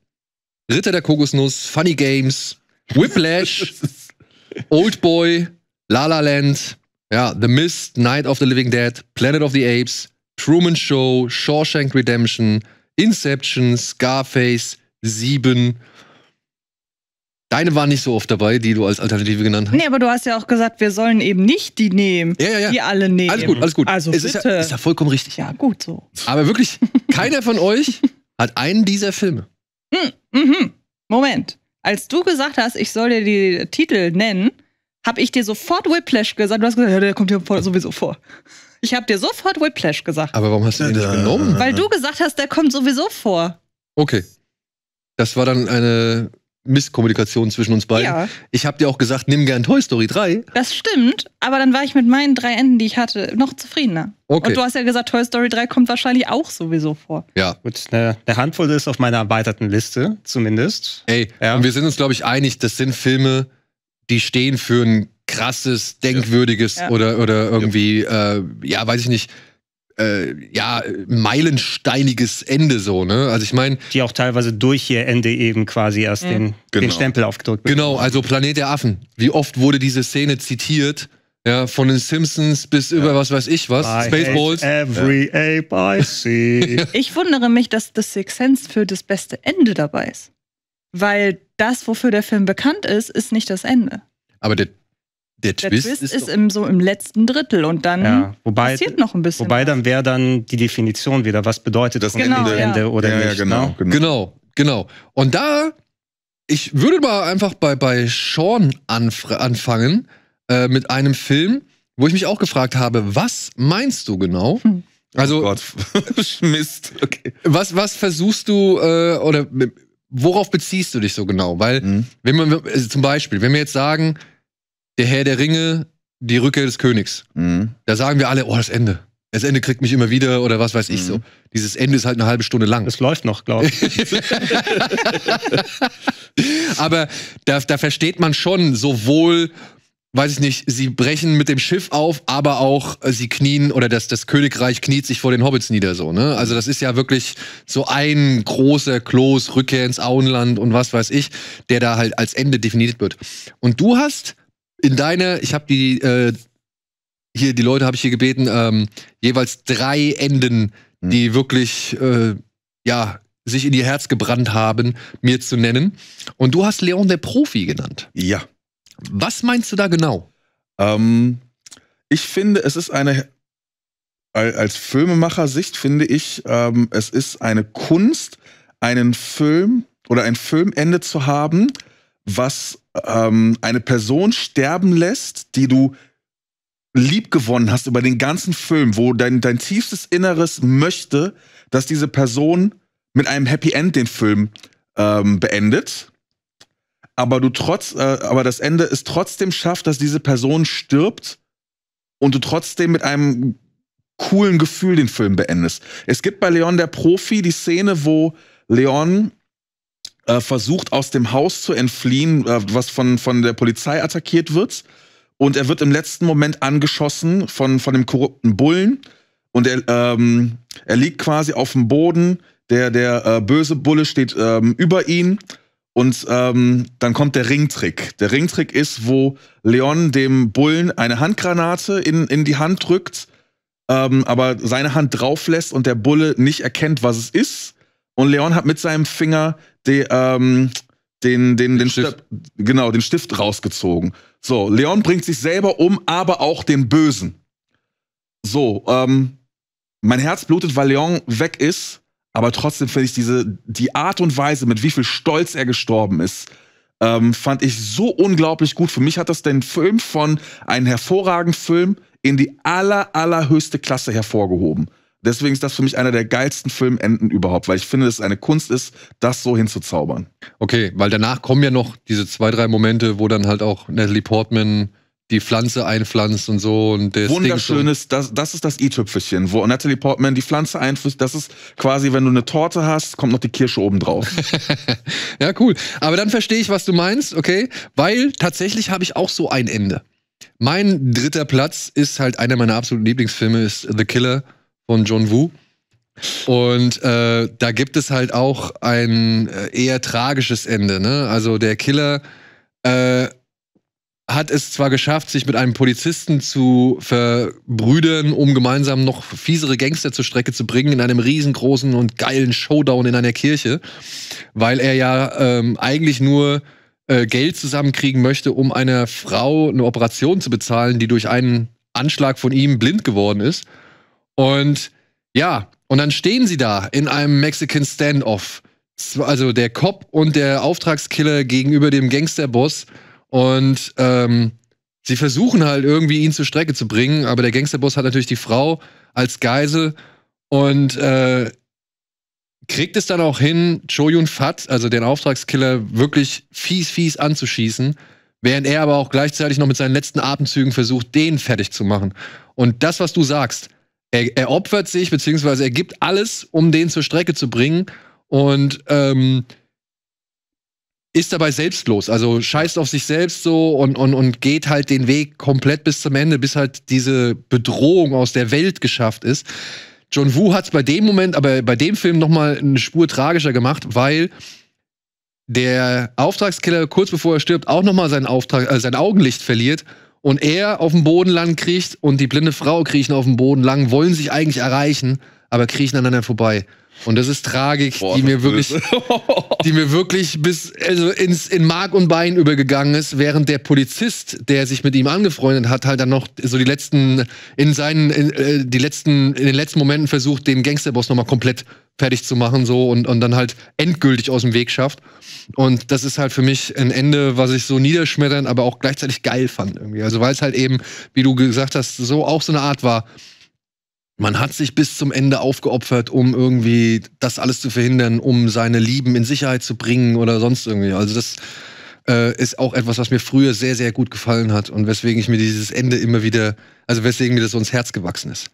Ritter der Kokosnuss, Funny Games, Whiplash, Old Boy, La La Land, ja, The Mist, Night of the Living Dead, Planet of the Apes, Truman Show, Shawshank Redemption, Inception, Scarface, Sieben. Deine waren nicht so oft dabei, die du als Alternative genannt hast. Nee, aber du hast ja auch gesagt, wir sollen eben nicht die nehmen, ja, ja, ja. die alle nehmen. Alles gut, alles gut. Also es bitte. Ist, ja, ist ja vollkommen richtig. Ja, gut so. Aber wirklich, keiner von euch hat einen dieser Filme. Mhm, mhm. Moment. Als du gesagt hast, ich soll dir die Titel nennen, habe ich dir sofort Whiplash gesagt. Du hast gesagt, ja, der kommt ja sowieso vor. Ich habe dir sofort Whiplash gesagt. Aber warum hast du ihn nicht genommen? Weil du gesagt hast, der kommt sowieso vor. Okay. Das war dann eine Misskommunikation zwischen uns beiden. Ja. Ich habe dir auch gesagt, nimm gern Toy Story 3. Das stimmt, aber dann war ich mit meinen drei Enden, die ich hatte, noch zufriedener. Okay. Und du hast ja gesagt, Toy Story 3 kommt wahrscheinlich auch sowieso vor. Ja. Gut, eine, eine Handvoll ist auf meiner erweiterten Liste, zumindest. Ey, ja. und wir sind uns, glaube ich, einig, das sind Filme, die stehen für ein krasses, denkwürdiges ja. oder, oder irgendwie, äh, ja, weiß ich nicht, äh, ja, meilensteiniges Ende so, ne? Also ich meine. Die auch teilweise durch ihr Ende eben quasi erst mhm. den, genau. den Stempel aufgedrückt wird. Genau, also Planet der Affen. Wie oft wurde diese Szene zitiert? Ja, von den Simpsons bis ja. über was weiß ich was. I Spaceballs. Every ja. ape I see. Ich wundere mich, dass The Sixth Sense für das beste Ende dabei ist. Weil das, wofür der Film bekannt ist, ist nicht das Ende. Aber der der, der Twist, Twist ist, ist im, so im letzten Drittel und dann ja, wobei, passiert noch ein bisschen. Wobei was. dann wäre dann die Definition wieder, was bedeutet das genau, Ende, ja. Ende oder ja, nicht. Ja, genau, ne? genau, genau. Genau, Und da, ich würde mal einfach bei, bei Sean anfangen äh, mit einem Film, wo ich mich auch gefragt habe, was meinst du genau? Hm. Oh also, oh Gott. Mist. Okay. Was, was versuchst du äh, oder worauf beziehst du dich so genau? Weil, mhm. wenn man, also zum Beispiel, wenn wir jetzt sagen, der Herr der Ringe, die Rückkehr des Königs. Mhm. Da sagen wir alle, oh, das Ende. Das Ende kriegt mich immer wieder oder was weiß ich mhm. so. Dieses Ende ist halt eine halbe Stunde lang. Es läuft noch, glaube ich. Aber da, da versteht man schon sowohl weiß ich nicht, sie brechen mit dem Schiff auf, aber auch sie knien oder das, das Königreich kniet sich vor den Hobbits nieder, so, ne? Also das ist ja wirklich so ein großer Klos, Rückkehr ins Auenland und was weiß ich, der da halt als Ende definiert wird. Und du hast in deine, ich habe die, äh, hier, die Leute habe ich hier gebeten, ähm, jeweils drei Enden, mhm. die wirklich, äh, ja, sich in ihr Herz gebrannt haben, mir zu nennen. Und du hast Leon der Profi genannt. Ja. Was meinst du da genau? Ähm, ich finde, es ist eine, als Filmemacher-Sicht finde ich, ähm, es ist eine Kunst, einen Film oder ein Filmende zu haben, was ähm, eine Person sterben lässt, die du lieb gewonnen hast über den ganzen Film, wo dein, dein tiefstes Inneres möchte, dass diese Person mit einem Happy End den Film ähm, beendet. Aber du trotz, äh, aber das Ende ist trotzdem schafft, dass diese Person stirbt und du trotzdem mit einem coolen Gefühl den Film beendest. Es gibt bei Leon der Profi die Szene, wo Leon äh, versucht aus dem Haus zu entfliehen, äh, was von, von der Polizei attackiert wird. Und er wird im letzten Moment angeschossen von, von dem korrupten Bullen. Und er, ähm, er liegt quasi auf dem Boden. Der, der äh, böse Bulle steht ähm, über ihn. Und ähm, dann kommt der Ringtrick. Der Ringtrick ist, wo Leon dem Bullen eine Handgranate in, in die Hand drückt, ähm, aber seine Hand drauf lässt und der Bulle nicht erkennt, was es ist. Und Leon hat mit seinem Finger die, ähm, den, den, den, den Stift. Stift. genau, den Stift rausgezogen. So, Leon bringt sich selber um, aber auch den Bösen. So, ähm, mein Herz blutet, weil Leon weg ist, aber trotzdem finde ich diese, die Art und Weise, mit wie viel Stolz er gestorben ist, ähm, fand ich so unglaublich gut. Für mich hat das den Film von einem hervorragenden Film in die aller, allerhöchste Klasse hervorgehoben deswegen ist das für mich einer der geilsten Filmenden überhaupt, weil ich finde, dass es eine Kunst ist, das so hinzuzaubern. Okay, weil danach kommen ja noch diese zwei, drei Momente, wo dann halt auch Natalie Portman die Pflanze einpflanzt und so und das wunderschönes so. das das ist das i-Tüpfelchen wo Natalie Portman die Pflanze einpflanzt das ist quasi wenn du eine Torte hast kommt noch die Kirsche oben drauf ja cool aber dann verstehe ich was du meinst okay weil tatsächlich habe ich auch so ein Ende mein dritter Platz ist halt einer meiner absoluten Lieblingsfilme ist The Killer von John Woo. Und äh, da gibt es halt auch ein äh, eher tragisches Ende. Ne? Also der Killer äh, hat es zwar geschafft, sich mit einem Polizisten zu verbrüdern, um gemeinsam noch fiesere Gangster zur Strecke zu bringen, in einem riesengroßen und geilen Showdown in einer Kirche, weil er ja ähm, eigentlich nur äh, Geld zusammenkriegen möchte, um einer Frau eine Operation zu bezahlen, die durch einen Anschlag von ihm blind geworden ist. Und ja, und dann stehen sie da in einem Mexican Standoff. Also der Cop und der Auftragskiller gegenüber dem Gangsterboss. Und ähm, sie versuchen halt irgendwie ihn zur Strecke zu bringen, aber der Gangsterboss hat natürlich die Frau als Geisel und äh, kriegt es dann auch hin, Choyun Fat, also den Auftragskiller, wirklich fies, fies anzuschießen, während er aber auch gleichzeitig noch mit seinen letzten Atemzügen versucht, den fertig zu machen. Und das, was du sagst, er, er opfert sich, beziehungsweise er gibt alles, um den zur Strecke zu bringen und ähm, ist dabei selbstlos, also scheißt auf sich selbst so und, und, und geht halt den Weg komplett bis zum Ende, bis halt diese Bedrohung aus der Welt geschafft ist. John Woo hat es bei dem Moment, aber bei dem Film nochmal eine Spur tragischer gemacht, weil der Auftragskiller kurz bevor er stirbt auch nochmal äh, sein Augenlicht verliert und er auf dem Boden lang kriecht und die blinde Frau kriechen auf dem Boden lang, wollen sich eigentlich erreichen, aber kriechen aneinander vorbei. Und das ist Tragik, Boah, die mir wirklich, die mir wirklich bis also ins, in Mark und Bein übergegangen ist, während der Polizist, der sich mit ihm angefreundet hat, halt dann noch so die letzten in seinen in, äh, die letzten in den letzten Momenten versucht, den Gangsterboss noch mal komplett fertig zu machen so und, und dann halt endgültig aus dem Weg schafft. Und das ist halt für mich ein Ende, was ich so niederschmetternd, aber auch gleichzeitig geil fand irgendwie. Also weil es halt eben, wie du gesagt hast, so auch so eine Art war, man hat sich bis zum Ende aufgeopfert, um irgendwie das alles zu verhindern, um seine Lieben in Sicherheit zu bringen oder sonst irgendwie. Also das äh, ist auch etwas, was mir früher sehr, sehr gut gefallen hat und weswegen ich mir dieses Ende immer wieder, also weswegen mir das so ins Herz gewachsen ist.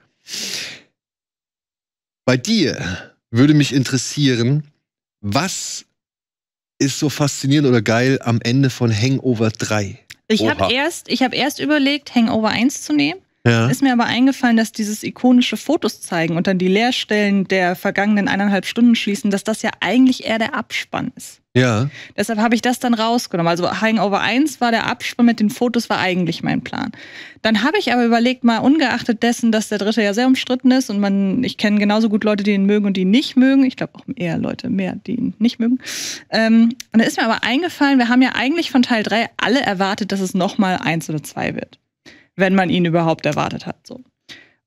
Bei dir würde mich interessieren, was ist so faszinierend oder geil am Ende von Hangover 3? Ich habe erst, hab erst überlegt, Hangover 1 zu nehmen. Ja. Ist mir aber eingefallen, dass dieses ikonische Fotos zeigen und dann die Leerstellen der vergangenen eineinhalb Stunden schließen, dass das ja eigentlich eher der Abspann ist. Ja. Deshalb habe ich das dann rausgenommen. Also Hangover 1 war der Abspann mit den Fotos, war eigentlich mein Plan. Dann habe ich aber überlegt, mal ungeachtet dessen, dass der dritte ja sehr umstritten ist und man, ich kenne genauso gut Leute, die ihn mögen und die ihn nicht mögen. Ich glaube auch eher Leute mehr, die ihn nicht mögen. Ähm, und da ist mir aber eingefallen, wir haben ja eigentlich von Teil 3 alle erwartet, dass es nochmal eins oder zwei wird. Wenn man ihn überhaupt erwartet hat. So.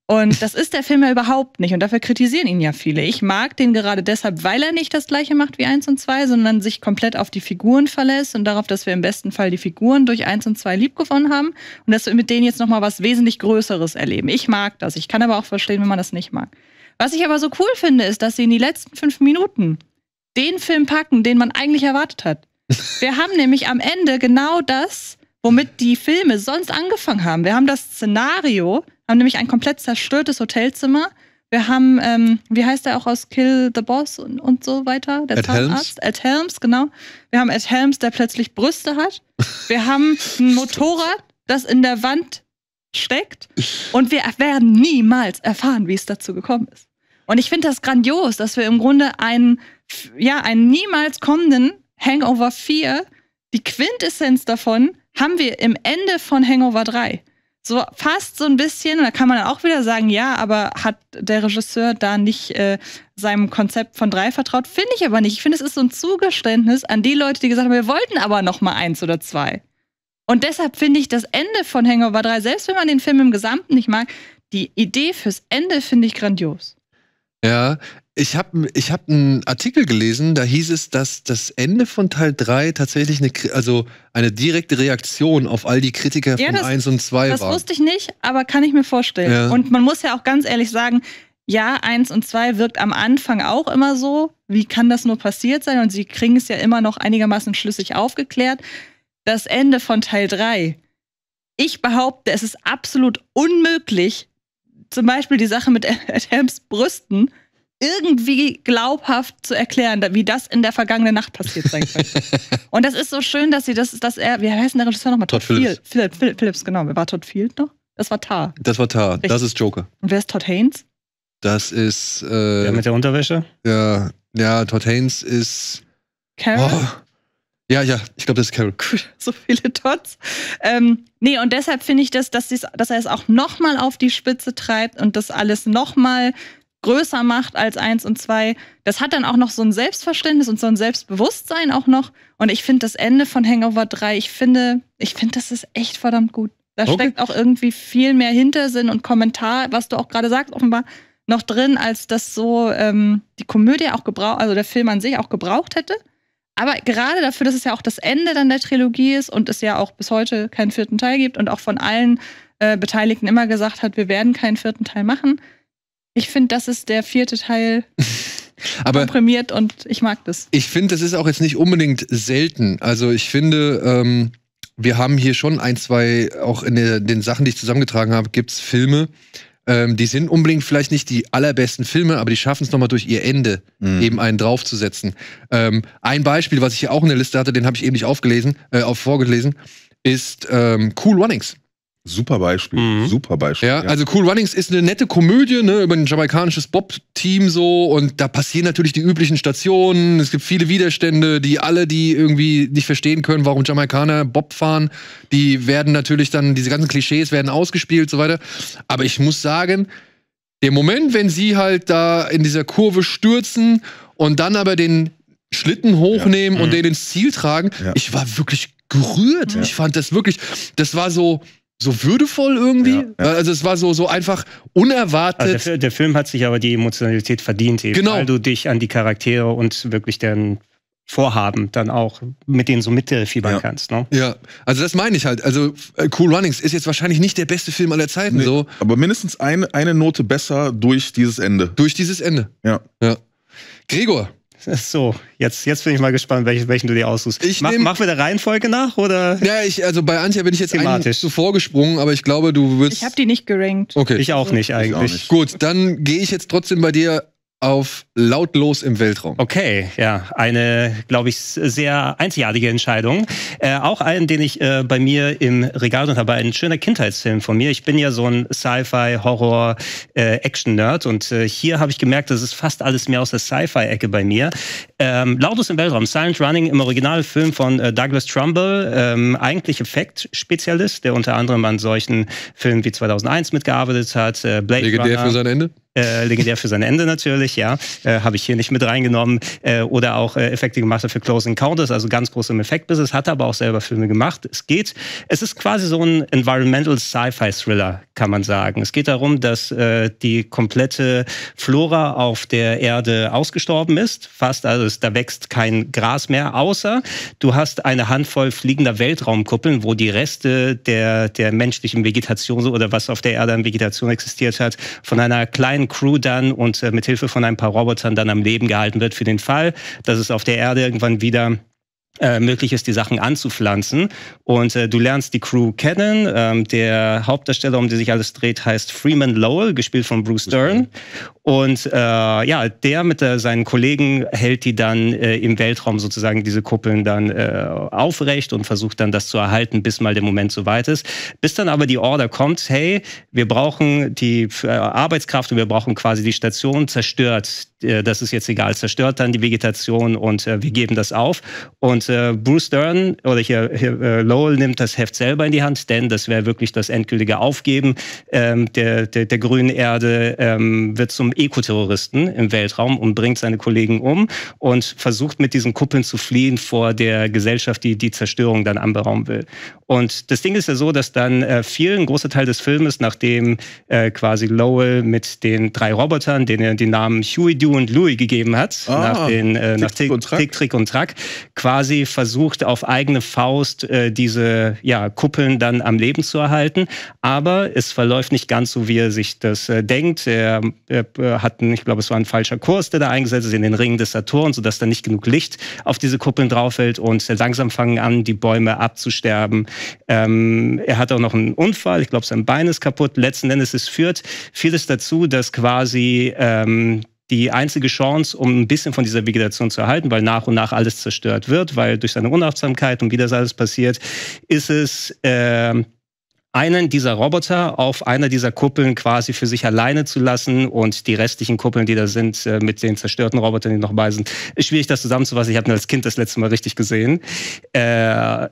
Und das ist der Film ja überhaupt nicht. Und dafür kritisieren ihn ja viele. Ich mag den gerade deshalb, weil er nicht das gleiche macht wie 1 und 2, sondern sich komplett auf die Figuren verlässt und darauf, dass wir im besten Fall die Figuren durch 1 und 2 liebgewonnen haben und dass wir mit denen jetzt nochmal was wesentlich Größeres erleben. Ich mag das. Ich kann aber auch verstehen, wenn man das nicht mag. Was ich aber so cool finde, ist, dass sie in die letzten fünf Minuten den Film packen, den man eigentlich erwartet hat. Wir haben nämlich am Ende genau das, womit die Filme sonst angefangen haben. Wir haben das Szenario, haben nämlich ein komplett zerstörtes Hotelzimmer. Wir haben, ähm, wie heißt der auch aus Kill the Boss und, und so weiter? Der At Zahnarzt. Helms? At Helms, genau. Wir haben Ed Helms, der plötzlich Brüste hat. Wir haben ein Motorrad, das in der Wand steckt. Und wir werden niemals erfahren, wie es dazu gekommen ist. Und ich finde das grandios, dass wir im Grunde einen, ja, einen niemals kommenden Hangover 4, die Quintessenz davon, haben wir im Ende von Hangover 3 so fast so ein bisschen, und da kann man dann auch wieder sagen, ja, aber hat der Regisseur da nicht äh, seinem Konzept von drei vertraut? Finde ich aber nicht. Ich finde, es ist so ein Zugeständnis an die Leute, die gesagt haben, wir wollten aber noch mal eins oder zwei. Und deshalb finde ich das Ende von Hangover 3, selbst wenn man den Film im Gesamten nicht mag, die Idee fürs Ende finde ich grandios. Ja, ich habe ich hab einen Artikel gelesen, da hieß es, dass das Ende von Teil 3 tatsächlich eine, also eine direkte Reaktion auf all die Kritiker ja, von das, 1 und 2 das war. Das wusste ich nicht, aber kann ich mir vorstellen. Ja. Und man muss ja auch ganz ehrlich sagen, ja, 1 und 2 wirkt am Anfang auch immer so. Wie kann das nur passiert sein? Und sie kriegen es ja immer noch einigermaßen schlüssig aufgeklärt. Das Ende von Teil 3. Ich behaupte, es ist absolut unmöglich, zum Beispiel die Sache mit Adams Brüsten irgendwie glaubhaft zu erklären, wie das in der vergangenen Nacht passiert sein könnte. und das ist so schön, dass sie das, dass er, wie heißt der Regisseur nochmal? Todd, Todd Phillips. Phillips. Phillips. Phillips, genau. Wer war Todd Field noch? Das war Tar. Das war Tar. Richtig. Das ist Joker. Und wer ist Todd Haynes? Das ist. Äh, der mit der Unterwäsche? Ja, ja, Todd Haynes ist. Carol? Oh. Ja, ja, ich glaube, das ist Carol. Gut, so viele Tots. Ähm, nee, und deshalb finde ich das, dass, dass er es auch nochmal auf die Spitze treibt und das alles nochmal größer macht als eins und zwei. Das hat dann auch noch so ein Selbstverständnis und so ein Selbstbewusstsein auch noch. Und ich finde das Ende von Hangover 3, ich finde, ich finde, das ist echt verdammt gut. Da okay. steckt auch irgendwie viel mehr Hintersinn und Kommentar, was du auch gerade sagst, offenbar noch drin, als das so ähm, die Komödie auch gebraucht, also der Film an sich auch gebraucht hätte. Aber gerade dafür, dass es ja auch das Ende dann der Trilogie ist und es ja auch bis heute keinen vierten Teil gibt und auch von allen äh, Beteiligten immer gesagt hat, wir werden keinen vierten Teil machen, ich finde, das ist der vierte Teil. Aber komprimiert und ich mag das. Ich finde, das ist auch jetzt nicht unbedingt selten. Also ich finde, ähm, wir haben hier schon ein, zwei, auch in der, den Sachen, die ich zusammengetragen habe, gibt es Filme, ähm, die sind unbedingt vielleicht nicht die allerbesten Filme, aber die schaffen es nochmal durch ihr Ende mhm. eben einen draufzusetzen. Ähm, ein Beispiel, was ich hier auch in der Liste hatte, den habe ich eben nicht aufgelesen, äh, auf vorgelesen, ist ähm, Cool Runnings. Super Beispiel, mhm. super Beispiel. Ja, ja, also Cool Runnings ist eine nette Komödie ne, über ein jamaikanisches Bob-Team so und da passieren natürlich die üblichen Stationen. Es gibt viele Widerstände, die alle, die irgendwie nicht verstehen können, warum Jamaikaner Bob fahren, die werden natürlich dann, diese ganzen Klischees werden ausgespielt und so weiter. Aber ich muss sagen, der Moment, wenn sie halt da in dieser Kurve stürzen und dann aber den Schlitten hochnehmen ja. und mhm. den ins Ziel tragen, ich war wirklich gerührt. Ich fand das wirklich, das war so so würdevoll irgendwie. Ja, ja. Also es war so, so einfach unerwartet. Also der, der, Film hat sich aber die Emotionalität verdient, eben, genau. weil du dich an die Charaktere und wirklich deren Vorhaben dann auch mit denen so mitfiebern ja. kannst. Ne? Ja, also das meine ich halt. Also äh, Cool Runnings ist jetzt wahrscheinlich nicht der beste Film aller Zeiten. Nee, so. Aber mindestens ein, eine Note besser durch dieses Ende. Durch dieses Ende. Ja. ja. Gregor, So, jetzt, jetzt bin ich mal gespannt, welchen, welchen du dir aussuchst. Ich mach, nehm, mach wir der Reihenfolge nach oder? Ja, ich, also bei Antje bin ich jetzt thematisch zuvor gesprungen, aber ich glaube, du wirst. Ich habe die nicht gerankt. Okay. Ich auch also, nicht eigentlich. Auch nicht. Gut, dann gehe ich jetzt trotzdem bei dir auf lautlos im Weltraum. Okay, ja, eine, glaube ich, sehr einzigartige Entscheidung. Äh, auch einen, den ich äh, bei mir im Regal drin habe, ein schöner Kindheitsfilm von mir. Ich bin ja so ein Sci-Fi, Horror, äh, Action-Nerd und äh, hier habe ich gemerkt, das ist fast alles mehr aus der Sci-Fi-Ecke bei mir. Ähm, lautlos im Weltraum, Silent Running im Originalfilm von äh, Douglas Trumbull, ähm, eigentlich Effekt-Spezialist, der unter anderem an solchen Filmen wie 2001 mitgearbeitet hat. Äh, Blade Legendär Runner. für sein Ende? äh, legendär für sein Ende natürlich, ja, äh, habe ich hier nicht mit reingenommen. Äh, oder auch äh, Effekte gemacht für Close Encounters, also ganz groß im Effekt-Business, hat aber auch selber Filme gemacht. Es geht, es ist quasi so ein Environmental Sci-Fi Thriller, kann man sagen. Es geht darum, dass äh, die komplette Flora auf der Erde ausgestorben ist, fast, also es, da wächst kein Gras mehr, außer du hast eine Handvoll fliegender Weltraumkuppeln, wo die Reste der, der menschlichen Vegetation oder was auf der Erde an Vegetation existiert hat, von einer kleinen kleinen Crew dann und äh, mit Hilfe von ein paar Robotern dann am Leben gehalten wird für den Fall, dass es auf der Erde irgendwann wieder äh, möglich ist, die Sachen anzupflanzen. Und äh, du lernst die Crew kennen. Ähm, der Hauptdarsteller, um den sich alles dreht, heißt Freeman Lowell, gespielt von Bruce Dern. Und äh, ja, der mit äh, seinen Kollegen hält die dann äh, im Weltraum sozusagen diese Kuppeln dann aufrecht und versucht dann das zu erhalten, bis mal der Moment soweit ist. Bis dann aber die Order kommt, hey, wir brauchen die Arbeitskraft und wir brauchen quasi die Station zerstört. das ist jetzt egal, zerstört dann die Vegetation und wir geben das auf. Und äh, Bruce Dern oder hier, hier äh, Lowell nimmt das Heft selber in die Hand, denn das wäre wirklich das endgültige Aufgeben ähm, der, der, der grünen Erde, ähm, wird zum Ekoterroristen im Weltraum und bringt seine Kollegen um und versucht mit diesen Kuppeln zu fliehen vor der Gesellschaft, die die Zerstörung dann anberaumen will. Und das Ding ist ja so, dass dann äh, viel, ein großer Teil des Filmes, nachdem äh, quasi Lowell mit den drei Robotern, denen er die Namen Huey, Dew und Louie gegeben hat, ah, nach, den, äh, nach Tick, Tick, Trick und Track, quasi quasi versucht, auf eigene Faust äh, diese ja, Kuppeln dann am Leben zu erhalten. Aber es verläuft nicht ganz so, wie er sich das äh, denkt. Er, er äh, hat, ich glaube, es war ein falscher Kurs, der da eingesetzt ist in den Ringen des Saturn, sodass da nicht genug Licht auf diese Kuppeln drauf fällt und langsam fangen an, die Bäume abzusterben. Ähm, er hat auch noch einen Unfall, ich glaube, sein Bein ist kaputt. Letzten Endes, es führt vieles dazu, dass quasi ähm, die einzige Chance, um ein bisschen von dieser Vegetation zu erhalten, weil nach und nach alles zerstört wird, weil durch seine Unachtsamkeit und wie das alles passiert, ist es äh, einen dieser Roboter auf einer dieser Kuppeln quasi für sich alleine zu lassen und die restlichen Kuppeln, die da sind, äh, mit den zerstörten Robotern, die noch bei sind, ist schwierig, das zusammenzufassen. Ich habe nur als Kind das letzte Mal richtig gesehen. Äh, äh,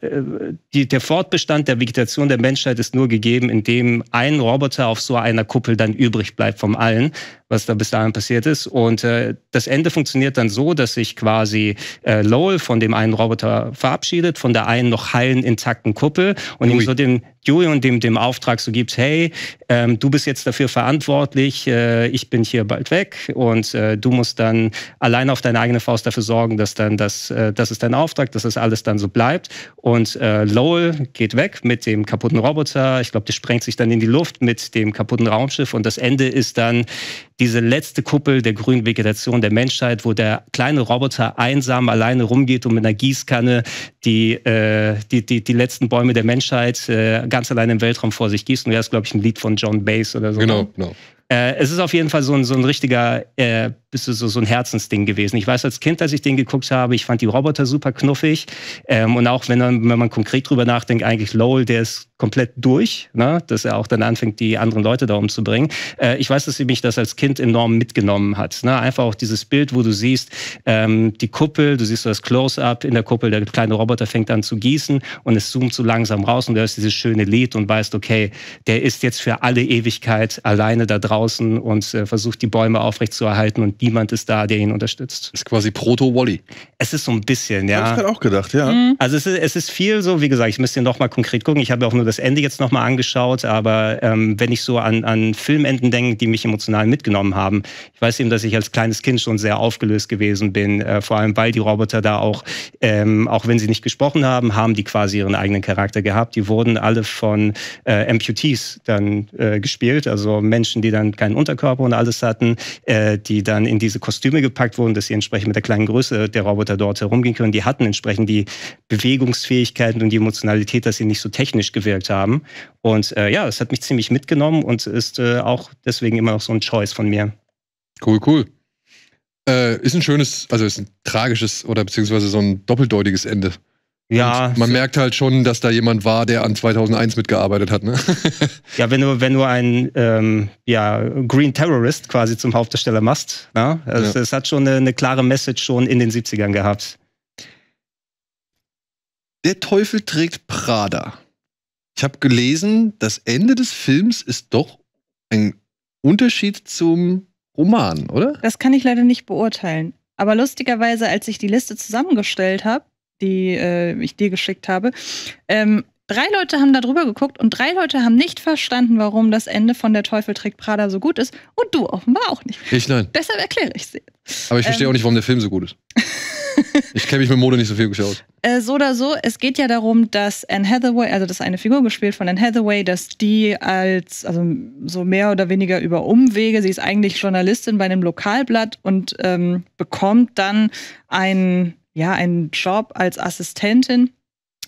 die, der Fortbestand der Vegetation der Menschheit ist nur gegeben, indem ein Roboter auf so einer Kuppel dann übrig bleibt vom Allen, was da bis dahin passiert ist. Und äh, das Ende funktioniert dann so, dass sich quasi äh, Lowell von dem einen Roboter verabschiedet, von der einen noch heilen, intakten Kuppel und Ui. ihm so den, Julian dem, dem Auftrag so gibt, hey, ähm, du bist jetzt dafür verantwortlich, äh, ich bin hier bald weg und äh, du musst dann allein auf deine eigene Faust dafür sorgen, dass dann das, äh, das ist dein Auftrag, dass das alles dann so bleibt. Und äh, Lowell geht weg mit dem kaputten Roboter. Ich glaube, der sprengt sich dann in die Luft mit dem kaputten Raumschiff und das Ende ist dann, diese letzte Kuppel der grünen Vegetation der Menschheit, wo der kleine Roboter einsam alleine rumgeht und mit einer Gießkanne die, äh, die, die, die letzten Bäume der Menschheit äh, ganz allein im Weltraum vor sich gießt. Und das ist, glaube ich, ein Lied von John Bass oder so. Genau, ne? genau. Äh, es ist auf jeden Fall so ein, so ein richtiger äh, bist du so, so ein Herzensding gewesen. Ich weiß als Kind, als ich den geguckt habe, ich fand die Roboter super knuffig. Ähm, und auch wenn, dann, wenn man konkret drüber nachdenkt, eigentlich Lowell, der ist komplett durch, ne? dass er auch dann anfängt, die anderen Leute da umzubringen. Äh, ich weiß, dass sie mich das als Kind enorm mitgenommen hat. Ne? Einfach auch dieses Bild, wo du siehst, ähm, die Kuppel, du siehst das Close-up in der Kuppel, der kleine Roboter fängt an zu gießen und es zoomt so langsam raus und du hörst dieses schöne Lied und weißt, okay, der ist jetzt für alle Ewigkeit alleine da draußen und äh, versucht, die Bäume aufrechtzuerhalten und niemand ist da, der ihn unterstützt. Das ist quasi Proto-Wally. Es ist so ein bisschen, ja. Hab ich gerade auch gedacht, ja. Mhm. Also es ist, es ist viel so, wie gesagt, ich müsste nochmal konkret gucken. Ich habe auch nur das Ende jetzt nochmal angeschaut, aber ähm, wenn ich so an, an Filmenden denke, die mich emotional mitgenommen haben, ich weiß eben, dass ich als kleines Kind schon sehr aufgelöst gewesen bin, äh, vor allem weil die Roboter da auch, ähm, auch wenn sie nicht gesprochen haben, haben die quasi ihren eigenen Charakter gehabt. Die wurden alle von äh, Amputees dann äh, gespielt, also Menschen, die dann keinen Unterkörper und alles hatten, äh, die dann in diese Kostüme gepackt wurden, dass sie entsprechend mit der kleinen Größe der Roboter dort herumgehen können. Die hatten entsprechend die Bewegungsfähigkeiten und die Emotionalität, dass sie nicht so technisch gewirkt haben. Und äh, ja, es hat mich ziemlich mitgenommen und ist äh, auch deswegen immer noch so ein Choice von mir. Cool, cool. Äh, ist ein schönes, also ist ein tragisches oder beziehungsweise so ein doppeldeutiges Ende. Ja. Und man merkt halt schon, dass da jemand war, der an 2001 mitgearbeitet hat. Ne? ja, wenn du, wenn du einen ähm, ja, Green Terrorist quasi zum Hauptdarsteller machst, na? Ne? Also ja. es, hat schon eine, eine, klare Message schon in den 70ern gehabt. Der Teufel trägt Prada. Ich habe gelesen, das Ende des Films ist doch ein Unterschied zum Roman, oder? Das kann ich leider nicht beurteilen. Aber lustigerweise, als ich die Liste zusammengestellt habe, die äh, ich dir geschickt habe. Ähm, drei Leute haben darüber geguckt und drei Leute haben nicht verstanden, warum das Ende von Der Teufel trägt Prada so gut ist. Und du offenbar auch nicht. Ich nein. Deshalb erkläre ich es dir. Aber ich verstehe ähm, auch nicht, warum der Film so gut ist. ich kenne mich mit Mode nicht so viel geschaut. Äh, so oder so, es geht ja darum, dass Anne Hathaway, also das ist eine Figur gespielt von Anne Hathaway, dass die als, also so mehr oder weniger über Umwege, sie ist eigentlich Journalistin bei einem Lokalblatt und ähm, bekommt dann einen ja, einen Job als Assistentin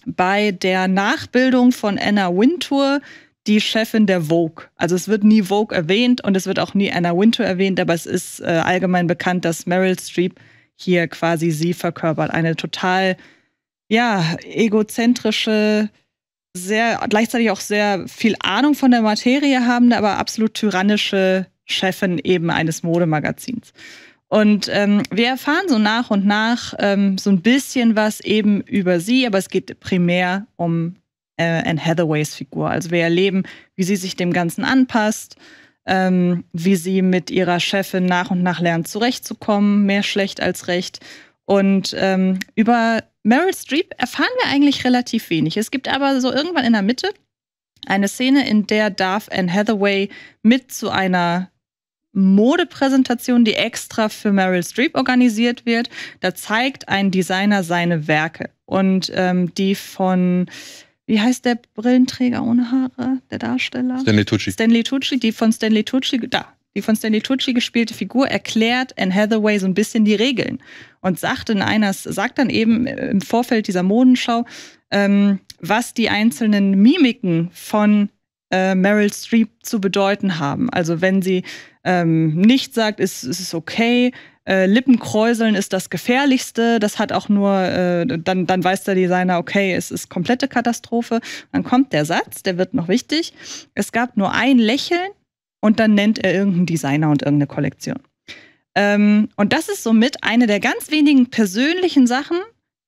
bei der Nachbildung von Anna Wintour, die Chefin der Vogue. Also es wird nie Vogue erwähnt und es wird auch nie Anna Wintour erwähnt, aber es ist äh, allgemein bekannt, dass Meryl Streep hier quasi sie verkörpert. Eine total, ja, egozentrische, sehr, gleichzeitig auch sehr viel Ahnung von der Materie habende, aber absolut tyrannische Chefin eben eines Modemagazins. Und ähm, wir erfahren so nach und nach ähm, so ein bisschen was eben über sie, aber es geht primär um äh, Anne Hathaways Figur. Also wir erleben, wie sie sich dem Ganzen anpasst, ähm, wie sie mit ihrer Chefin nach und nach lernt zurechtzukommen, mehr schlecht als recht. Und ähm, über Meryl Streep erfahren wir eigentlich relativ wenig. Es gibt aber so irgendwann in der Mitte eine Szene, in der darf Anne Hathaway mit zu einer Modepräsentation, die extra für Meryl Streep organisiert wird. Da zeigt ein Designer seine Werke. Und ähm, die von, wie heißt der Brillenträger ohne Haare, der Darsteller? Stanley Tucci. Stanley Tucci, die von Stanley Tucci, da, die von Stanley Tucci gespielte Figur erklärt Anne Hathaway so ein bisschen die Regeln und sagt in einer, sagt dann eben im Vorfeld dieser Modenschau, ähm, was die einzelnen Mimiken von äh, Meryl Streep zu bedeuten haben. Also wenn sie ähm, nicht sagt, es ist, ist okay, äh, Lippenkräuseln ist das Gefährlichste, das hat auch nur, äh, dann, dann weiß der Designer, okay, es ist komplette Katastrophe. Dann kommt der Satz, der wird noch wichtig. Es gab nur ein Lächeln und dann nennt er irgendeinen Designer und irgendeine Kollektion. Ähm, und das ist somit eine der ganz wenigen persönlichen Sachen,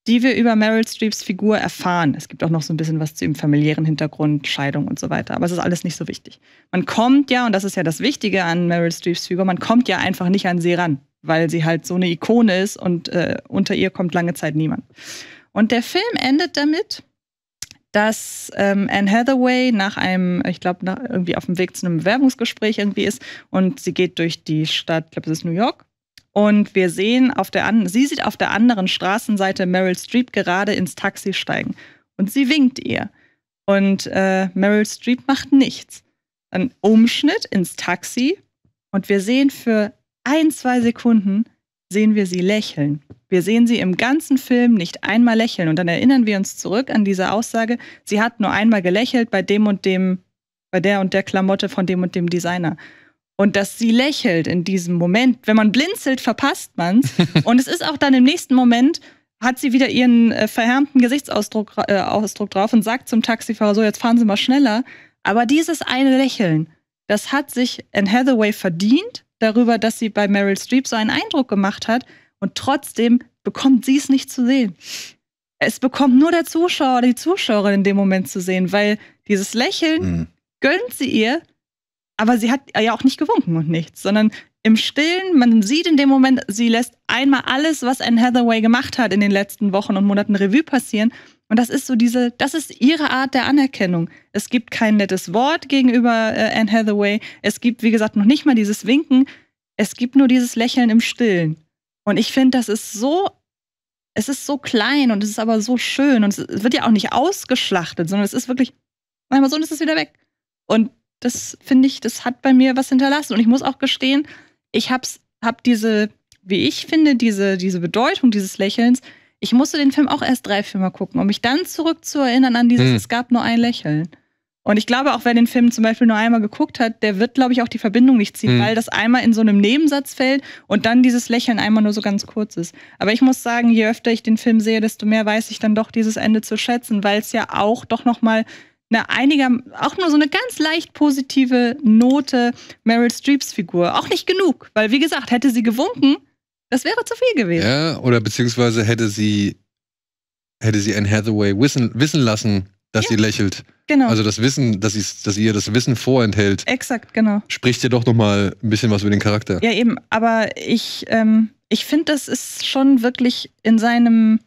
die wir über Meryl Streeps Figur erfahren. Es gibt auch noch so ein bisschen was zu ihrem familiären Hintergrund, Scheidung und so weiter. Aber es ist alles nicht so wichtig. Man kommt ja, und das ist ja das Wichtige an Meryl Streeps Figur, man kommt ja einfach nicht an sie ran, weil sie halt so eine Ikone ist und äh, unter ihr kommt lange Zeit niemand. Und der Film endet damit, dass ähm, Anne Hathaway nach einem, ich glaube, irgendwie auf dem Weg zu einem Bewerbungsgespräch irgendwie ist und sie geht durch die Stadt, ich glaube, es ist New York, und wir sehen auf der anderen, sie sieht auf der anderen Straßenseite Meryl Streep gerade ins Taxi steigen. Und sie winkt ihr. Und äh, Meryl Streep macht nichts. Ein Umschnitt ins Taxi. Und wir sehen für ein, zwei Sekunden, sehen wir sie lächeln. Wir sehen sie im ganzen Film nicht einmal lächeln. Und dann erinnern wir uns zurück an diese Aussage, sie hat nur einmal gelächelt bei dem und dem, bei der und der Klamotte von dem und dem Designer und dass sie lächelt in diesem Moment. Wenn man blinzelt, verpasst man's. und es ist auch dann im nächsten Moment hat sie wieder ihren äh, verhärmten Gesichtsausdruck äh, Ausdruck drauf und sagt zum Taxifahrer so, jetzt fahren Sie mal schneller. Aber dieses eine Lächeln, das hat sich Anne Hathaway verdient darüber, dass sie bei Meryl Streep so einen Eindruck gemacht hat und trotzdem bekommt sie es nicht zu sehen. Es bekommt nur der Zuschauer, die Zuschauerin in dem Moment zu sehen, weil dieses Lächeln mhm. gönnt sie ihr, aber sie hat ja auch nicht gewunken und nichts, sondern im Stillen, man sieht in dem Moment, sie lässt einmal alles, was Anne Hathaway gemacht hat in den letzten Wochen und Monaten Revue passieren. Und das ist so diese, das ist ihre Art der Anerkennung. Es gibt kein nettes Wort gegenüber äh, Anne Hathaway. Es gibt, wie gesagt, noch nicht mal dieses Winken. Es gibt nur dieses Lächeln im Stillen. Und ich finde, das ist so, es ist so klein und es ist aber so schön. Und es wird ja auch nicht ausgeschlachtet, sondern es ist wirklich, einmal so und es ist wieder weg. Und das finde ich, das hat bei mir was hinterlassen. Und ich muss auch gestehen, ich habe hab diese, wie ich finde, diese, diese Bedeutung dieses Lächelns. Ich musste den Film auch erst drei Filme gucken, um mich dann zurückzuerinnern an dieses, hm. es gab nur ein Lächeln. Und ich glaube, auch wer den Film zum Beispiel nur einmal geguckt hat, der wird, glaube ich, auch die Verbindung nicht ziehen, mhm. weil das einmal in so einem Nebensatz fällt und dann dieses Lächeln einmal nur so ganz kurz ist. Aber ich muss sagen, je öfter ich den Film sehe, desto mehr weiß ich dann doch dieses Ende zu schätzen, weil es ja auch doch nochmal eine einiger, auch nur so eine ganz leicht positive Note Meryl Streeps Figur. Auch nicht genug, weil wie gesagt, hätte sie gewunken, das wäre zu viel gewesen. Ja, oder beziehungsweise hätte sie, hätte sie Anne Hathaway wissen, wissen lassen, dass ja. sie lächelt. Genau. Also das Wissen, dass, dass sie ihr das Wissen vorenthält. Exakt, genau. Spricht dir doch nochmal ein bisschen was über den Charakter. Ja, eben. Aber ich, ähm, ich finde, das ist schon wirklich in seinem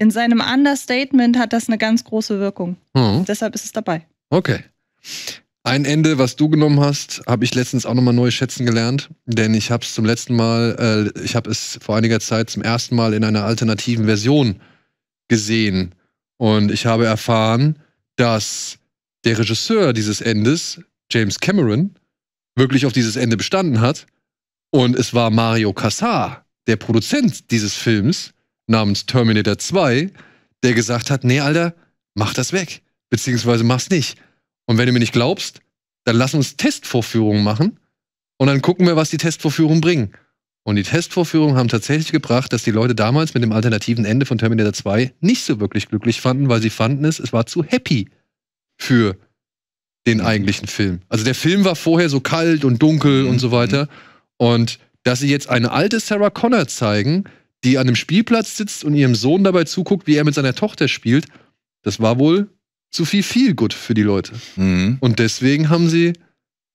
in seinem Understatement hat das eine ganz große Wirkung. Mhm. Deshalb ist es dabei. Okay. Ein Ende, was du genommen hast, habe ich letztens auch nochmal neu schätzen gelernt, denn ich habe es zum letzten Mal, äh, ich habe es vor einiger Zeit zum ersten Mal in einer alternativen Version gesehen und ich habe erfahren, dass der Regisseur dieses Endes, James Cameron, wirklich auf dieses Ende bestanden hat und es war Mario Casar, der Produzent dieses Films, namens Terminator 2, der gesagt hat, nee, Alter, mach das weg, beziehungsweise mach's nicht. Und wenn du mir nicht glaubst, dann lass uns Testvorführungen machen und dann gucken wir, was die Testvorführungen bringen. Und die Testvorführungen haben tatsächlich gebracht, dass die Leute damals mit dem alternativen Ende von Terminator 2 nicht so wirklich glücklich fanden, weil sie fanden es, es war zu happy für den eigentlichen Film. Also der Film war vorher so kalt und dunkel mhm. und so mhm. weiter. Und dass sie jetzt eine alte Sarah Connor zeigen, die an einem Spielplatz sitzt und ihrem Sohn dabei zuguckt, wie er mit seiner Tochter spielt, das war wohl zu viel viel gut für die Leute. Mhm. Und deswegen haben sie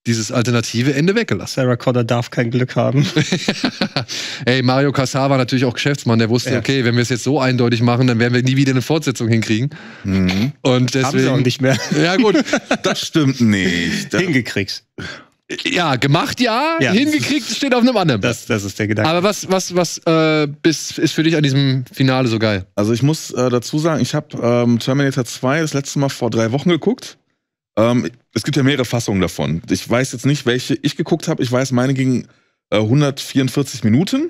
dieses alternative Ende weggelassen. Sarah Connor darf kein Glück haben. Ey, Mario Casar war natürlich auch Geschäftsmann, der wusste, ja. okay, wenn wir es jetzt so eindeutig machen, dann werden wir nie wieder eine Fortsetzung hinkriegen. Mhm. Und deswegen. Haben sie auch nicht mehr. ja, gut. Das stimmt nicht. Hingekriegt ja, gemacht ja, ja. hingekriegt steht auf einem anderen. Das, das ist der Gedanke. Aber was, was, was äh, ist, ist für dich an diesem Finale so geil? Also ich muss äh, dazu sagen, ich habe ähm, Terminator 2 das letzte Mal vor drei Wochen geguckt. Ähm, es gibt ja mehrere Fassungen davon. Ich weiß jetzt nicht, welche ich geguckt habe. Ich weiß, meine ging äh, 144 Minuten.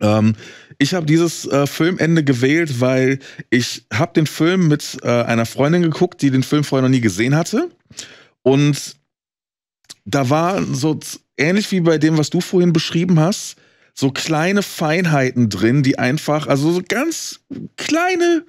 Ähm, ich habe dieses äh, Filmende gewählt, weil ich habe den Film mit äh, einer Freundin geguckt, die den Film vorher noch nie gesehen hatte. Und da war so ähnlich wie bei dem, was du vorhin beschrieben hast, so kleine Feinheiten drin, die einfach, also so ganz kleine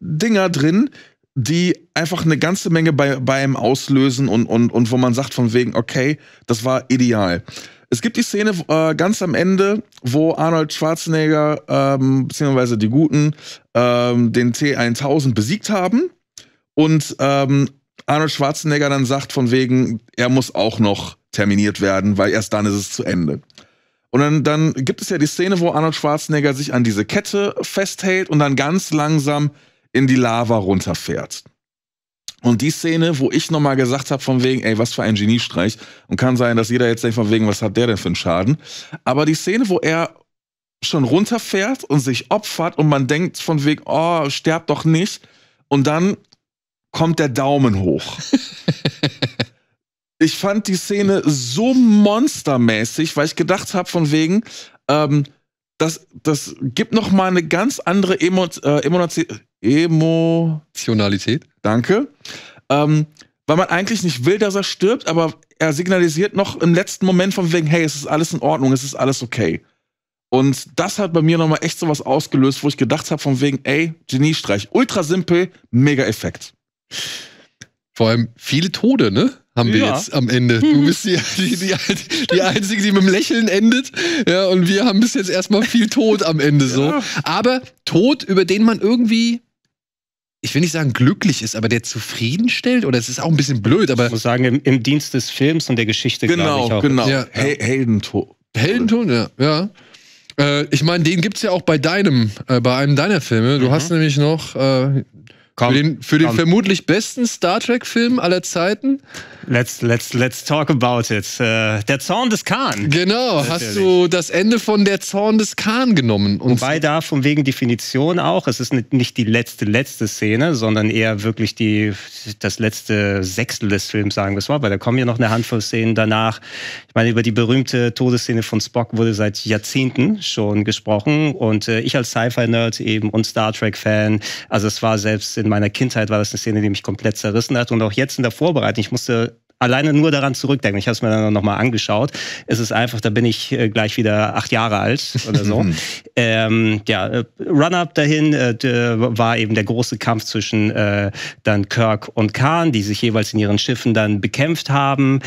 Dinger drin, die einfach eine ganze Menge bei, bei einem auslösen und, und, und wo man sagt von wegen, okay, das war ideal. Es gibt die Szene äh, ganz am Ende, wo Arnold Schwarzenegger, ähm, beziehungsweise die Guten, ähm, den T1000 besiegt haben und ähm, Arnold Schwarzenegger dann sagt von wegen, er muss auch noch terminiert werden, weil erst dann ist es zu Ende. Und dann, dann gibt es ja die Szene, wo Arnold Schwarzenegger sich an diese Kette festhält und dann ganz langsam in die Lava runterfährt. Und die Szene, wo ich nochmal gesagt habe, von wegen, ey, was für ein Geniestreich. Und kann sein, dass jeder jetzt denkt, von wegen, was hat der denn für einen Schaden. Aber die Szene, wo er schon runterfährt und sich opfert und man denkt von wegen, oh, sterb doch nicht. Und dann kommt der Daumen hoch. ich fand die Szene so monstermäßig, weil ich gedacht habe, von wegen, ähm, das, das gibt noch mal eine ganz andere Emo, äh, Emotionalität. Danke. Ähm, weil man eigentlich nicht will, dass er stirbt, aber er signalisiert noch im letzten Moment von wegen, hey, es ist alles in Ordnung, es ist alles okay. Und das hat bei mir nochmal echt sowas ausgelöst, wo ich gedacht habe von wegen, ey, Geniestreich. Ultra simpel, mega Effekt. Vor allem viele Tode, ne? Haben wir ja. jetzt am Ende. Du hm. bist die, die, die, die, Einzige, die mit dem Lächeln endet. Ja, und wir haben bis jetzt erstmal viel Tod am Ende so. Ja. Aber Tod, über den man irgendwie, ich will nicht sagen glücklich ist, aber der zufriedenstellt, oder es ist auch ein bisschen blöd, aber. Ich muss sagen, im, im Dienst des Films und der Geschichte, genau, ich auch. Genau, genau. Heldentod. Heldentod, ja. ja. Äh, ich meine, den gibt es ja auch bei deinem, äh, bei einem deiner Filme. Du mhm. hast nämlich noch, äh, Komm, für den, für den vermutlich besten Star Trek-Film aller Zeiten. Let's, let's, let's talk about it. Äh, der Zorn des Khan. Genau, Natürlich. hast du das Ende von Der Zorn des Khan genommen. Und Wobei da von wegen Definition auch, es ist nicht die letzte, letzte Szene, sondern eher wirklich die, das letzte Sechstel des Films, sagen wir es mal. Weil da kommen ja noch eine Handvoll Szenen danach. Ich meine, über die berühmte Todesszene von Spock wurde seit Jahrzehnten schon gesprochen. Und äh, ich als Sci-Fi-Nerd eben und Star Trek-Fan, also es war selbst in in meiner Kindheit war das eine Szene, die mich komplett zerrissen hat. Und auch jetzt in der Vorbereitung, ich musste alleine nur daran zurückdenken. Ich habe es mir dann nochmal angeschaut. Es ist einfach, da bin ich äh, gleich wieder acht Jahre alt oder so. ähm, ja, äh, Run-Up dahin äh, war eben der große Kampf zwischen äh, dann Kirk und Khan, die sich jeweils in ihren Schiffen dann bekämpft haben.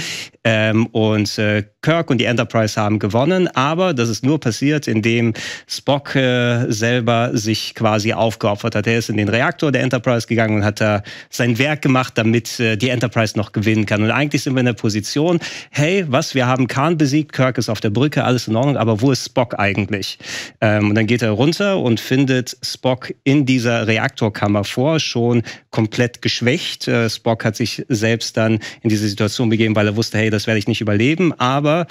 Ähm, und äh, Kirk und die Enterprise haben gewonnen, aber das ist nur passiert, indem Spock äh, selber sich quasi aufgeopfert hat. Er ist in den Reaktor der Enterprise gegangen und hat da sein Werk gemacht, damit äh, die Enterprise noch gewinnen kann. Und eigentlich sind wir in der Position, hey, was, wir haben Khan besiegt, Kirk ist auf der Brücke, alles in Ordnung, aber wo ist Spock eigentlich? Ähm, und dann geht er runter und findet Spock in dieser Reaktorkammer vor, schon komplett geschwächt. Äh, Spock hat sich selbst dann in diese Situation begeben, weil er wusste, hey, das werde ich nicht überleben, aber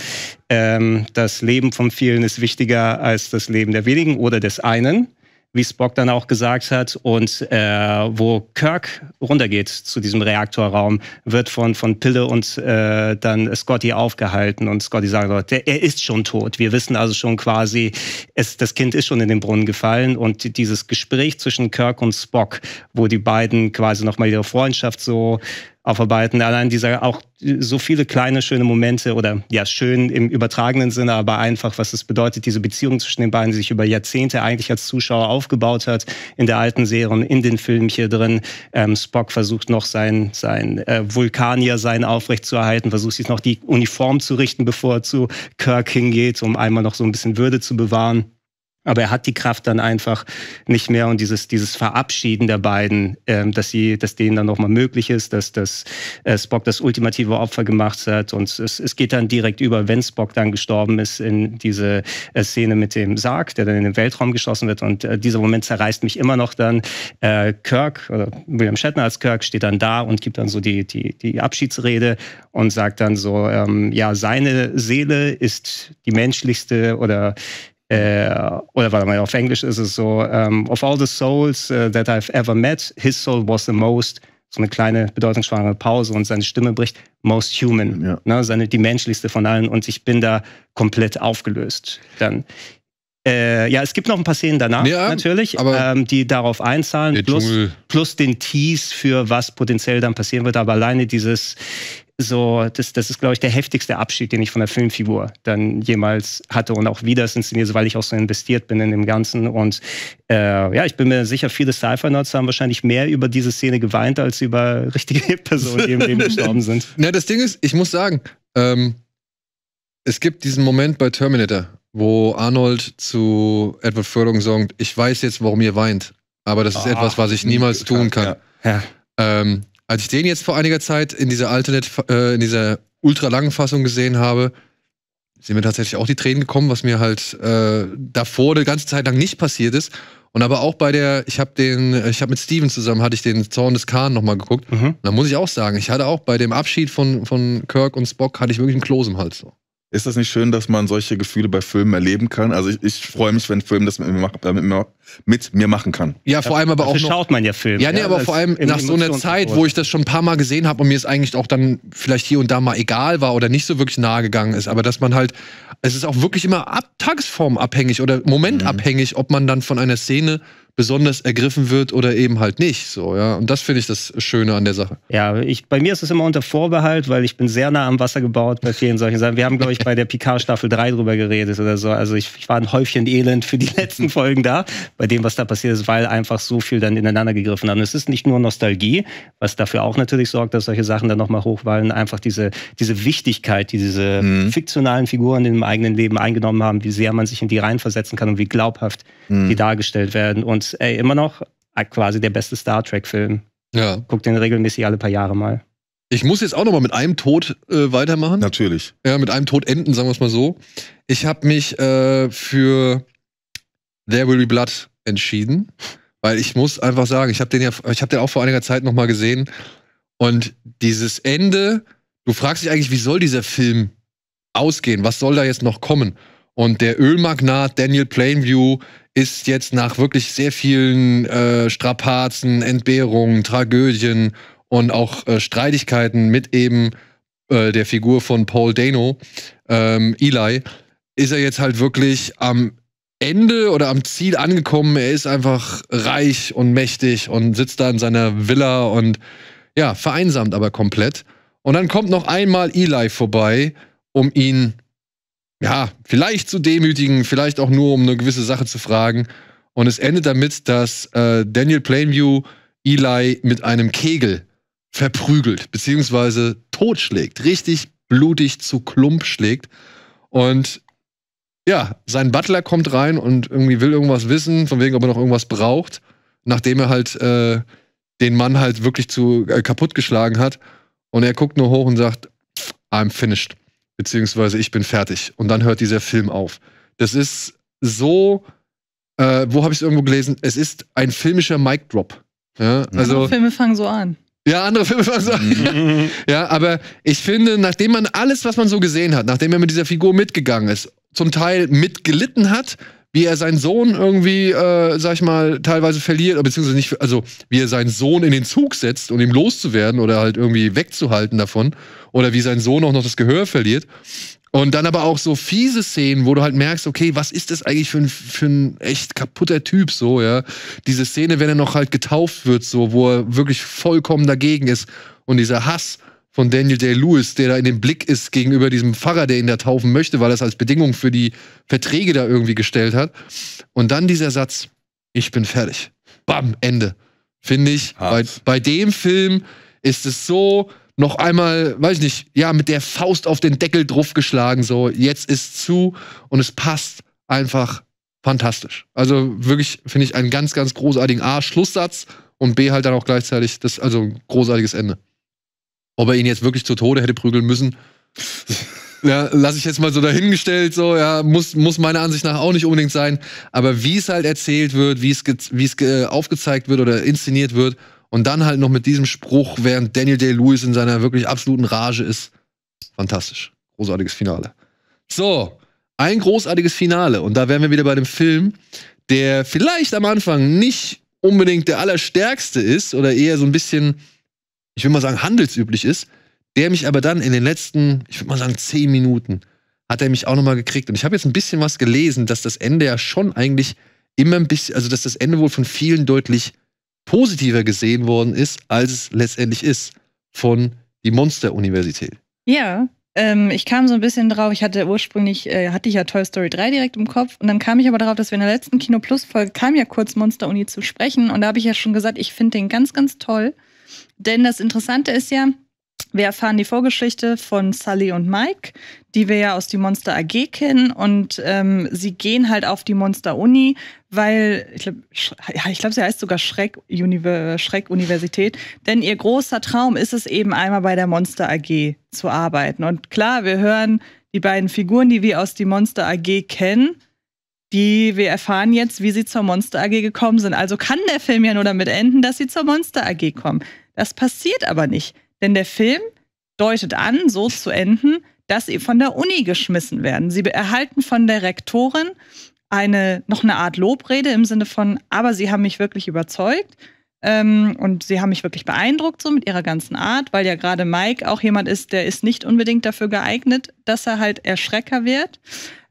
ähm, das Leben von vielen ist wichtiger als das Leben der wenigen oder des einen wie Spock dann auch gesagt hat. Und äh, wo Kirk runtergeht zu diesem Reaktorraum, wird von, von Pille und äh, dann Scotty aufgehalten. Und Scotty sagt, er ist schon tot. Wir wissen also schon quasi, es, das Kind ist schon in den Brunnen gefallen. Und dieses Gespräch zwischen Kirk und Spock, wo die beiden quasi nochmal ihre Freundschaft so aufarbeiten. Allein dieser auch so viele kleine schöne Momente oder ja schön im übertragenen Sinne, aber einfach, was es bedeutet, diese Beziehung zwischen den beiden, die sich über Jahrzehnte eigentlich als Zuschauer aufgebaut hat, in der alten Serie und in den Filmen hier drin. Ähm, Spock versucht noch sein, sein äh, Vulkanier-Sein aufrechtzuerhalten, versucht sich noch die Uniform zu richten, bevor er zu Kirk hingeht, um einmal noch so ein bisschen Würde zu bewahren. Aber er hat die Kraft dann einfach nicht mehr und dieses, dieses Verabschieden der beiden, ähm, dass, sie, dass denen dann nochmal möglich ist, dass, dass äh, Spock das ultimative Opfer gemacht hat und es, es geht dann direkt über, wenn Spock dann gestorben ist, in diese äh, Szene mit dem Sarg, der dann in den Weltraum geschossen wird und äh, dieser Moment zerreißt mich immer noch dann. Äh, Kirk oder William Shatner als Kirk steht dann da und gibt dann so die, die, die Abschiedsrede und sagt dann so, ähm, ja, seine Seele ist die menschlichste oder äh, oder warte mal, auf Englisch ist es so, um, ähm, of all the souls uh, that I've ever met, his soul was the most, so eine kleine bedeutungsschwangere Pause und seine Stimme bricht, most human, ja. ne, seine, die menschlichste von allen und ich bin da komplett aufgelöst dann. Äh, ja, es gibt noch ein paar Szenen danach ja, natürlich, ähm, die darauf einzahlen, plus, plus, den Tease für was potenziell dann passieren wird. Aber alleine dieses, so, das, das ist, glaube ich, der heftigste Abschied, den ich von der Filmfigur dann jemals hatte und auch wieder inszeniert, weil ich auch so investiert bin in dem Ganzen. Und äh, ja, ich bin mir sicher, viele Sci-Fi-Nerds haben wahrscheinlich mehr über diese Szene geweint, als über richtige Personen, die im Leben gestorben sind. Na, das Ding ist, ich muss sagen, ähm, es gibt diesen Moment bei Terminator, wo Arnold zu Edward Furlong sagt, ich weiß jetzt, warum ihr weint, aber das ist oh, etwas, was ich niemals tun kann. Ja. ja. Ähm, als ich den jetzt vor einiger Zeit in dieser Alternate, äh, in dieser ultra langen Fassung gesehen habe, sind mir tatsächlich auch die Tränen gekommen, was mir halt äh, davor die ganze Zeit lang nicht passiert ist. Und aber auch bei der, ich habe den, ich habe mit Steven zusammen, hatte ich den Zorn des Kahn nochmal geguckt. Mhm. Da muss ich auch sagen, ich hatte auch bei dem Abschied von, von Kirk und Spock, hatte ich wirklich einen Kloß im Hals. So. Ist das nicht schön, dass man solche Gefühle bei Filmen erleben kann? Also ich, ich freue mich, wenn ein Film das mit mir, macht, mit, mir, mit mir, machen kann. Ja, vor allem aber auch. Noch, schaut man ja Filme. Ja, nee, ja, aber vor allem nach so einer Zeit, wo ich das schon ein paar Mal gesehen habe und mir es eigentlich auch dann vielleicht hier und da mal egal war oder nicht so wirklich nahe gegangen ist, aber dass man halt, es ist auch wirklich immer ab, tagesformabhängig oder momentabhängig, mhm. ob man dann von einer Szene besonders ergriffen wird oder eben halt nicht. So, ja. Und das finde ich das Schöne an der Sache. Ja, ich, bei mir ist es immer unter Vorbehalt, weil ich bin sehr nah am Wasser gebaut bei vielen solchen Sachen. Wir haben, glaube ich, bei der Picard-Staffel 3 drüber geredet oder so. Also ich, ich, war ein Häufchen Elend für die letzten Folgen da, bei dem, was da passiert ist, weil einfach so viel dann ineinander gegriffen hat. Und es ist nicht nur Nostalgie, was dafür auch natürlich sorgt, dass solche Sachen dann nochmal hochwallen. Einfach diese, diese Wichtigkeit, die diese mhm. fiktionalen Figuren im eigenen Leben eingenommen haben, wie sehr man sich in die reinversetzen kann und wie glaubhaft mhm. die hm. dargestellt werden. Und ey, immer noch äh, quasi der beste Star Trek-Film. Ja. Guck den regelmäßig alle paar Jahre mal. Ich muss jetzt auch noch mal mit einem Tod äh, weitermachen. Natürlich. Ja, mit einem Tod enden, sagen wir es mal so. Ich habe mich äh, für There Will Be Blood entschieden, weil ich muss einfach sagen, ich habe den ja, ich habe den auch vor einiger Zeit noch mal gesehen und dieses Ende. Du fragst dich eigentlich, wie soll dieser Film ausgehen? Was soll da jetzt noch kommen? Und der Ölmagnat Daniel Plainview ist jetzt nach wirklich sehr vielen äh, Strapazen, Entbehrungen, Tragödien und auch äh, Streitigkeiten mit eben äh, der Figur von Paul Dano, ähm, Eli, ist er jetzt halt wirklich am Ende oder am Ziel angekommen. Er ist einfach reich und mächtig und sitzt da in seiner Villa und ja, vereinsamt aber komplett. Und dann kommt noch einmal Eli vorbei, um ihn ja, vielleicht zu demütigen, vielleicht auch nur, um eine gewisse Sache zu fragen. Und es endet damit, dass äh, Daniel Plainview Eli mit einem Kegel verprügelt, beziehungsweise totschlägt, richtig blutig zu Klump schlägt. Und ja, sein Butler kommt rein und irgendwie will irgendwas wissen, von wegen, ob er noch irgendwas braucht, nachdem er halt äh, den Mann halt wirklich zu äh, kaputt geschlagen hat. Und er guckt nur hoch und sagt, I'm finished beziehungsweise ich bin fertig. Und dann hört dieser Film auf. Das ist so, äh, wo habe ich es irgendwo gelesen? Es ist ein filmischer Mic Drop. Ja, mhm. also, andere Filme fangen so an. Ja, andere Filme fangen so an. Mhm. ja. aber ich finde, nachdem man alles, was man so gesehen hat, nachdem er mit dieser Figur mitgegangen ist, zum Teil mitgelitten hat, wie er seinen Sohn irgendwie, äh, sag ich mal, teilweise verliert, beziehungsweise nicht, also wie er seinen Sohn in den Zug setzt, um ihm loszuwerden oder halt irgendwie wegzuhalten davon oder wie sein Sohn auch noch das Gehör verliert. Und dann aber auch so fiese Szenen, wo du halt merkst, okay, was ist das eigentlich für ein, für ein echt kaputter Typ, so, ja. Diese Szene, wenn er noch halt getauft wird, so, wo er wirklich vollkommen dagegen ist. Und dieser Hass von Daniel Day-Lewis, der da in dem Blick ist gegenüber diesem Pfarrer, der ihn da taufen möchte, weil er es als Bedingung für die Verträge da irgendwie gestellt hat. Und dann dieser Satz, ich bin fertig. Bam, Ende. Finde ich, bei, bei dem Film ist es so, noch einmal, weiß ich nicht, ja, mit der Faust auf den Deckel draufgeschlagen, so, jetzt ist zu und es passt einfach fantastisch. Also wirklich finde ich einen ganz, ganz großartigen A, Schlusssatz und B halt dann auch gleichzeitig, das, also ein großartiges Ende. Ob er ihn jetzt wirklich zu Tode hätte prügeln müssen, ja, lasse ich jetzt mal so dahingestellt, so, ja, muss, muss meiner Ansicht nach auch nicht unbedingt sein. Aber wie es halt erzählt wird, wie es, aufgezeigt wird oder inszeniert wird, und dann halt noch mit diesem Spruch, während Daniel Day-Lewis in seiner wirklich absoluten Rage ist. Fantastisch. Großartiges Finale. So, ein großartiges Finale. Und da wären wir wieder bei dem Film, der vielleicht am Anfang nicht unbedingt der allerstärkste ist oder eher so ein bisschen, ich will mal sagen, handelsüblich ist, der mich aber dann in den letzten, ich würde mal sagen, zehn Minuten hat er mich auch nochmal gekriegt. Und ich habe jetzt ein bisschen was gelesen, dass das Ende ja schon eigentlich immer ein bisschen, also dass das Ende wohl von vielen deutlich positiver gesehen worden ist, als es letztendlich ist, von die Monster-Universität. Ja, ähm, ich kam so ein bisschen drauf, ich hatte ursprünglich, äh, hatte ich ja Toy Story 3 direkt im Kopf und dann kam ich aber darauf, dass wir in der letzten Kino Plus Folge kam ja kurz Monster Uni zu sprechen und da habe ich ja schon gesagt, ich finde den ganz, ganz toll. Denn das Interessante ist ja, wir erfahren die Vorgeschichte von Sully und Mike, die wir ja aus die Monster AG kennen. Und ähm, sie gehen halt auf die Monster Uni, weil, ich glaube, ja, glaub, sie heißt sogar Schreck-Universität. Schreck denn ihr großer Traum ist es eben einmal bei der Monster AG zu arbeiten. Und klar, wir hören die beiden Figuren, die wir aus die Monster AG kennen, die wir erfahren jetzt, wie sie zur Monster AG gekommen sind. Also kann der Film ja nur damit enden, dass sie zur Monster AG kommen. Das passiert aber nicht. Denn der Film deutet an, so zu enden, dass sie von der Uni geschmissen werden. Sie erhalten von der Rektorin eine, noch eine Art Lobrede im Sinne von, aber sie haben mich wirklich überzeugt ähm, und sie haben mich wirklich beeindruckt, so mit ihrer ganzen Art, weil ja gerade Mike auch jemand ist, der ist nicht unbedingt dafür geeignet, dass er halt Erschrecker wird.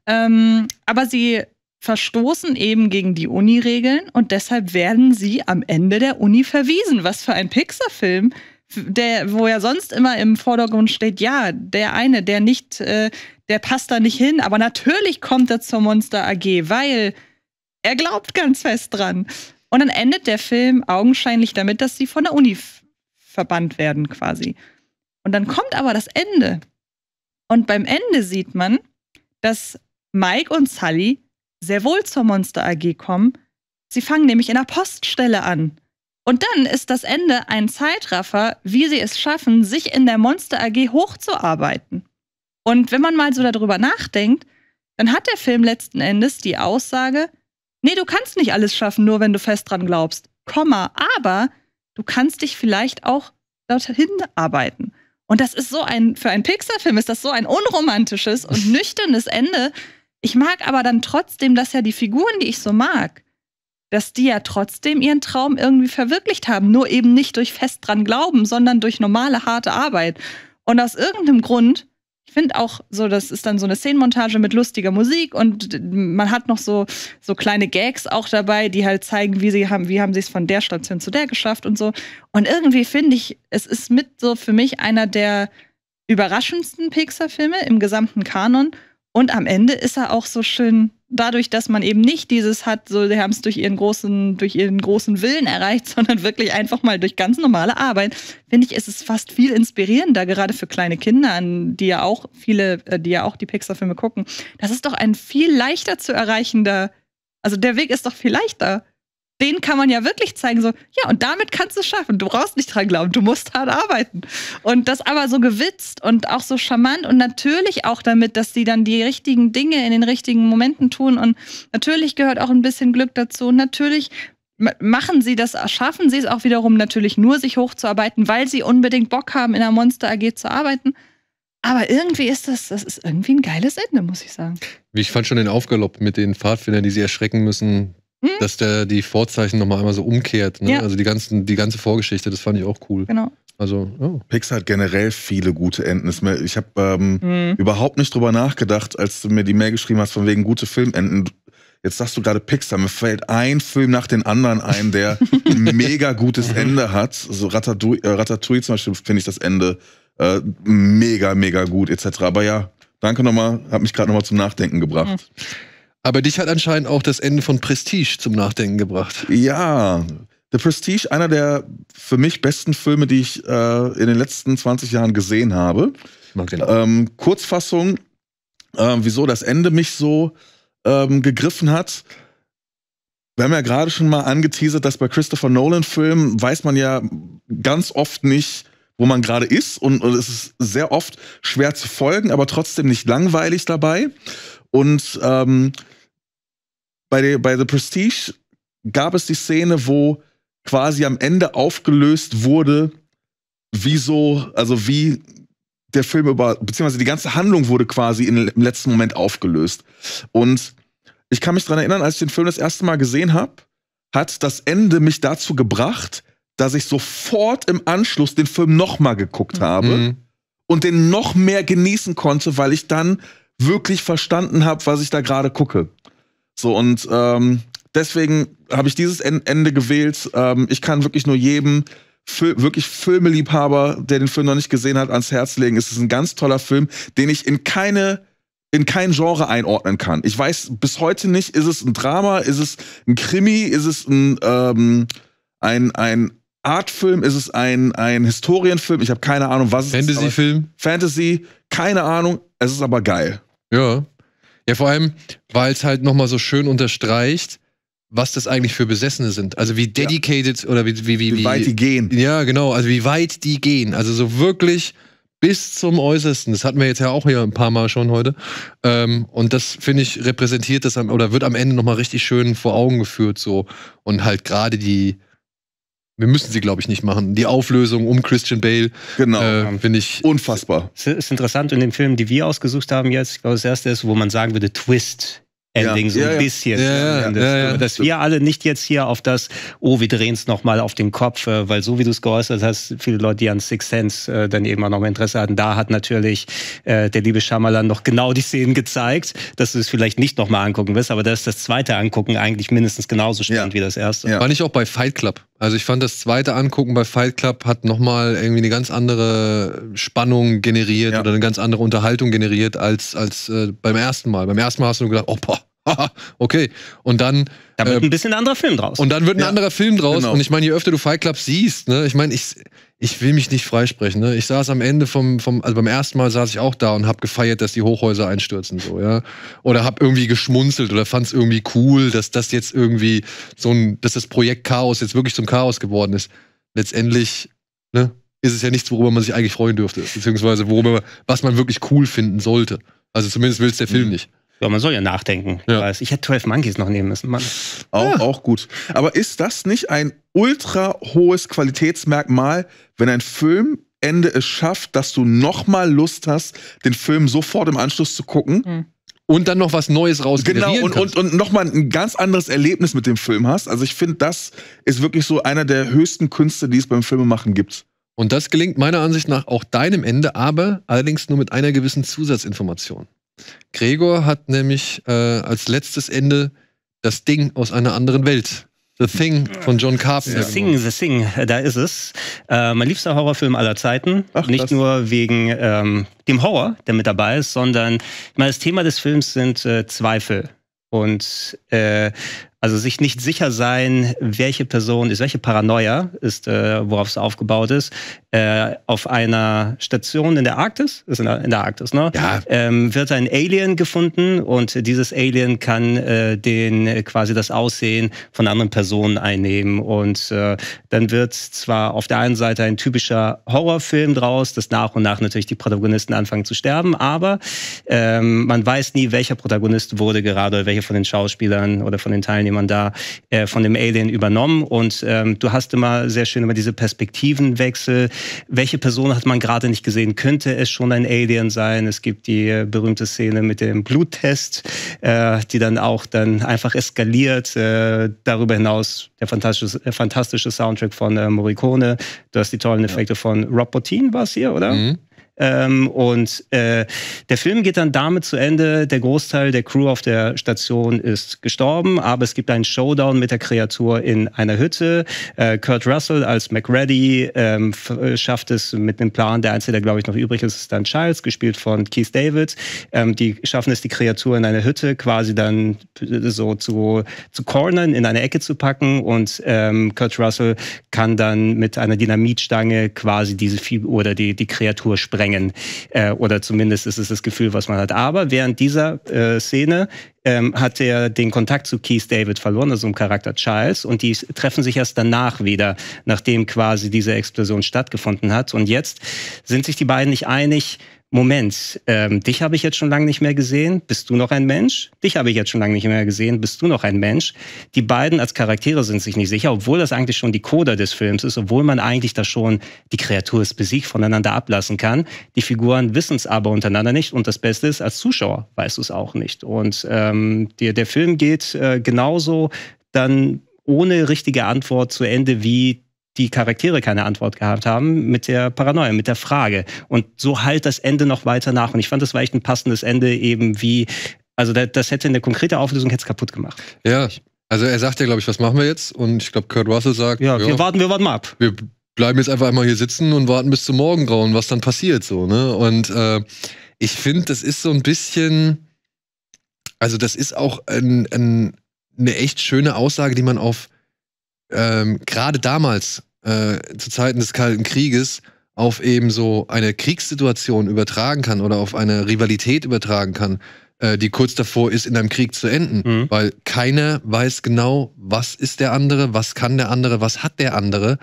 Ähm, aber sie verstoßen eben gegen die Uni-Regeln und deshalb werden sie am Ende der Uni verwiesen. Was für ein Pixar-Film der, wo er sonst immer im Vordergrund steht, ja, der eine, der nicht, äh, der passt da nicht hin, aber natürlich kommt er zur Monster AG, weil er glaubt ganz fest dran. Und dann endet der Film augenscheinlich damit, dass sie von der Uni verbannt werden quasi. Und dann kommt aber das Ende. Und beim Ende sieht man, dass Mike und Sully sehr wohl zur Monster AG kommen. Sie fangen nämlich in der Poststelle an. Und dann ist das Ende ein Zeitraffer, wie sie es schaffen, sich in der Monster AG hochzuarbeiten. Und wenn man mal so darüber nachdenkt, dann hat der Film letzten Endes die Aussage, nee, du kannst nicht alles schaffen, nur wenn du fest dran glaubst, Komma, aber du kannst dich vielleicht auch dorthin arbeiten. Und das ist so ein, für einen Pixar-Film ist das so ein unromantisches und nüchternes Ende. Ich mag aber dann trotzdem, dass ja die Figuren, die ich so mag, dass die ja trotzdem ihren Traum irgendwie verwirklicht haben, nur eben nicht durch fest dran glauben, sondern durch normale, harte Arbeit. Und aus irgendeinem Grund, ich finde auch so, das ist dann so eine Szenenmontage mit lustiger Musik und man hat noch so, so kleine Gags auch dabei, die halt zeigen, wie sie haben, wie haben sie es von der Station zu der geschafft und so. Und irgendwie finde ich, es ist mit so für mich einer der überraschendsten Pixar-Filme im gesamten Kanon. Und am Ende ist er auch so schön dadurch, dass man eben nicht dieses hat, so sie haben es durch ihren großen, durch ihren großen Willen erreicht, sondern wirklich einfach mal durch ganz normale Arbeit, finde ich, ist es fast viel inspirierender, gerade für kleine Kinder, die ja auch viele, äh, die ja auch die Pixar-Filme gucken. Das ist doch ein viel leichter zu erreichender, also der Weg ist doch viel leichter den kann man ja wirklich zeigen, so, ja, und damit kannst du es schaffen. Du brauchst nicht dran glauben, du musst hart arbeiten. Und das aber so gewitzt und auch so charmant und natürlich auch damit, dass sie dann die richtigen Dinge in den richtigen Momenten tun. Und natürlich gehört auch ein bisschen Glück dazu. Und natürlich machen sie das, schaffen sie es auch wiederum natürlich nur, sich hochzuarbeiten, weil sie unbedingt Bock haben, in einer Monster AG zu arbeiten. Aber irgendwie ist das, das ist irgendwie ein geiles Ende, muss ich sagen. Ich fand schon den Aufgalopp mit den Pfadfindern, die sie erschrecken müssen, hm? Dass der die Vorzeichen nochmal einmal so umkehrt. Ne? Ja. Also die, ganzen, die ganze Vorgeschichte, das fand ich auch cool. Genau. Also, oh. Pixar hat generell viele gute Enden. Ich habe ähm, hm. überhaupt nicht drüber nachgedacht, als du mir die Mail geschrieben hast, von wegen gute Filmenden. Jetzt sagst du gerade Pixar, mir fällt ein Film nach dem anderen ein, der ein mega gutes Ende hat. So Ratatouille, äh, Ratatouille zum Beispiel finde ich das Ende äh, mega, mega gut etc. Aber ja, danke nochmal, hat mich gerade nochmal zum Nachdenken gebracht. Hm. Aber dich hat anscheinend auch das Ende von Prestige zum Nachdenken gebracht. Ja. The Prestige, einer der für mich besten Filme, die ich äh, in den letzten 20 Jahren gesehen habe. Ich mag den auch. Ähm, Kurzfassung, äh, wieso das Ende mich so ähm, gegriffen hat. Wir haben ja gerade schon mal angeteasert, dass bei Christopher Nolan-Filmen weiß man ja ganz oft nicht, wo man gerade ist. Und, und, es ist sehr oft schwer zu folgen, aber trotzdem nicht langweilig dabei. Und ähm, bei, bei The Prestige gab es die Szene, wo quasi am Ende aufgelöst wurde, wieso, also wie der Film über, beziehungsweise die ganze Handlung wurde quasi in, im letzten Moment aufgelöst. Und ich kann mich daran erinnern, als ich den Film das erste Mal gesehen habe, hat das Ende mich dazu gebracht, dass ich sofort im Anschluss den Film nochmal geguckt mhm. habe mhm. und den noch mehr genießen konnte, weil ich dann wirklich verstanden habe, was ich da gerade gucke. So und ähm, deswegen habe ich dieses Ende gewählt. Ähm, ich kann wirklich nur jedem Fil wirklich Filmeliebhaber, der den Film noch nicht gesehen hat, ans Herz legen. Es ist ein ganz toller Film, den ich in keine in kein Genre einordnen kann. Ich weiß bis heute nicht, ist es ein Drama, ist es ein Krimi, ist es ein ähm, ein, ein Artfilm, ist es ein, ein Historienfilm, ich habe keine Ahnung, was es ist. Fantasyfilm? Fantasy, keine Ahnung, es ist aber geil. Ja. Ja, vor allem, weil es halt nochmal so schön unterstreicht, was das eigentlich für Besessene sind. Also wie dedicated ja. oder wie, wie, wie, wie weit die gehen. Ja, genau. Also wie weit die gehen. Also so wirklich bis zum Äußersten. Das hatten wir jetzt ja auch hier ein paar Mal schon heute. Ähm, und das, finde ich, repräsentiert das oder wird am Ende nochmal richtig schön vor Augen geführt so. Und halt gerade die, wir müssen sie, glaube ich, nicht machen. Die Auflösung um Christian Bale. Genau. Äh, Finde ich unfassbar. Es ist interessant, in den Filmen, die wir ausgesucht haben jetzt, ich glaube, das erste ist, wo man sagen würde, Twist. Ending ja, so ein ja, bisschen. Ja, das, dass wir alle nicht jetzt hier auf das, oh, wir drehen es nochmal auf den Kopf, äh, weil so wie du es geäußert hast, viele Leute, die an Six Sense äh, dann eben auch nochmal Interesse hatten, da hat natürlich äh, der liebe Schamalan noch genau die Szenen gezeigt, dass du es vielleicht nicht nochmal angucken wirst, aber da ist das zweite Angucken eigentlich mindestens genauso spannend wie das erste. War nicht auch bei Fight Club also ich fand das zweite Angucken bei Fight Club hat nochmal irgendwie eine ganz andere Spannung generiert ja. oder eine ganz andere Unterhaltung generiert als, als äh, beim ersten Mal. Beim ersten Mal hast du nur gedacht, oh boah, okay. Und dann. Da wird äh, ein bisschen ein anderer Film draus. Und dann wird ein ja, anderer Film draus. Genau. Und ich meine, je öfter du Fight Club siehst, ne, ich meine, ich, ich will mich nicht freisprechen. Ne? Ich saß am Ende vom, vom, also beim ersten Mal saß ich auch da und hab gefeiert, dass die Hochhäuser einstürzen, so, ja. Oder hab irgendwie geschmunzelt oder fand es irgendwie cool, dass das jetzt irgendwie so ein, dass das Projekt Chaos jetzt wirklich zum Chaos geworden ist. Letztendlich, ne, ist es ja nichts, worüber man sich eigentlich freuen dürfte, beziehungsweise worüber, was man wirklich cool finden sollte. Also zumindest will es der Film mhm. nicht. Ja, man soll ja nachdenken. Ja. Ich hätte 12 Monkeys noch nehmen müssen, Mann. Auch, ja. auch gut. Aber ist das nicht ein ultra hohes Qualitätsmerkmal, wenn ein Filmende es schafft, dass du nochmal Lust hast, den Film sofort im Anschluss zu gucken? Hm. Und dann noch was Neues raus. Genau, und, kannst. und, und nochmal ein ganz anderes Erlebnis mit dem Film hast. Also ich finde, das ist wirklich so einer der höchsten Künste, die es beim Filmemachen gibt. Und das gelingt meiner Ansicht nach auch deinem Ende, aber allerdings nur mit einer gewissen Zusatzinformation. Gregor hat nämlich äh, als letztes Ende das Ding aus einer anderen Welt The Thing von John Carpenter. The Thing, The Thing, äh, da ist es. Äh, mein liebster Horrorfilm aller Zeiten. Ach, Nicht nur wegen ähm, dem Horror, der mit dabei ist, sondern meine, das Thema des Films sind äh, Zweifel. Und äh, also sich nicht sicher sein, welche Person ist, welche Paranoia ist, äh, worauf es aufgebaut ist. Äh, auf einer Station in der Arktis, ist in der, in der Arktis, ne? Ja. Ähm, wird ein Alien gefunden und dieses Alien kann äh, den äh, quasi das Aussehen von anderen Personen einnehmen. Und äh, dann wird zwar auf der einen Seite ein typischer Horrorfilm draus, dass nach und nach natürlich die Protagonisten anfangen zu sterben, aber ähm, man weiß nie, welcher Protagonist wurde gerade, welcher von den Schauspielern oder von den Teilnehmern die man da äh, von dem Alien übernommen. Und ähm, du hast immer sehr schön über diese Perspektivenwechsel. Welche Person hat man gerade nicht gesehen? Könnte es schon ein Alien sein? Es gibt die äh, berühmte Szene mit dem Bluttest, äh, die dann auch dann einfach eskaliert. Äh, darüber hinaus der fantastische, äh, fantastische Soundtrack von äh, Morricone. Du hast die tollen Effekte ja. von Rob Bottin, war es hier, oder? Mhm. Ähm, und äh, der Film geht dann damit zu Ende. Der Großteil der Crew auf der Station ist gestorben, aber es gibt einen Showdown mit der Kreatur in einer Hütte. Äh, Kurt Russell als McReady ähm, äh, schafft es mit einem Plan. Der einzige, der glaube ich noch übrig ist, ist dann Childs, gespielt von Keith David. Ähm, die schaffen es, die Kreatur in einer Hütte quasi dann äh, so zu, zu cornern, in eine Ecke zu packen und ähm, Kurt Russell kann dann mit einer Dynamitstange quasi diese Figur oder die, die Kreatur sprengen verdrängen. Äh, oder zumindest ist es das Gefühl, was man hat. Aber während dieser äh, Szene ähm, hat er den Kontakt zu Keith David verloren, also im Charakter Charles. Und die treffen sich erst danach wieder, nachdem quasi diese Explosion stattgefunden hat. Und jetzt sind sich die beiden nicht einig, Moment, ähm, dich habe ich jetzt schon lange nicht mehr gesehen, bist du noch ein Mensch? Dich habe ich jetzt schon lange nicht mehr gesehen, bist du noch ein Mensch? Die beiden als Charaktere sind sich nicht sicher, obwohl das eigentlich schon die Coda des Films ist, obwohl man eigentlich da schon die Kreatur ist besiegt voneinander ablassen kann. Die Figuren wissen es aber untereinander nicht und das Beste ist, als Zuschauer weißt du es auch nicht. Und ähm, der, der Film geht äh, genauso dann ohne richtige Antwort zu Ende wie die Charaktere keine Antwort gehabt haben, mit der Paranoia, mit der Frage. Und so halt das Ende noch weiter nach. Und ich fand, das war echt ein passendes Ende, eben wie, also das hätte eine konkrete Auflösung hätte es kaputt gemacht. Ja. Also er sagt ja, glaube ich, was machen wir jetzt? Und ich glaube, Kurt Russell sagt, ja, ja, wir warten, wir warten mal ab. Wir bleiben jetzt einfach einmal hier sitzen und warten bis zum Morgengrauen, was dann passiert so, ne? Und äh, ich finde, das ist so ein bisschen, also das ist auch ein, ein, eine echt schöne Aussage, die man auf ähm, gerade damals äh, zu Zeiten des Kalten Krieges auf eben so eine Kriegssituation übertragen kann oder auf eine Rivalität übertragen kann, äh, die kurz davor ist, in einem Krieg zu enden. Mhm. Weil keiner weiß genau, was ist der andere, was kann der andere, was hat der andere.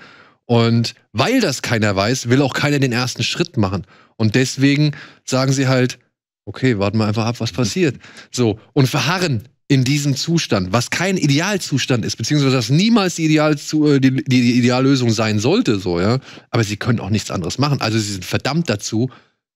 Und weil das keiner weiß, will auch keiner den ersten Schritt machen. Und deswegen sagen sie halt, okay, warten wir einfach ab, was passiert. So, und verharren in diesem Zustand, was kein Idealzustand ist, beziehungsweise das niemals die, Idealzu äh, die, die Ideallösung sein sollte, so, ja. Aber sie können auch nichts anderes machen. Also sie sind verdammt dazu,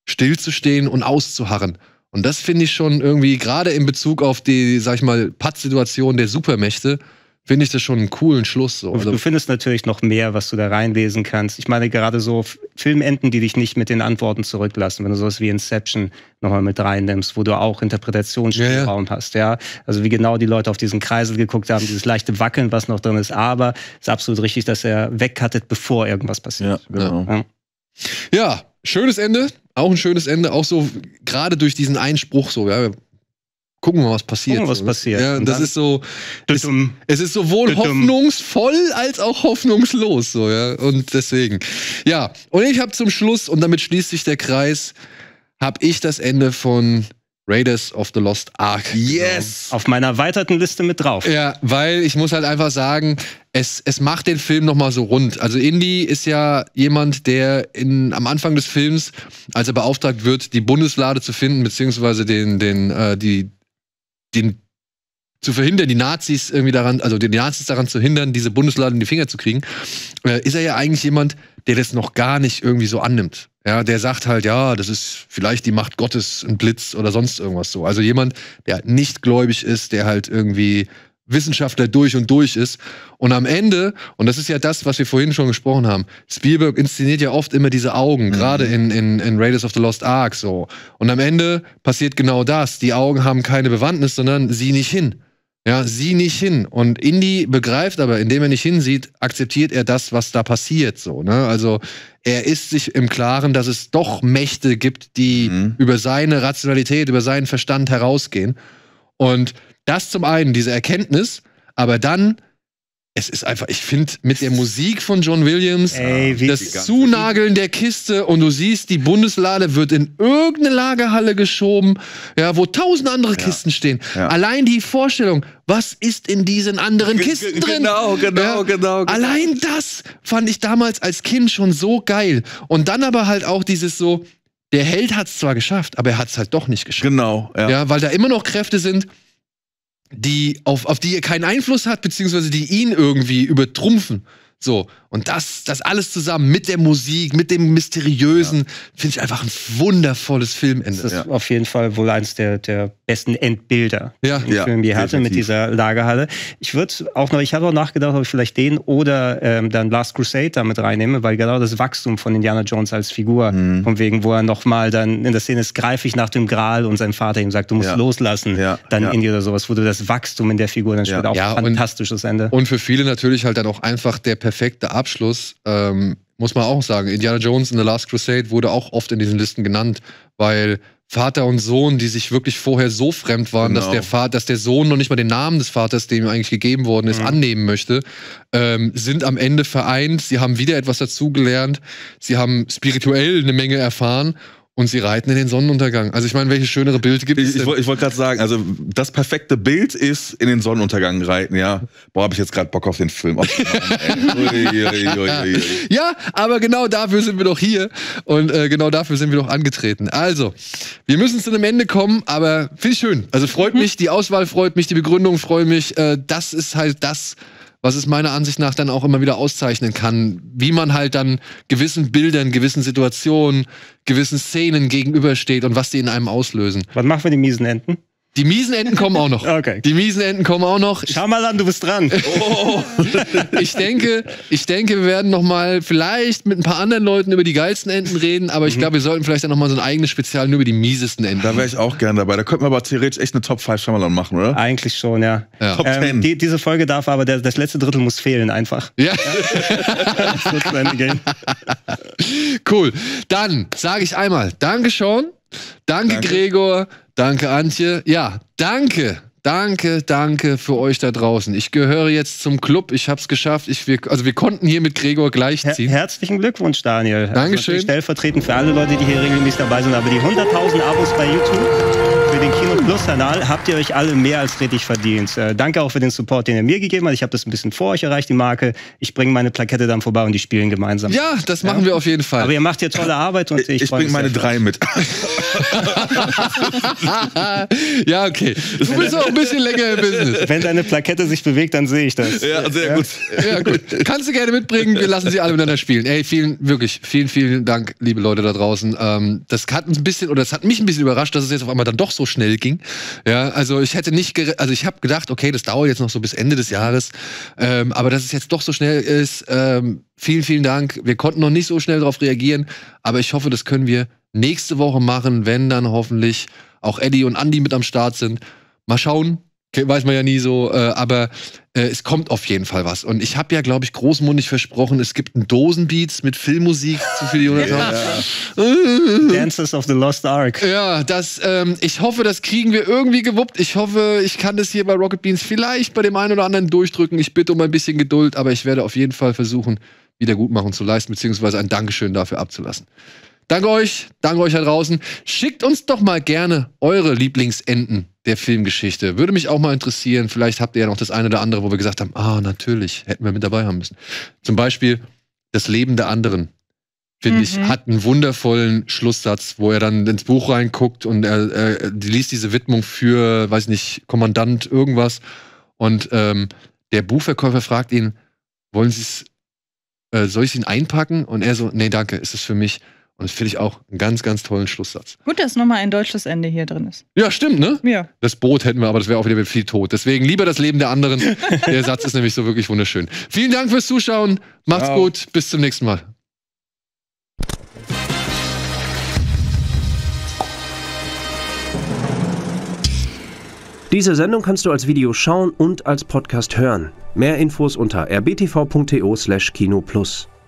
stillzustehen und auszuharren. Und das finde ich schon irgendwie, gerade in Bezug auf die, sag ich mal, Pattsituation der Supermächte, finde ich das schon einen coolen Schluss. So. Also, du findest natürlich noch mehr, was du da reinlesen kannst. Ich meine, gerade so Filmenden, die dich nicht mit den Antworten zurücklassen. Wenn du sowas wie Inception nochmal mit reinnimmst, wo du auch Interpretationsspielraum ja, ja. hast, ja. Also wie genau die Leute auf diesen Kreisel geguckt haben, dieses leichte Wackeln, was noch drin ist. Aber es ist absolut richtig, dass er wegkattet, bevor irgendwas passiert. Ja, genau. ja. ja schönes Ende. Auch ein schönes Ende. Auch so gerade durch diesen Einspruch so, ja gucken wir, mal, was passiert. Gucken wir, was ne? passiert. Ja, das ist so. Es, es, ist sowohl hoffnungsvoll als auch hoffnungslos. So, ja. Und deswegen. Ja, und ich habe zum Schluss, und damit schließt sich der Kreis, habe ich das Ende von Raiders of the Lost Ark. Yes! Auf meiner erweiterten Liste mit drauf. Ja, weil ich muss halt einfach sagen, es, es macht den Film nochmal so rund. Also Indy ist ja jemand, der in, am Anfang des Films, als er beauftragt wird, die Bundeslade zu finden, beziehungsweise den, den, äh, die, den zu verhindern, die Nazis irgendwie daran, also die Nazis daran zu hindern, diese Bundeslade in die Finger zu kriegen, äh, ist er ja eigentlich jemand, der das noch gar nicht irgendwie so annimmt. Ja, der sagt halt, ja, das ist vielleicht die Macht Gottes, ein Blitz oder sonst irgendwas so. Also jemand, der nicht gläubig ist, der halt irgendwie Wissenschaftler durch und durch ist. Und am Ende, und das ist ja das, was wir vorhin schon gesprochen haben, Spielberg inszeniert ja oft immer diese Augen, mhm. gerade in, in, in Raiders of the Lost Ark so. Und am Ende passiert genau das. Die Augen haben keine Bewandtnis, sondern sie nicht hin. Ja, sieh nicht hin. Und Indy begreift aber, indem er nicht hinsieht, akzeptiert er das, was da passiert. So, ne? Also er ist sich im Klaren, dass es doch Mächte gibt, die mhm. über seine Rationalität, über seinen Verstand herausgehen. Und das zum einen, diese Erkenntnis, aber dann es ist einfach, ich finde, mit der Musik von John Williams, Ey, das Zunageln der Kiste und du siehst, die Bundeslade wird in irgendeine Lagerhalle geschoben, ja, wo tausend andere Kisten stehen. Ja. Allein die Vorstellung, was ist in diesen anderen Kisten genau, drin? Genau, genau, ja, genau, genau, Allein das fand ich damals als Kind schon so geil. Und dann aber halt auch dieses so, der Held hat es zwar geschafft, aber er hat es halt doch nicht geschafft. Genau, ja. ja. Weil da immer noch Kräfte sind, die, auf, auf die er keinen Einfluss hat, beziehungsweise die ihn irgendwie übertrumpfen. So, und das, das alles zusammen mit der Musik, mit dem Mysteriösen, ja. finde ich einfach ein wundervolles Filmende. Das ist ja. auf jeden Fall wohl eines der, der besten Endbilder, ja. die ja, Film je hatte definitiv. mit dieser Lagerhalle. Ich würde auch noch, ich habe auch nachgedacht, ob ich vielleicht den oder ähm, dann Last Crusade damit reinnehme, weil genau das Wachstum von Indiana Jones als Figur, mhm. von wegen, wo er nochmal dann in der Szene ist, greife ich nach dem Gral und sein Vater ihm sagt, du musst loslassen, dann Indie oder sowas, wo du das Wachstum in der Figur dann später auch fantastisches Ende. Und für viele natürlich halt dann auch einfach der perfekte Abschluss. Abschluss ähm, muss man auch sagen, Indiana Jones in The Last Crusade wurde auch oft in diesen Listen genannt, weil Vater und Sohn, die sich wirklich vorher so fremd waren, genau. dass, der Vater, dass der Sohn noch nicht mal den Namen des Vaters, dem ihm eigentlich gegeben worden ist, mhm. annehmen möchte, ähm, sind am Ende vereint. Sie haben wieder etwas dazugelernt. Sie haben spirituell eine Menge erfahren und sie reiten in den Sonnenuntergang. Also ich meine, welches schönere Bild gibt es denn? Ich, ich wollte gerade sagen, also das perfekte Bild ist in den Sonnenuntergang reiten, ja. Boah, habe ich jetzt gerade Bock auf den Film. ja, aber genau dafür sind wir doch hier und äh, genau dafür sind wir doch angetreten. Also, wir müssen zu einem Ende kommen, aber finde ich schön. Also freut mhm. mich, die Auswahl freut mich, die Begründung freut mich. Äh, das ist halt das, was es meiner Ansicht nach dann auch immer wieder auszeichnen kann, wie man halt dann gewissen Bildern, gewissen Situationen, gewissen Szenen gegenübersteht und was die in einem auslösen. Was machen wir die miesen Enten? Die miesen Enten kommen auch noch. Okay. Die miesen Enten kommen auch noch. Schau mal an, du bist dran. Oh, oh, oh, ich denke, ich denke, wir werden noch mal vielleicht mit ein paar anderen Leuten über die geilsten Enten reden, aber ich mhm. glaube, wir sollten vielleicht dann noch mal so ein eigenes Spezial nur über die miesesten Enten. Da wäre ich auch gerne dabei. Da könnten wir aber theoretisch echt eine Top 5 Schamalan machen, oder? Eigentlich schon, ja. ja. Top 10. Ähm, die, diese Folge darf aber der, das letzte Drittel muss fehlen einfach. Ja. das cool. Dann sage ich einmal, Dankeschön. Danke, Gregor. Danke, Antje. Ja, danke. Danke, danke für euch da draußen. Ich gehöre jetzt zum Club. Ich habe es geschafft. Ich, wir, also wir konnten hier mit Gregor gleichziehen. Her herzlichen Glückwunsch, Daniel. Also Dankeschön. Also stellvertretend für alle Leute, die hier regelmäßig dabei sind, aber die 100.000 Abos bei YouTube den Kino Plus Kanal habt ihr euch alle mehr als richtig verdient. Äh, danke auch für den Support, den ihr mir gegeben habt. Ich habe das ein bisschen vor euch erreicht, die Marke. Ich bringe meine Plakette dann vorbei und die spielen gemeinsam. Ja, das machen ja. wir auf jeden Fall. Aber ihr macht hier tolle Arbeit und ich Ich bringe meine drei mit. ja, okay. Du bist auch ein bisschen länger im Business. Wenn deine Plakette sich bewegt, dann sehe ich das. Ja, sehr ja. gut. Ja, gut. Kannst du gerne mitbringen. Wir lassen sie alle miteinander spielen. Ey, vielen, wirklich, vielen, vielen Dank, liebe Leute da draußen. Ähm, das hat uns ein bisschen, oder das hat mich ein bisschen überrascht, dass es jetzt auf einmal dann doch so schnell ging. Ja, also ich hätte nicht, also ich habe gedacht, okay, das dauert jetzt noch so bis Ende des Jahres, ähm, aber dass es jetzt doch so schnell ist, ähm, vielen, vielen Dank. Wir konnten noch nicht so schnell darauf reagieren, aber ich hoffe, das können wir nächste Woche machen, wenn dann hoffentlich auch Eddie und Andy mit am Start sind. Mal schauen, weiß man ja nie so, äh, aber äh, es kommt auf jeden Fall was. Und ich habe ja, glaube ich, großmundig versprochen, es gibt einen Dosenbeats mit Filmmusik zu für die Jonathan. Äh. Dances of the Lost Ark. Ja, das, ähm, ich hoffe, das kriegen wir irgendwie gewuppt. Ich hoffe, ich kann das hier bei Rocket Beans vielleicht bei dem einen oder anderen durchdrücken. Ich bitte um ein bisschen Geduld, aber ich werde auf jeden Fall versuchen, Wiedergutmachung zu leisten, beziehungsweise ein Dankeschön dafür abzulassen. Danke euch, danke euch da draußen. Schickt uns doch mal gerne eure Lieblingsenden der Filmgeschichte. Würde mich auch mal interessieren. Vielleicht habt ihr ja noch das eine oder andere, wo wir gesagt haben, ah, natürlich, hätten wir mit dabei haben müssen. Zum Beispiel das Leben der anderen, finde mhm. ich, hat einen wundervollen Schlusssatz, wo er dann ins Buch reinguckt und er, er liest diese Widmung für, weiß nicht, Kommandant irgendwas. Und ähm, der Buchverkäufer fragt ihn, wollen Sie es, äh, soll ich es Ihnen einpacken? Und er so, nee, danke, ist es für mich. Und das finde ich auch einen ganz, ganz tollen Schlusssatz. Gut, dass nochmal ein deutsches Ende hier drin ist. Ja, stimmt, ne? Ja. Das Boot hätten wir, aber das wäre auch wieder viel tot. Deswegen lieber das Leben der anderen. der Satz ist nämlich so wirklich wunderschön. Vielen Dank fürs Zuschauen. Macht's Ciao. gut. Bis zum nächsten Mal. Diese Sendung kannst du als Video schauen und als Podcast hören. Mehr Infos unter rbtv.to/kinoplus. slash